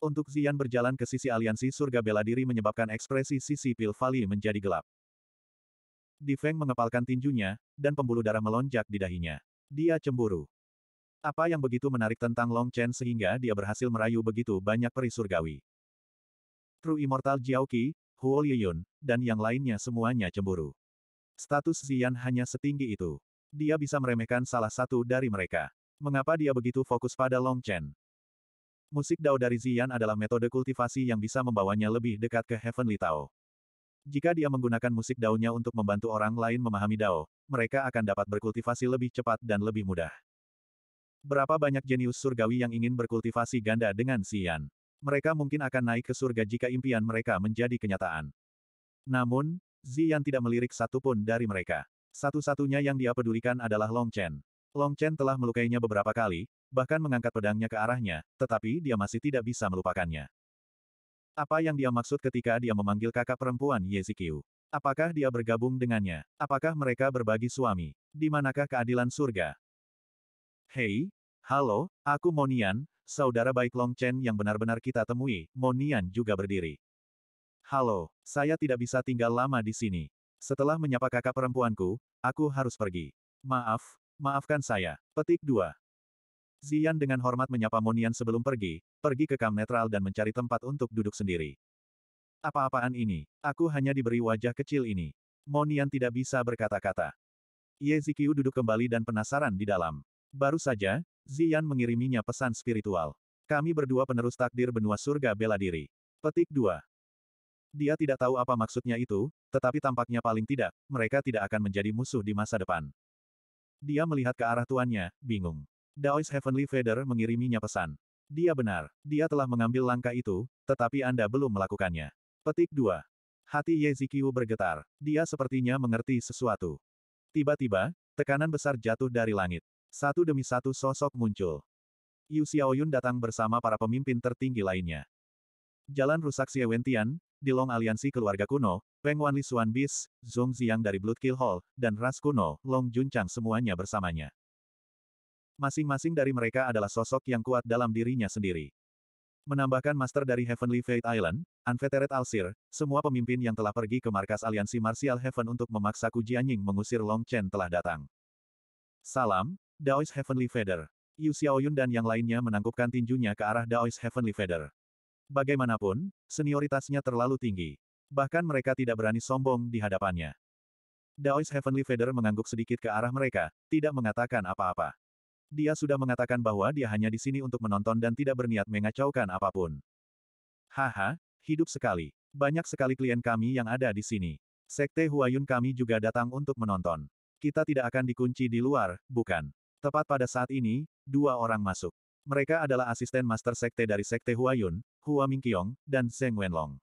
Untuk Zian berjalan ke sisi aliansi surga bela diri menyebabkan ekspresi sisi Pil Valley menjadi gelap. Di Feng mengepalkan tinjunya, dan pembuluh darah melonjak di dahinya. Dia cemburu. Apa yang begitu menarik tentang Long Chen sehingga dia berhasil merayu begitu banyak peri surgawi? True Immortal Jiao Qi, Huo Liyun, dan yang lainnya semuanya cemburu. Status Ziyan hanya setinggi itu. Dia bisa meremehkan salah satu dari mereka. Mengapa dia begitu fokus pada Long Chen? Musik Dao dari Ziyan adalah metode kultivasi yang bisa membawanya lebih dekat ke Heavenly Tao. Jika dia menggunakan musik Dao-nya untuk membantu orang lain memahami Dao, mereka akan dapat berkultivasi lebih cepat dan lebih mudah. Berapa banyak jenius surgawi yang ingin berkultivasi ganda dengan Xian? Mereka mungkin akan naik ke surga jika impian mereka menjadi kenyataan. Namun, Xian tidak melirik satupun dari mereka. Satu-satunya yang dia pedulikan adalah Long Chen. Long Chen telah melukainya beberapa kali, bahkan mengangkat pedangnya ke arahnya, tetapi dia masih tidak bisa melupakannya. Apa yang dia maksud ketika dia memanggil kakak perempuan Ye Yezikyu? Apakah dia bergabung dengannya? Apakah mereka berbagi suami? Di manakah keadilan surga? Hei, halo, aku Monian, saudara baik Long Chen yang benar-benar kita temui, Monian juga berdiri. Halo, saya tidak bisa tinggal lama di sini. Setelah menyapa kakak perempuanku, aku harus pergi. Maaf, maafkan saya. Petik 2. Zian dengan hormat menyapa Monian sebelum pergi, pergi ke kam netral dan mencari tempat untuk duduk sendiri. Apa-apaan ini? Aku hanya diberi wajah kecil ini. Monian tidak bisa berkata-kata. Ye Zikyu duduk kembali dan penasaran di dalam. Baru saja, Ziyan mengiriminya pesan spiritual. Kami berdua penerus takdir benua surga bela diri. Petik 2. Dia tidak tahu apa maksudnya itu, tetapi tampaknya paling tidak, mereka tidak akan menjadi musuh di masa depan. Dia melihat ke arah tuannya, bingung. Daois Heavenly Feather mengiriminya pesan. Dia benar, dia telah mengambil langkah itu, tetapi Anda belum melakukannya. Petik 2. Hati Yezikiu bergetar. Dia sepertinya mengerti sesuatu. Tiba-tiba, tekanan besar jatuh dari langit. Satu demi satu sosok muncul. Yu Xiaoyun datang bersama para pemimpin tertinggi lainnya. Jalan rusak Xie Wentian, di Long Aliansi Keluarga Kuno, Peng Wanli Suan Bis, Zhong Ziyang dari Blood Kill Hall, dan Ras Kuno, Long Junchang semuanya bersamanya. Masing-masing dari mereka adalah sosok yang kuat dalam dirinya sendiri. Menambahkan master dari Heavenly Fate Island, Unfettered Alsir, semua pemimpin yang telah pergi ke markas aliansi Martial Heaven untuk memaksa Ku Jianying mengusir Long Chen telah datang. Salam, Daois Heavenly Feather. Yu Xiaoyun dan yang lainnya menangkupkan tinjunya ke arah Daois Heavenly Feather. Bagaimanapun, senioritasnya terlalu tinggi. Bahkan mereka tidak berani sombong di hadapannya. Daois Heavenly Feather mengangguk sedikit ke arah mereka, tidak mengatakan apa-apa. Dia sudah mengatakan bahwa dia hanya di sini untuk menonton dan tidak berniat mengacaukan apapun. Haha, hidup sekali. Banyak sekali klien kami yang ada di sini. Sekte Huayun kami juga datang untuk menonton. Kita tidak akan dikunci di luar, bukan? Tepat pada saat ini, dua orang masuk. Mereka adalah asisten master sekte dari sekte Huayun, Hua Mingqiong, dan Zheng Wenlong.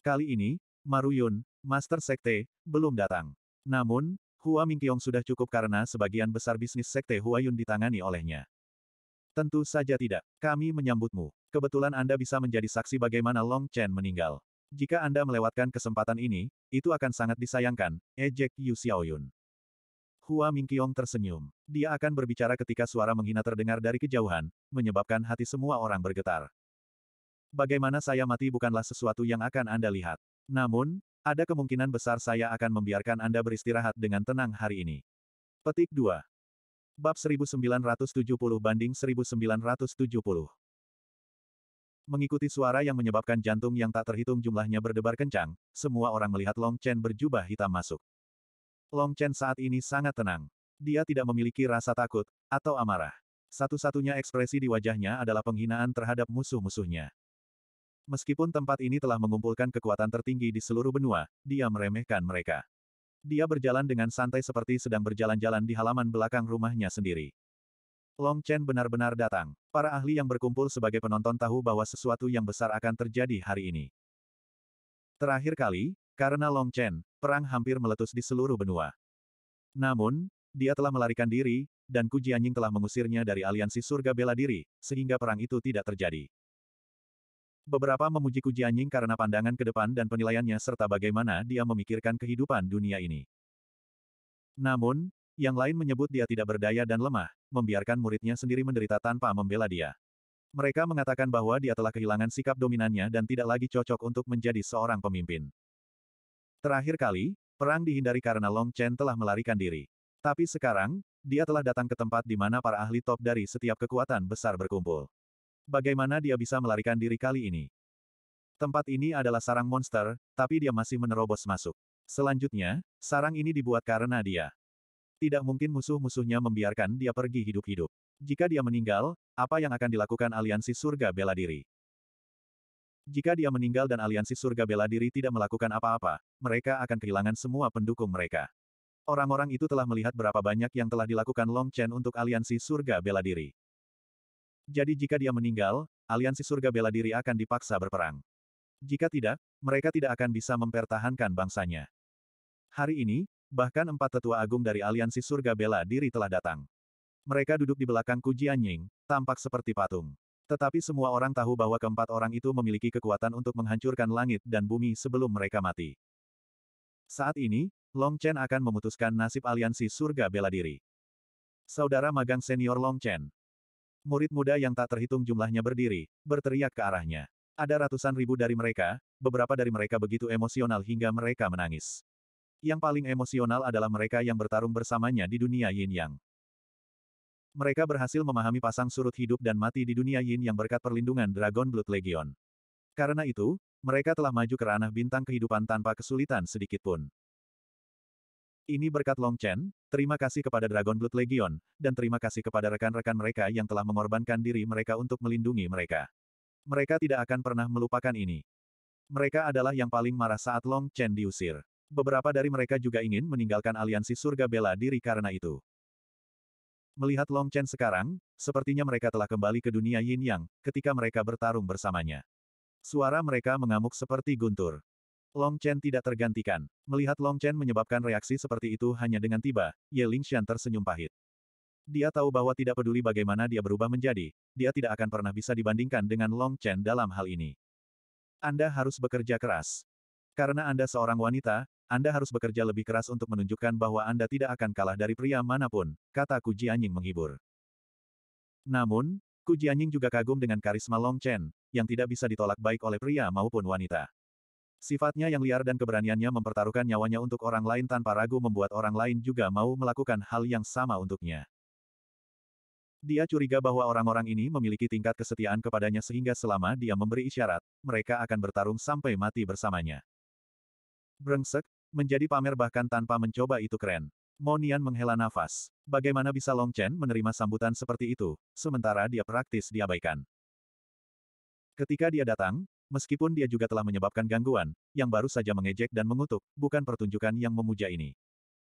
Kali ini, Maruyun, master sekte, belum datang. Namun, Hua Mingqiong sudah cukup karena sebagian besar bisnis sekte Huayun ditangani olehnya. Tentu saja tidak. Kami menyambutmu. Kebetulan Anda bisa menjadi saksi bagaimana Long Chen meninggal. Jika Anda melewatkan kesempatan ini, itu akan sangat disayangkan, ejek Yu Xiaoyun. Hua Mingqiong tersenyum. Dia akan berbicara ketika suara menghina terdengar dari kejauhan, menyebabkan hati semua orang bergetar. Bagaimana saya mati bukanlah sesuatu yang akan Anda lihat. Namun, ada kemungkinan besar saya akan membiarkan Anda beristirahat dengan tenang hari ini. Petik 2. Bab 1970 banding 1970. Mengikuti suara yang menyebabkan jantung yang tak terhitung jumlahnya berdebar kencang, semua orang melihat Long Chen berjubah hitam masuk. Long Chen saat ini sangat tenang. Dia tidak memiliki rasa takut, atau amarah. Satu-satunya ekspresi di wajahnya adalah penghinaan terhadap musuh-musuhnya. Meskipun tempat ini telah mengumpulkan kekuatan tertinggi di seluruh benua, dia meremehkan mereka. Dia berjalan dengan santai seperti sedang berjalan-jalan di halaman belakang rumahnya sendiri. Long Chen benar-benar datang. Para ahli yang berkumpul sebagai penonton tahu bahwa sesuatu yang besar akan terjadi hari ini. Terakhir kali, karena Long Chen, perang hampir meletus di seluruh benua. Namun, dia telah melarikan diri, dan Ku Jianying telah mengusirnya dari aliansi surga bela diri, sehingga perang itu tidak terjadi. Beberapa memuji Ku Jianying karena pandangan ke depan dan penilaiannya serta bagaimana dia memikirkan kehidupan dunia ini. Namun, yang lain menyebut dia tidak berdaya dan lemah, membiarkan muridnya sendiri menderita tanpa membela dia. Mereka mengatakan bahwa dia telah kehilangan sikap dominannya dan tidak lagi cocok untuk menjadi seorang pemimpin. Terakhir kali, perang dihindari karena Long Chen telah melarikan diri. Tapi sekarang, dia telah datang ke tempat di mana para ahli top dari setiap kekuatan besar berkumpul. Bagaimana dia bisa melarikan diri kali ini? Tempat ini adalah sarang monster, tapi dia masih menerobos masuk. Selanjutnya, sarang ini dibuat karena dia. Tidak mungkin musuh-musuhnya membiarkan dia pergi hidup-hidup. Jika dia meninggal, apa yang akan dilakukan aliansi surga bela diri? Jika dia meninggal dan aliansi surga bela diri tidak melakukan apa-apa, mereka akan kehilangan semua pendukung mereka. Orang-orang itu telah melihat berapa banyak yang telah dilakukan Long Chen untuk aliansi surga bela diri. Jadi jika dia meninggal, aliansi surga bela diri akan dipaksa berperang. Jika tidak, mereka tidak akan bisa mempertahankan bangsanya. Hari ini, bahkan empat tetua agung dari aliansi surga bela diri telah datang. Mereka duduk di belakang Ku Jianying, tampak seperti patung. Tetapi semua orang tahu bahwa keempat orang itu memiliki kekuatan untuk menghancurkan langit dan bumi sebelum mereka mati. Saat ini, Long Chen akan memutuskan nasib aliansi surga bela diri. Saudara magang senior Long Chen. Murid muda yang tak terhitung jumlahnya berdiri, berteriak ke arahnya. Ada ratusan ribu dari mereka, beberapa dari mereka begitu emosional hingga mereka menangis. Yang paling emosional adalah mereka yang bertarung bersamanya di dunia yin yang. Mereka berhasil memahami pasang surut hidup dan mati di dunia Yin yang berkat perlindungan Dragon Blood Legion. Karena itu, mereka telah maju ke ranah bintang kehidupan tanpa kesulitan sedikitpun. Ini berkat Long Chen, terima kasih kepada Dragon Blood Legion, dan terima kasih kepada rekan-rekan mereka yang telah mengorbankan diri mereka untuk melindungi mereka. Mereka tidak akan pernah melupakan ini. Mereka adalah yang paling marah saat Long Chen diusir. Beberapa dari mereka juga ingin meninggalkan aliansi surga bela diri karena itu. Melihat Long Chen sekarang, sepertinya mereka telah kembali ke dunia Yin Yang, ketika mereka bertarung bersamanya. Suara mereka mengamuk seperti guntur. Long Chen tidak tergantikan. Melihat Long Chen menyebabkan reaksi seperti itu hanya dengan tiba, Ye Xian tersenyum pahit. Dia tahu bahwa tidak peduli bagaimana dia berubah menjadi, dia tidak akan pernah bisa dibandingkan dengan Long Chen dalam hal ini. Anda harus bekerja keras. Karena Anda seorang wanita, anda harus bekerja lebih keras untuk menunjukkan bahwa Anda tidak akan kalah dari pria manapun, kata Ku Jianying menghibur. Namun, Ku Jianying juga kagum dengan karisma Long Chen, yang tidak bisa ditolak baik oleh pria maupun wanita. Sifatnya yang liar dan keberaniannya mempertaruhkan nyawanya untuk orang lain tanpa ragu membuat orang lain juga mau melakukan hal yang sama untuknya. Dia curiga bahwa orang-orang ini memiliki tingkat kesetiaan kepadanya sehingga selama dia memberi isyarat, mereka akan bertarung sampai mati bersamanya. Brengsek, Menjadi pamer bahkan tanpa mencoba itu keren. Monian menghela nafas. Bagaimana bisa Long Chen menerima sambutan seperti itu, sementara dia praktis diabaikan. Ketika dia datang, meskipun dia juga telah menyebabkan gangguan, yang baru saja mengejek dan mengutuk, bukan pertunjukan yang memuja ini.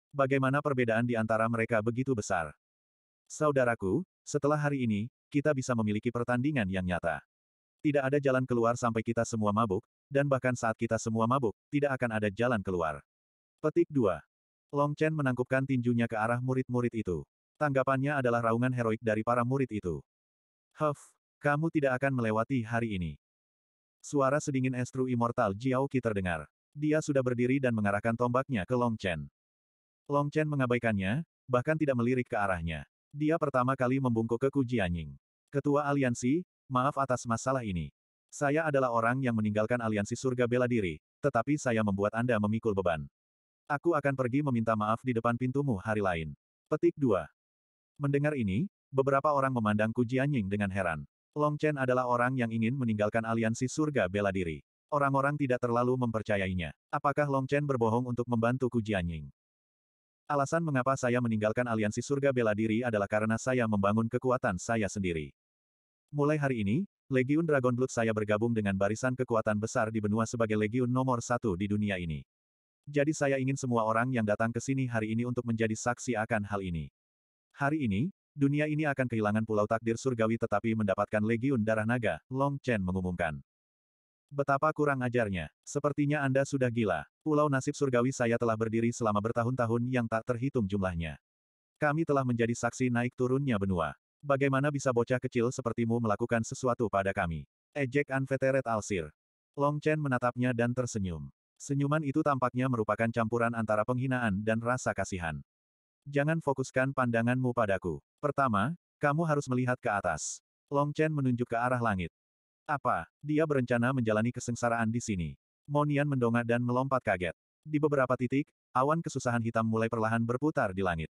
Bagaimana perbedaan di antara mereka begitu besar? Saudaraku, setelah hari ini, kita bisa memiliki pertandingan yang nyata. Tidak ada jalan keluar sampai kita semua mabuk, dan bahkan saat kita semua mabuk, tidak akan ada jalan keluar. Petik 2. Long Chen menangkupkan tinjunya ke arah murid-murid itu. Tanggapannya adalah raungan heroik dari para murid itu. Huff, kamu tidak akan melewati hari ini. Suara sedingin estru True Immortal Jiao Qi terdengar. Dia sudah berdiri dan mengarahkan tombaknya ke Long Chen. Long Chen mengabaikannya, bahkan tidak melirik ke arahnya. Dia pertama kali membungkuk ke Ku Jianying. Ketua aliansi, maaf atas masalah ini. Saya adalah orang yang meninggalkan aliansi surga bela diri, tetapi saya membuat Anda memikul beban. Aku akan pergi meminta maaf di depan pintumu hari lain. Petik 2. Mendengar ini, beberapa orang memandang Ku Jianying dengan heran. Long Chen adalah orang yang ingin meninggalkan aliansi surga bela diri. Orang-orang tidak terlalu mempercayainya. Apakah Long Chen berbohong untuk membantu Ku Jianying? Alasan mengapa saya meninggalkan aliansi surga bela diri adalah karena saya membangun kekuatan saya sendiri. Mulai hari ini, Legiun Dragon Blood saya bergabung dengan barisan kekuatan besar di benua sebagai legiun nomor satu di dunia ini. Jadi saya ingin semua orang yang datang ke sini hari ini untuk menjadi saksi akan hal ini. Hari ini, dunia ini akan kehilangan pulau takdir surgawi tetapi mendapatkan legiun darah naga, Long Chen mengumumkan. Betapa kurang ajarnya. Sepertinya Anda sudah gila. Pulau nasib surgawi saya telah berdiri selama bertahun-tahun yang tak terhitung jumlahnya. Kami telah menjadi saksi naik turunnya benua. Bagaimana bisa bocah kecil sepertimu melakukan sesuatu pada kami? Ejek Anveteret Alsir. Long Chen menatapnya dan tersenyum. Senyuman itu tampaknya merupakan campuran antara penghinaan dan rasa kasihan. Jangan fokuskan pandanganmu padaku. Pertama, kamu harus melihat ke atas. Long Chen menunjuk ke arah langit. Apa? Dia berencana menjalani kesengsaraan di sini. Monian mendongak dan melompat kaget. Di beberapa titik, awan kesusahan hitam mulai perlahan berputar di langit.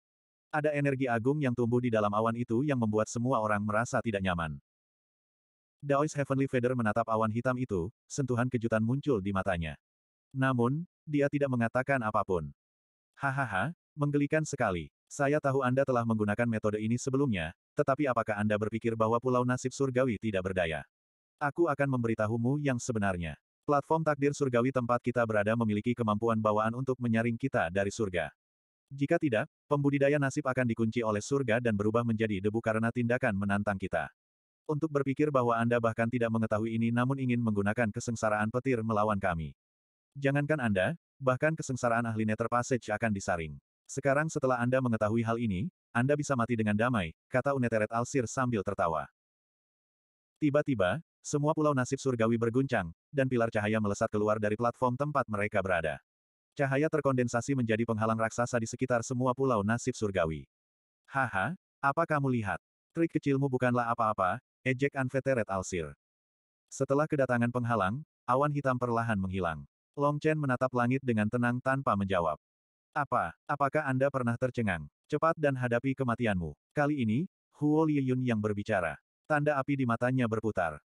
Ada energi agung yang tumbuh di dalam awan itu yang membuat semua orang merasa tidak nyaman. Daois Heavenly Feather menatap awan hitam itu, sentuhan kejutan muncul di matanya. Namun, dia tidak mengatakan apapun. Hahaha, menggelikan sekali. Saya tahu Anda telah menggunakan metode ini sebelumnya, tetapi apakah Anda berpikir bahwa Pulau Nasib Surgawi tidak berdaya? Aku akan memberitahumu yang sebenarnya. Platform takdir surgawi tempat kita berada memiliki kemampuan bawaan untuk menyaring kita dari surga. Jika tidak, pembudidaya nasib akan dikunci oleh surga dan berubah menjadi debu karena tindakan menantang kita. Untuk berpikir bahwa Anda bahkan tidak mengetahui ini namun ingin menggunakan kesengsaraan petir melawan kami. Jangankan Anda, bahkan kesengsaraan ahli Nether Passage akan disaring. Sekarang setelah Anda mengetahui hal ini, Anda bisa mati dengan damai, kata Uneteret Alsir sambil tertawa. Tiba-tiba, semua pulau nasib surgawi berguncang, dan pilar cahaya melesat keluar dari platform tempat mereka berada. Cahaya terkondensasi menjadi penghalang raksasa di sekitar semua pulau nasib surgawi. Haha, apa kamu lihat? Trik kecilmu bukanlah apa-apa, ejek Anveteret Alsir. Setelah kedatangan penghalang, awan hitam perlahan menghilang. Long Chen menatap langit dengan tenang tanpa menjawab. Apa, apakah Anda pernah tercengang? Cepat dan hadapi kematianmu. Kali ini, Huo Liyun yang berbicara. Tanda api di matanya berputar.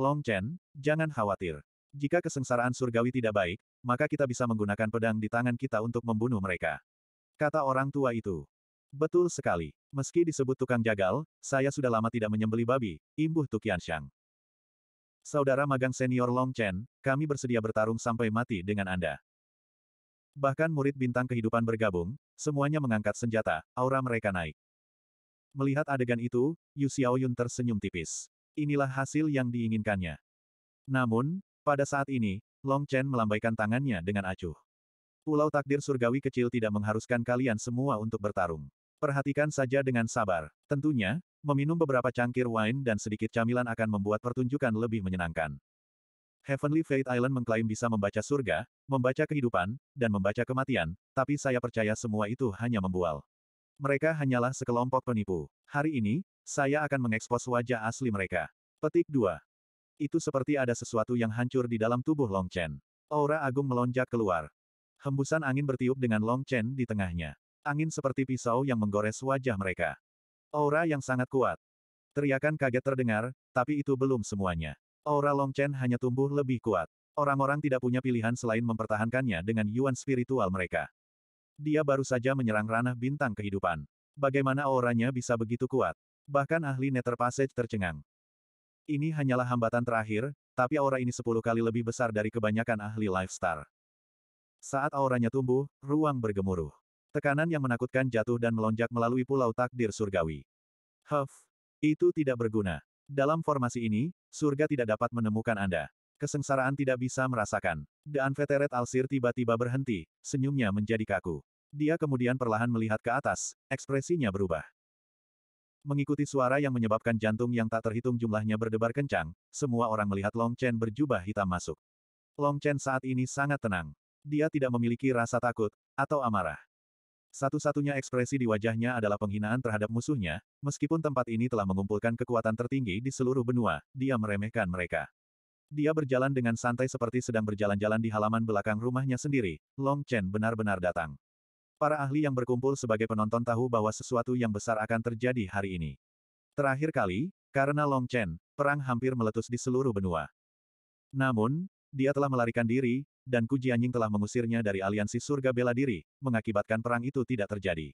Long Chen, jangan khawatir. Jika kesengsaraan surgawi tidak baik, maka kita bisa menggunakan pedang di tangan kita untuk membunuh mereka. Kata orang tua itu. Betul sekali. Meski disebut tukang jagal, saya sudah lama tidak menyembeli babi, imbuh Tukian Shang. Saudara magang senior Long Chen, kami bersedia bertarung sampai mati dengan Anda. Bahkan murid bintang kehidupan bergabung, semuanya mengangkat senjata, aura mereka naik. Melihat adegan itu, Yu Xiaoyun tersenyum tipis. Inilah hasil yang diinginkannya. Namun, pada saat ini, Long Chen melambaikan tangannya dengan acuh. Pulau takdir surgawi kecil tidak mengharuskan kalian semua untuk bertarung. Perhatikan saja dengan sabar. Tentunya, meminum beberapa cangkir wine dan sedikit camilan akan membuat pertunjukan lebih menyenangkan. Heavenly Fate Island mengklaim bisa membaca surga, membaca kehidupan, dan membaca kematian, tapi saya percaya semua itu hanya membual. Mereka hanyalah sekelompok penipu. Hari ini, saya akan mengekspos wajah asli mereka. Petik 2. Itu seperti ada sesuatu yang hancur di dalam tubuh Long Chen. Aura agung melonjak keluar. Hembusan angin bertiup dengan Long Chen di tengahnya. Angin seperti pisau yang menggores wajah mereka. Aura yang sangat kuat. Teriakan kaget terdengar, tapi itu belum semuanya. Aura Long Chen hanya tumbuh lebih kuat. Orang-orang tidak punya pilihan selain mempertahankannya dengan yuan spiritual mereka. Dia baru saja menyerang ranah bintang kehidupan. Bagaimana auranya bisa begitu kuat? Bahkan ahli Nether Passage tercengang. Ini hanyalah hambatan terakhir, tapi aura ini sepuluh kali lebih besar dari kebanyakan ahli Lifestar. Saat auranya tumbuh, ruang bergemuruh. Tekanan yang menakutkan jatuh dan melonjak melalui pulau takdir surgawi. Huff, itu tidak berguna. Dalam formasi ini, surga tidak dapat menemukan Anda. Kesengsaraan tidak bisa merasakan. The Unvetered Alsir tiba-tiba berhenti, senyumnya menjadi kaku. Dia kemudian perlahan melihat ke atas, ekspresinya berubah. Mengikuti suara yang menyebabkan jantung yang tak terhitung jumlahnya berdebar kencang, semua orang melihat Long Chen berjubah hitam masuk. Long Chen saat ini sangat tenang. Dia tidak memiliki rasa takut, atau amarah. Satu-satunya ekspresi di wajahnya adalah penghinaan terhadap musuhnya, meskipun tempat ini telah mengumpulkan kekuatan tertinggi di seluruh benua, dia meremehkan mereka. Dia berjalan dengan santai seperti sedang berjalan-jalan di halaman belakang rumahnya sendiri, Long Chen benar-benar datang. Para ahli yang berkumpul sebagai penonton tahu bahwa sesuatu yang besar akan terjadi hari ini. Terakhir kali, karena Long Chen, perang hampir meletus di seluruh benua. Namun, dia telah melarikan diri, dan Ku Jianying telah mengusirnya dari aliansi surga bela diri, mengakibatkan perang itu tidak terjadi.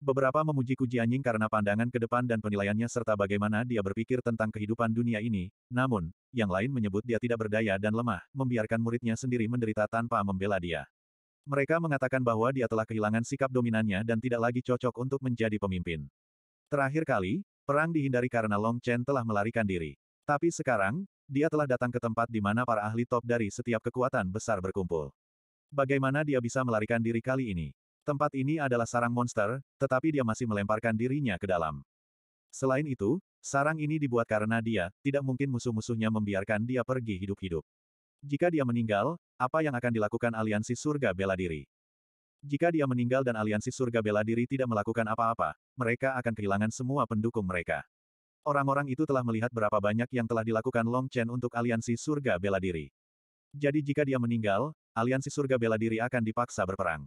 Beberapa memuji Ku Jianying karena pandangan ke depan dan penilaiannya serta bagaimana dia berpikir tentang kehidupan dunia ini, namun, yang lain menyebut dia tidak berdaya dan lemah, membiarkan muridnya sendiri menderita tanpa membela dia. Mereka mengatakan bahwa dia telah kehilangan sikap dominannya dan tidak lagi cocok untuk menjadi pemimpin. Terakhir kali, perang dihindari karena Long Chen telah melarikan diri. Tapi sekarang, dia telah datang ke tempat di mana para ahli top dari setiap kekuatan besar berkumpul. Bagaimana dia bisa melarikan diri kali ini? Tempat ini adalah sarang monster, tetapi dia masih melemparkan dirinya ke dalam. Selain itu, sarang ini dibuat karena dia, tidak mungkin musuh-musuhnya membiarkan dia pergi hidup-hidup. Jika dia meninggal, apa yang akan dilakukan aliansi surga bela diri? Jika dia meninggal dan aliansi surga bela diri tidak melakukan apa-apa, mereka akan kehilangan semua pendukung mereka. Orang-orang itu telah melihat berapa banyak yang telah dilakukan Long Chen untuk aliansi surga bela diri. Jadi jika dia meninggal, aliansi surga bela diri akan dipaksa berperang.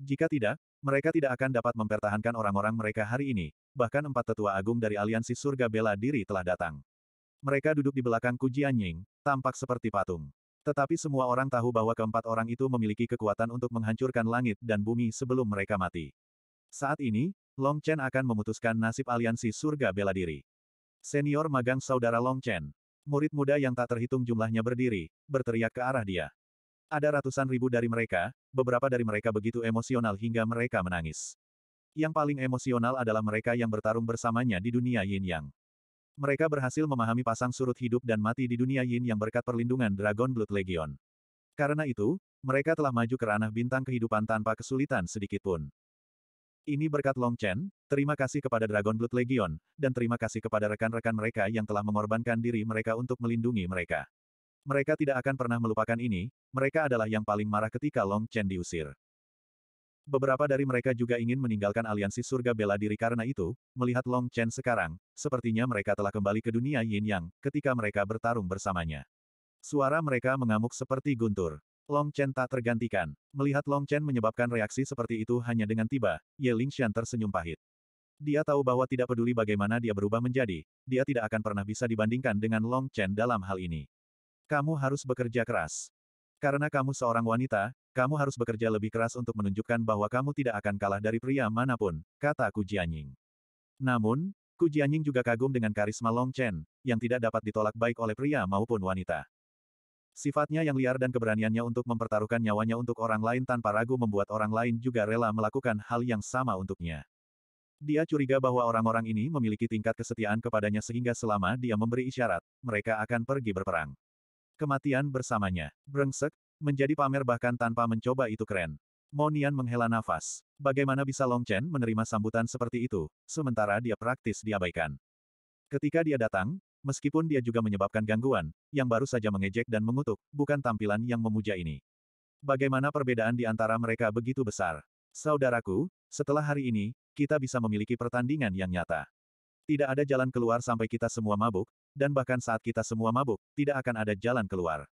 Jika tidak, mereka tidak akan dapat mempertahankan orang-orang mereka hari ini, bahkan empat tetua agung dari aliansi surga bela diri telah datang. Mereka duduk di belakang Kujian Ying, tampak seperti patung. Tetapi semua orang tahu bahwa keempat orang itu memiliki kekuatan untuk menghancurkan langit dan bumi sebelum mereka mati. Saat ini, Long Chen akan memutuskan nasib aliansi surga bela diri. Senior magang saudara Long Chen, murid muda yang tak terhitung jumlahnya berdiri, berteriak ke arah dia. Ada ratusan ribu dari mereka, beberapa dari mereka begitu emosional hingga mereka menangis. Yang paling emosional adalah mereka yang bertarung bersamanya di dunia yin yang. Mereka berhasil memahami pasang surut hidup dan mati di dunia yin yang berkat perlindungan Dragon Blood Legion. Karena itu, mereka telah maju ke ranah bintang kehidupan tanpa kesulitan sedikitpun. Ini berkat Long Chen, terima kasih kepada Dragon Blood Legion, dan terima kasih kepada rekan-rekan mereka yang telah mengorbankan diri mereka untuk melindungi mereka. Mereka tidak akan pernah melupakan ini, mereka adalah yang paling marah ketika Long Chen diusir. Beberapa dari mereka juga ingin meninggalkan aliansi surga bela diri karena itu, melihat Long Chen sekarang, sepertinya mereka telah kembali ke dunia yin yang, ketika mereka bertarung bersamanya. Suara mereka mengamuk seperti guntur. Long Chen tak tergantikan. Melihat Long Chen menyebabkan reaksi seperti itu hanya dengan tiba, Ye Lingxian tersenyum pahit. Dia tahu bahwa tidak peduli bagaimana dia berubah menjadi, dia tidak akan pernah bisa dibandingkan dengan Long Chen dalam hal ini. Kamu harus bekerja keras. Karena kamu seorang wanita, kamu harus bekerja lebih keras untuk menunjukkan bahwa kamu tidak akan kalah dari pria manapun, kata Ku Jianying. Namun, Ku Jianying juga kagum dengan karisma Long Chen, yang tidak dapat ditolak baik oleh pria maupun wanita. Sifatnya yang liar dan keberaniannya untuk mempertaruhkan nyawanya untuk orang lain tanpa ragu membuat orang lain juga rela melakukan hal yang sama untuknya. Dia curiga bahwa orang-orang ini memiliki tingkat kesetiaan kepadanya sehingga selama dia memberi isyarat, mereka akan pergi berperang. Kematian bersamanya. Brengsek, menjadi pamer bahkan tanpa mencoba itu keren. Monian menghela nafas. Bagaimana bisa Long Chen menerima sambutan seperti itu, sementara dia praktis diabaikan. Ketika dia datang, Meskipun dia juga menyebabkan gangguan, yang baru saja mengejek dan mengutuk, bukan tampilan yang memuja ini. Bagaimana perbedaan di antara mereka begitu besar? Saudaraku, setelah hari ini, kita bisa memiliki pertandingan yang nyata. Tidak ada jalan keluar sampai kita semua mabuk, dan bahkan saat kita semua mabuk, tidak akan ada jalan keluar.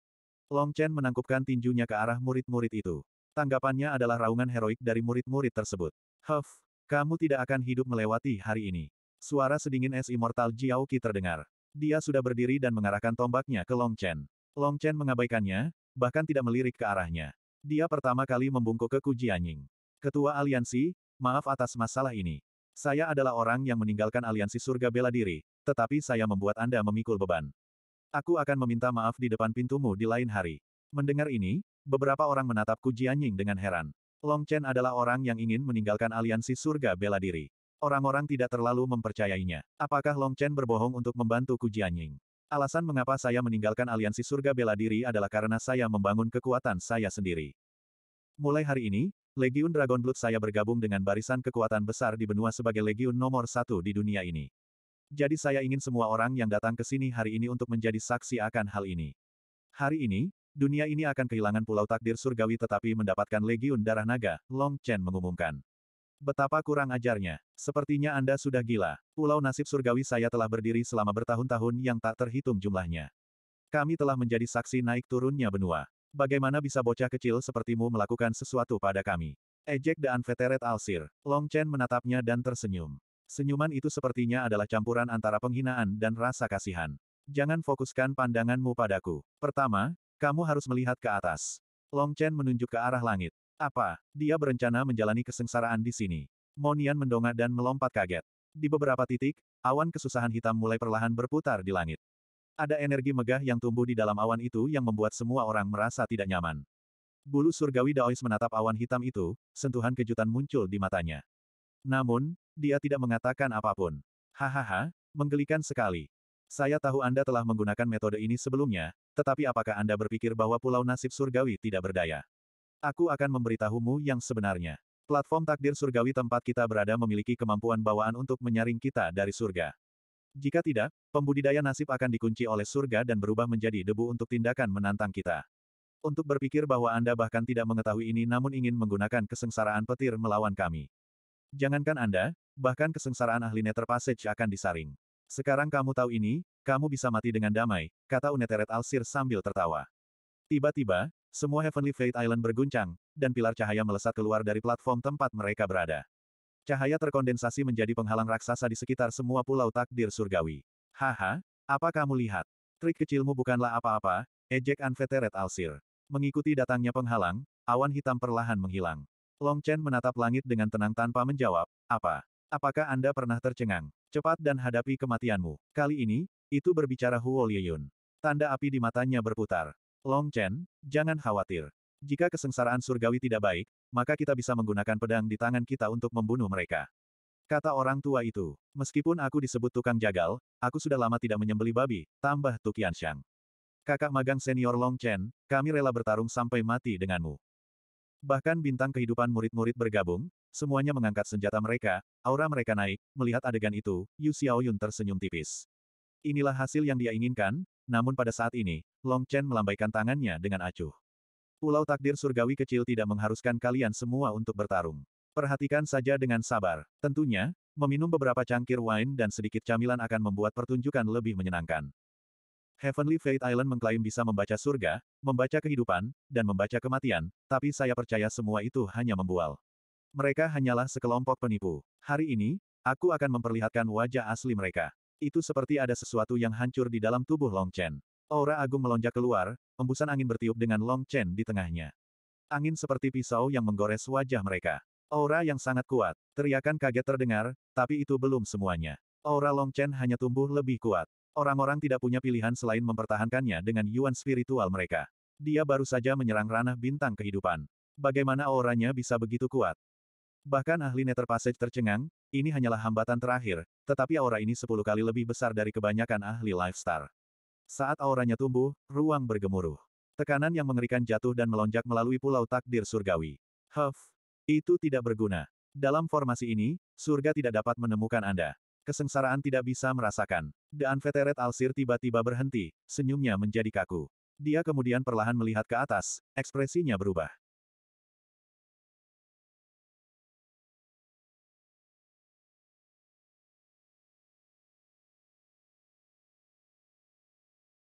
Long Chen menangkupkan tinjunya ke arah murid-murid itu. Tanggapannya adalah raungan heroik dari murid-murid tersebut. Huff, kamu tidak akan hidup melewati hari ini. Suara sedingin es immortal Jiao Qi terdengar. Dia sudah berdiri dan mengarahkan tombaknya ke Long Chen. Long Chen mengabaikannya, bahkan tidak melirik ke arahnya. Dia pertama kali membungkuk ke Ku Jianying. Ketua aliansi, maaf atas masalah ini. Saya adalah orang yang meninggalkan aliansi surga bela diri, tetapi saya membuat Anda memikul beban. Aku akan meminta maaf di depan pintumu di lain hari. Mendengar ini, beberapa orang menatap Ku Jianying dengan heran. Long Chen adalah orang yang ingin meninggalkan aliansi surga bela diri. Orang-orang tidak terlalu mempercayainya. Apakah Long Chen berbohong untuk membantu Ku Jianying? Alasan mengapa saya meninggalkan aliansi surga bela diri adalah karena saya membangun kekuatan saya sendiri. Mulai hari ini, Legiun Dragon Blood saya bergabung dengan barisan kekuatan besar di benua sebagai legiun nomor satu di dunia ini. Jadi saya ingin semua orang yang datang ke sini hari ini untuk menjadi saksi akan hal ini. Hari ini, dunia ini akan kehilangan pulau takdir surgawi tetapi mendapatkan legiun darah naga, Long Chen mengumumkan. Betapa kurang ajarnya. Sepertinya Anda sudah gila. Pulau nasib surgawi saya telah berdiri selama bertahun-tahun yang tak terhitung jumlahnya. Kami telah menjadi saksi naik turunnya benua. Bagaimana bisa bocah kecil sepertimu melakukan sesuatu pada kami? Ejek dan Veteret Alsir. Long Chen menatapnya dan tersenyum. Senyuman itu sepertinya adalah campuran antara penghinaan dan rasa kasihan. Jangan fokuskan pandanganmu padaku. Pertama, kamu harus melihat ke atas. Long Chen menunjuk ke arah langit. Apa, dia berencana menjalani kesengsaraan di sini? Monian mendongak dan melompat kaget. Di beberapa titik, awan kesusahan hitam mulai perlahan berputar di langit. Ada energi megah yang tumbuh di dalam awan itu yang membuat semua orang merasa tidak nyaman. Bulu surgawi Daois menatap awan hitam itu, sentuhan kejutan muncul di matanya. Namun, dia tidak mengatakan apapun. Hahaha, menggelikan sekali. Saya tahu Anda telah menggunakan metode ini sebelumnya, tetapi apakah Anda berpikir bahwa Pulau Nasib Surgawi tidak berdaya? Aku akan memberitahumu yang sebenarnya. Platform takdir surgawi tempat kita berada memiliki kemampuan bawaan untuk menyaring kita dari surga. Jika tidak, pembudidaya nasib akan dikunci oleh surga dan berubah menjadi debu untuk tindakan menantang kita. Untuk berpikir bahwa Anda bahkan tidak mengetahui ini namun ingin menggunakan kesengsaraan petir melawan kami. Jangankan Anda, bahkan kesengsaraan ahli Nether Passage akan disaring. Sekarang kamu tahu ini, kamu bisa mati dengan damai, kata Uneteret Alsir sambil tertawa. Tiba-tiba, semua Heavenly Fate Island berguncang, dan pilar cahaya melesat keluar dari platform tempat mereka berada. Cahaya terkondensasi menjadi penghalang raksasa di sekitar semua pulau takdir surgawi. Haha, apa kamu lihat? Trik kecilmu bukanlah apa-apa, ejek Anveteret Alsir. Mengikuti datangnya penghalang, awan hitam perlahan menghilang. Long Chen menatap langit dengan tenang tanpa menjawab, apa? Apakah Anda pernah tercengang? Cepat dan hadapi kematianmu. Kali ini, itu berbicara Huo Liyun. Tanda api di matanya berputar. Long Chen, jangan khawatir. Jika kesengsaraan surgawi tidak baik, maka kita bisa menggunakan pedang di tangan kita untuk membunuh mereka. Kata orang tua itu, meskipun aku disebut tukang jagal, aku sudah lama tidak menyembeli babi, tambah Tukian Shang. Kakak magang senior Long Chen, kami rela bertarung sampai mati denganmu. Bahkan bintang kehidupan murid-murid bergabung, semuanya mengangkat senjata mereka, aura mereka naik, melihat adegan itu, Yu Xiaoyun tersenyum tipis. Inilah hasil yang dia inginkan, namun pada saat ini, Long Chen melambaikan tangannya dengan acuh. Pulau takdir surgawi kecil tidak mengharuskan kalian semua untuk bertarung. Perhatikan saja dengan sabar. Tentunya, meminum beberapa cangkir wine dan sedikit camilan akan membuat pertunjukan lebih menyenangkan. Heavenly Fate Island mengklaim bisa membaca surga, membaca kehidupan, dan membaca kematian, tapi saya percaya semua itu hanya membual. Mereka hanyalah sekelompok penipu. Hari ini, aku akan memperlihatkan wajah asli mereka. Itu seperti ada sesuatu yang hancur di dalam tubuh Long Chen. Aura agung melonjak keluar, embusan angin bertiup dengan Long Chen di tengahnya. Angin seperti pisau yang menggores wajah mereka. Aura yang sangat kuat, teriakan kaget terdengar, tapi itu belum semuanya. Aura Long Chen hanya tumbuh lebih kuat. Orang-orang tidak punya pilihan selain mempertahankannya dengan yuan spiritual mereka. Dia baru saja menyerang ranah bintang kehidupan. Bagaimana auranya bisa begitu kuat? Bahkan ahli Nether Passage tercengang, ini hanyalah hambatan terakhir, tetapi aura ini sepuluh kali lebih besar dari kebanyakan ahli Lifestar. Saat auranya tumbuh, ruang bergemuruh. Tekanan yang mengerikan jatuh dan melonjak melalui pulau takdir surgawi. Huff! Itu tidak berguna. Dalam formasi ini, surga tidak dapat menemukan Anda. Kesengsaraan tidak bisa merasakan. The Unfettered Alsir tiba-tiba berhenti, senyumnya menjadi kaku. Dia kemudian perlahan melihat ke atas, ekspresinya berubah.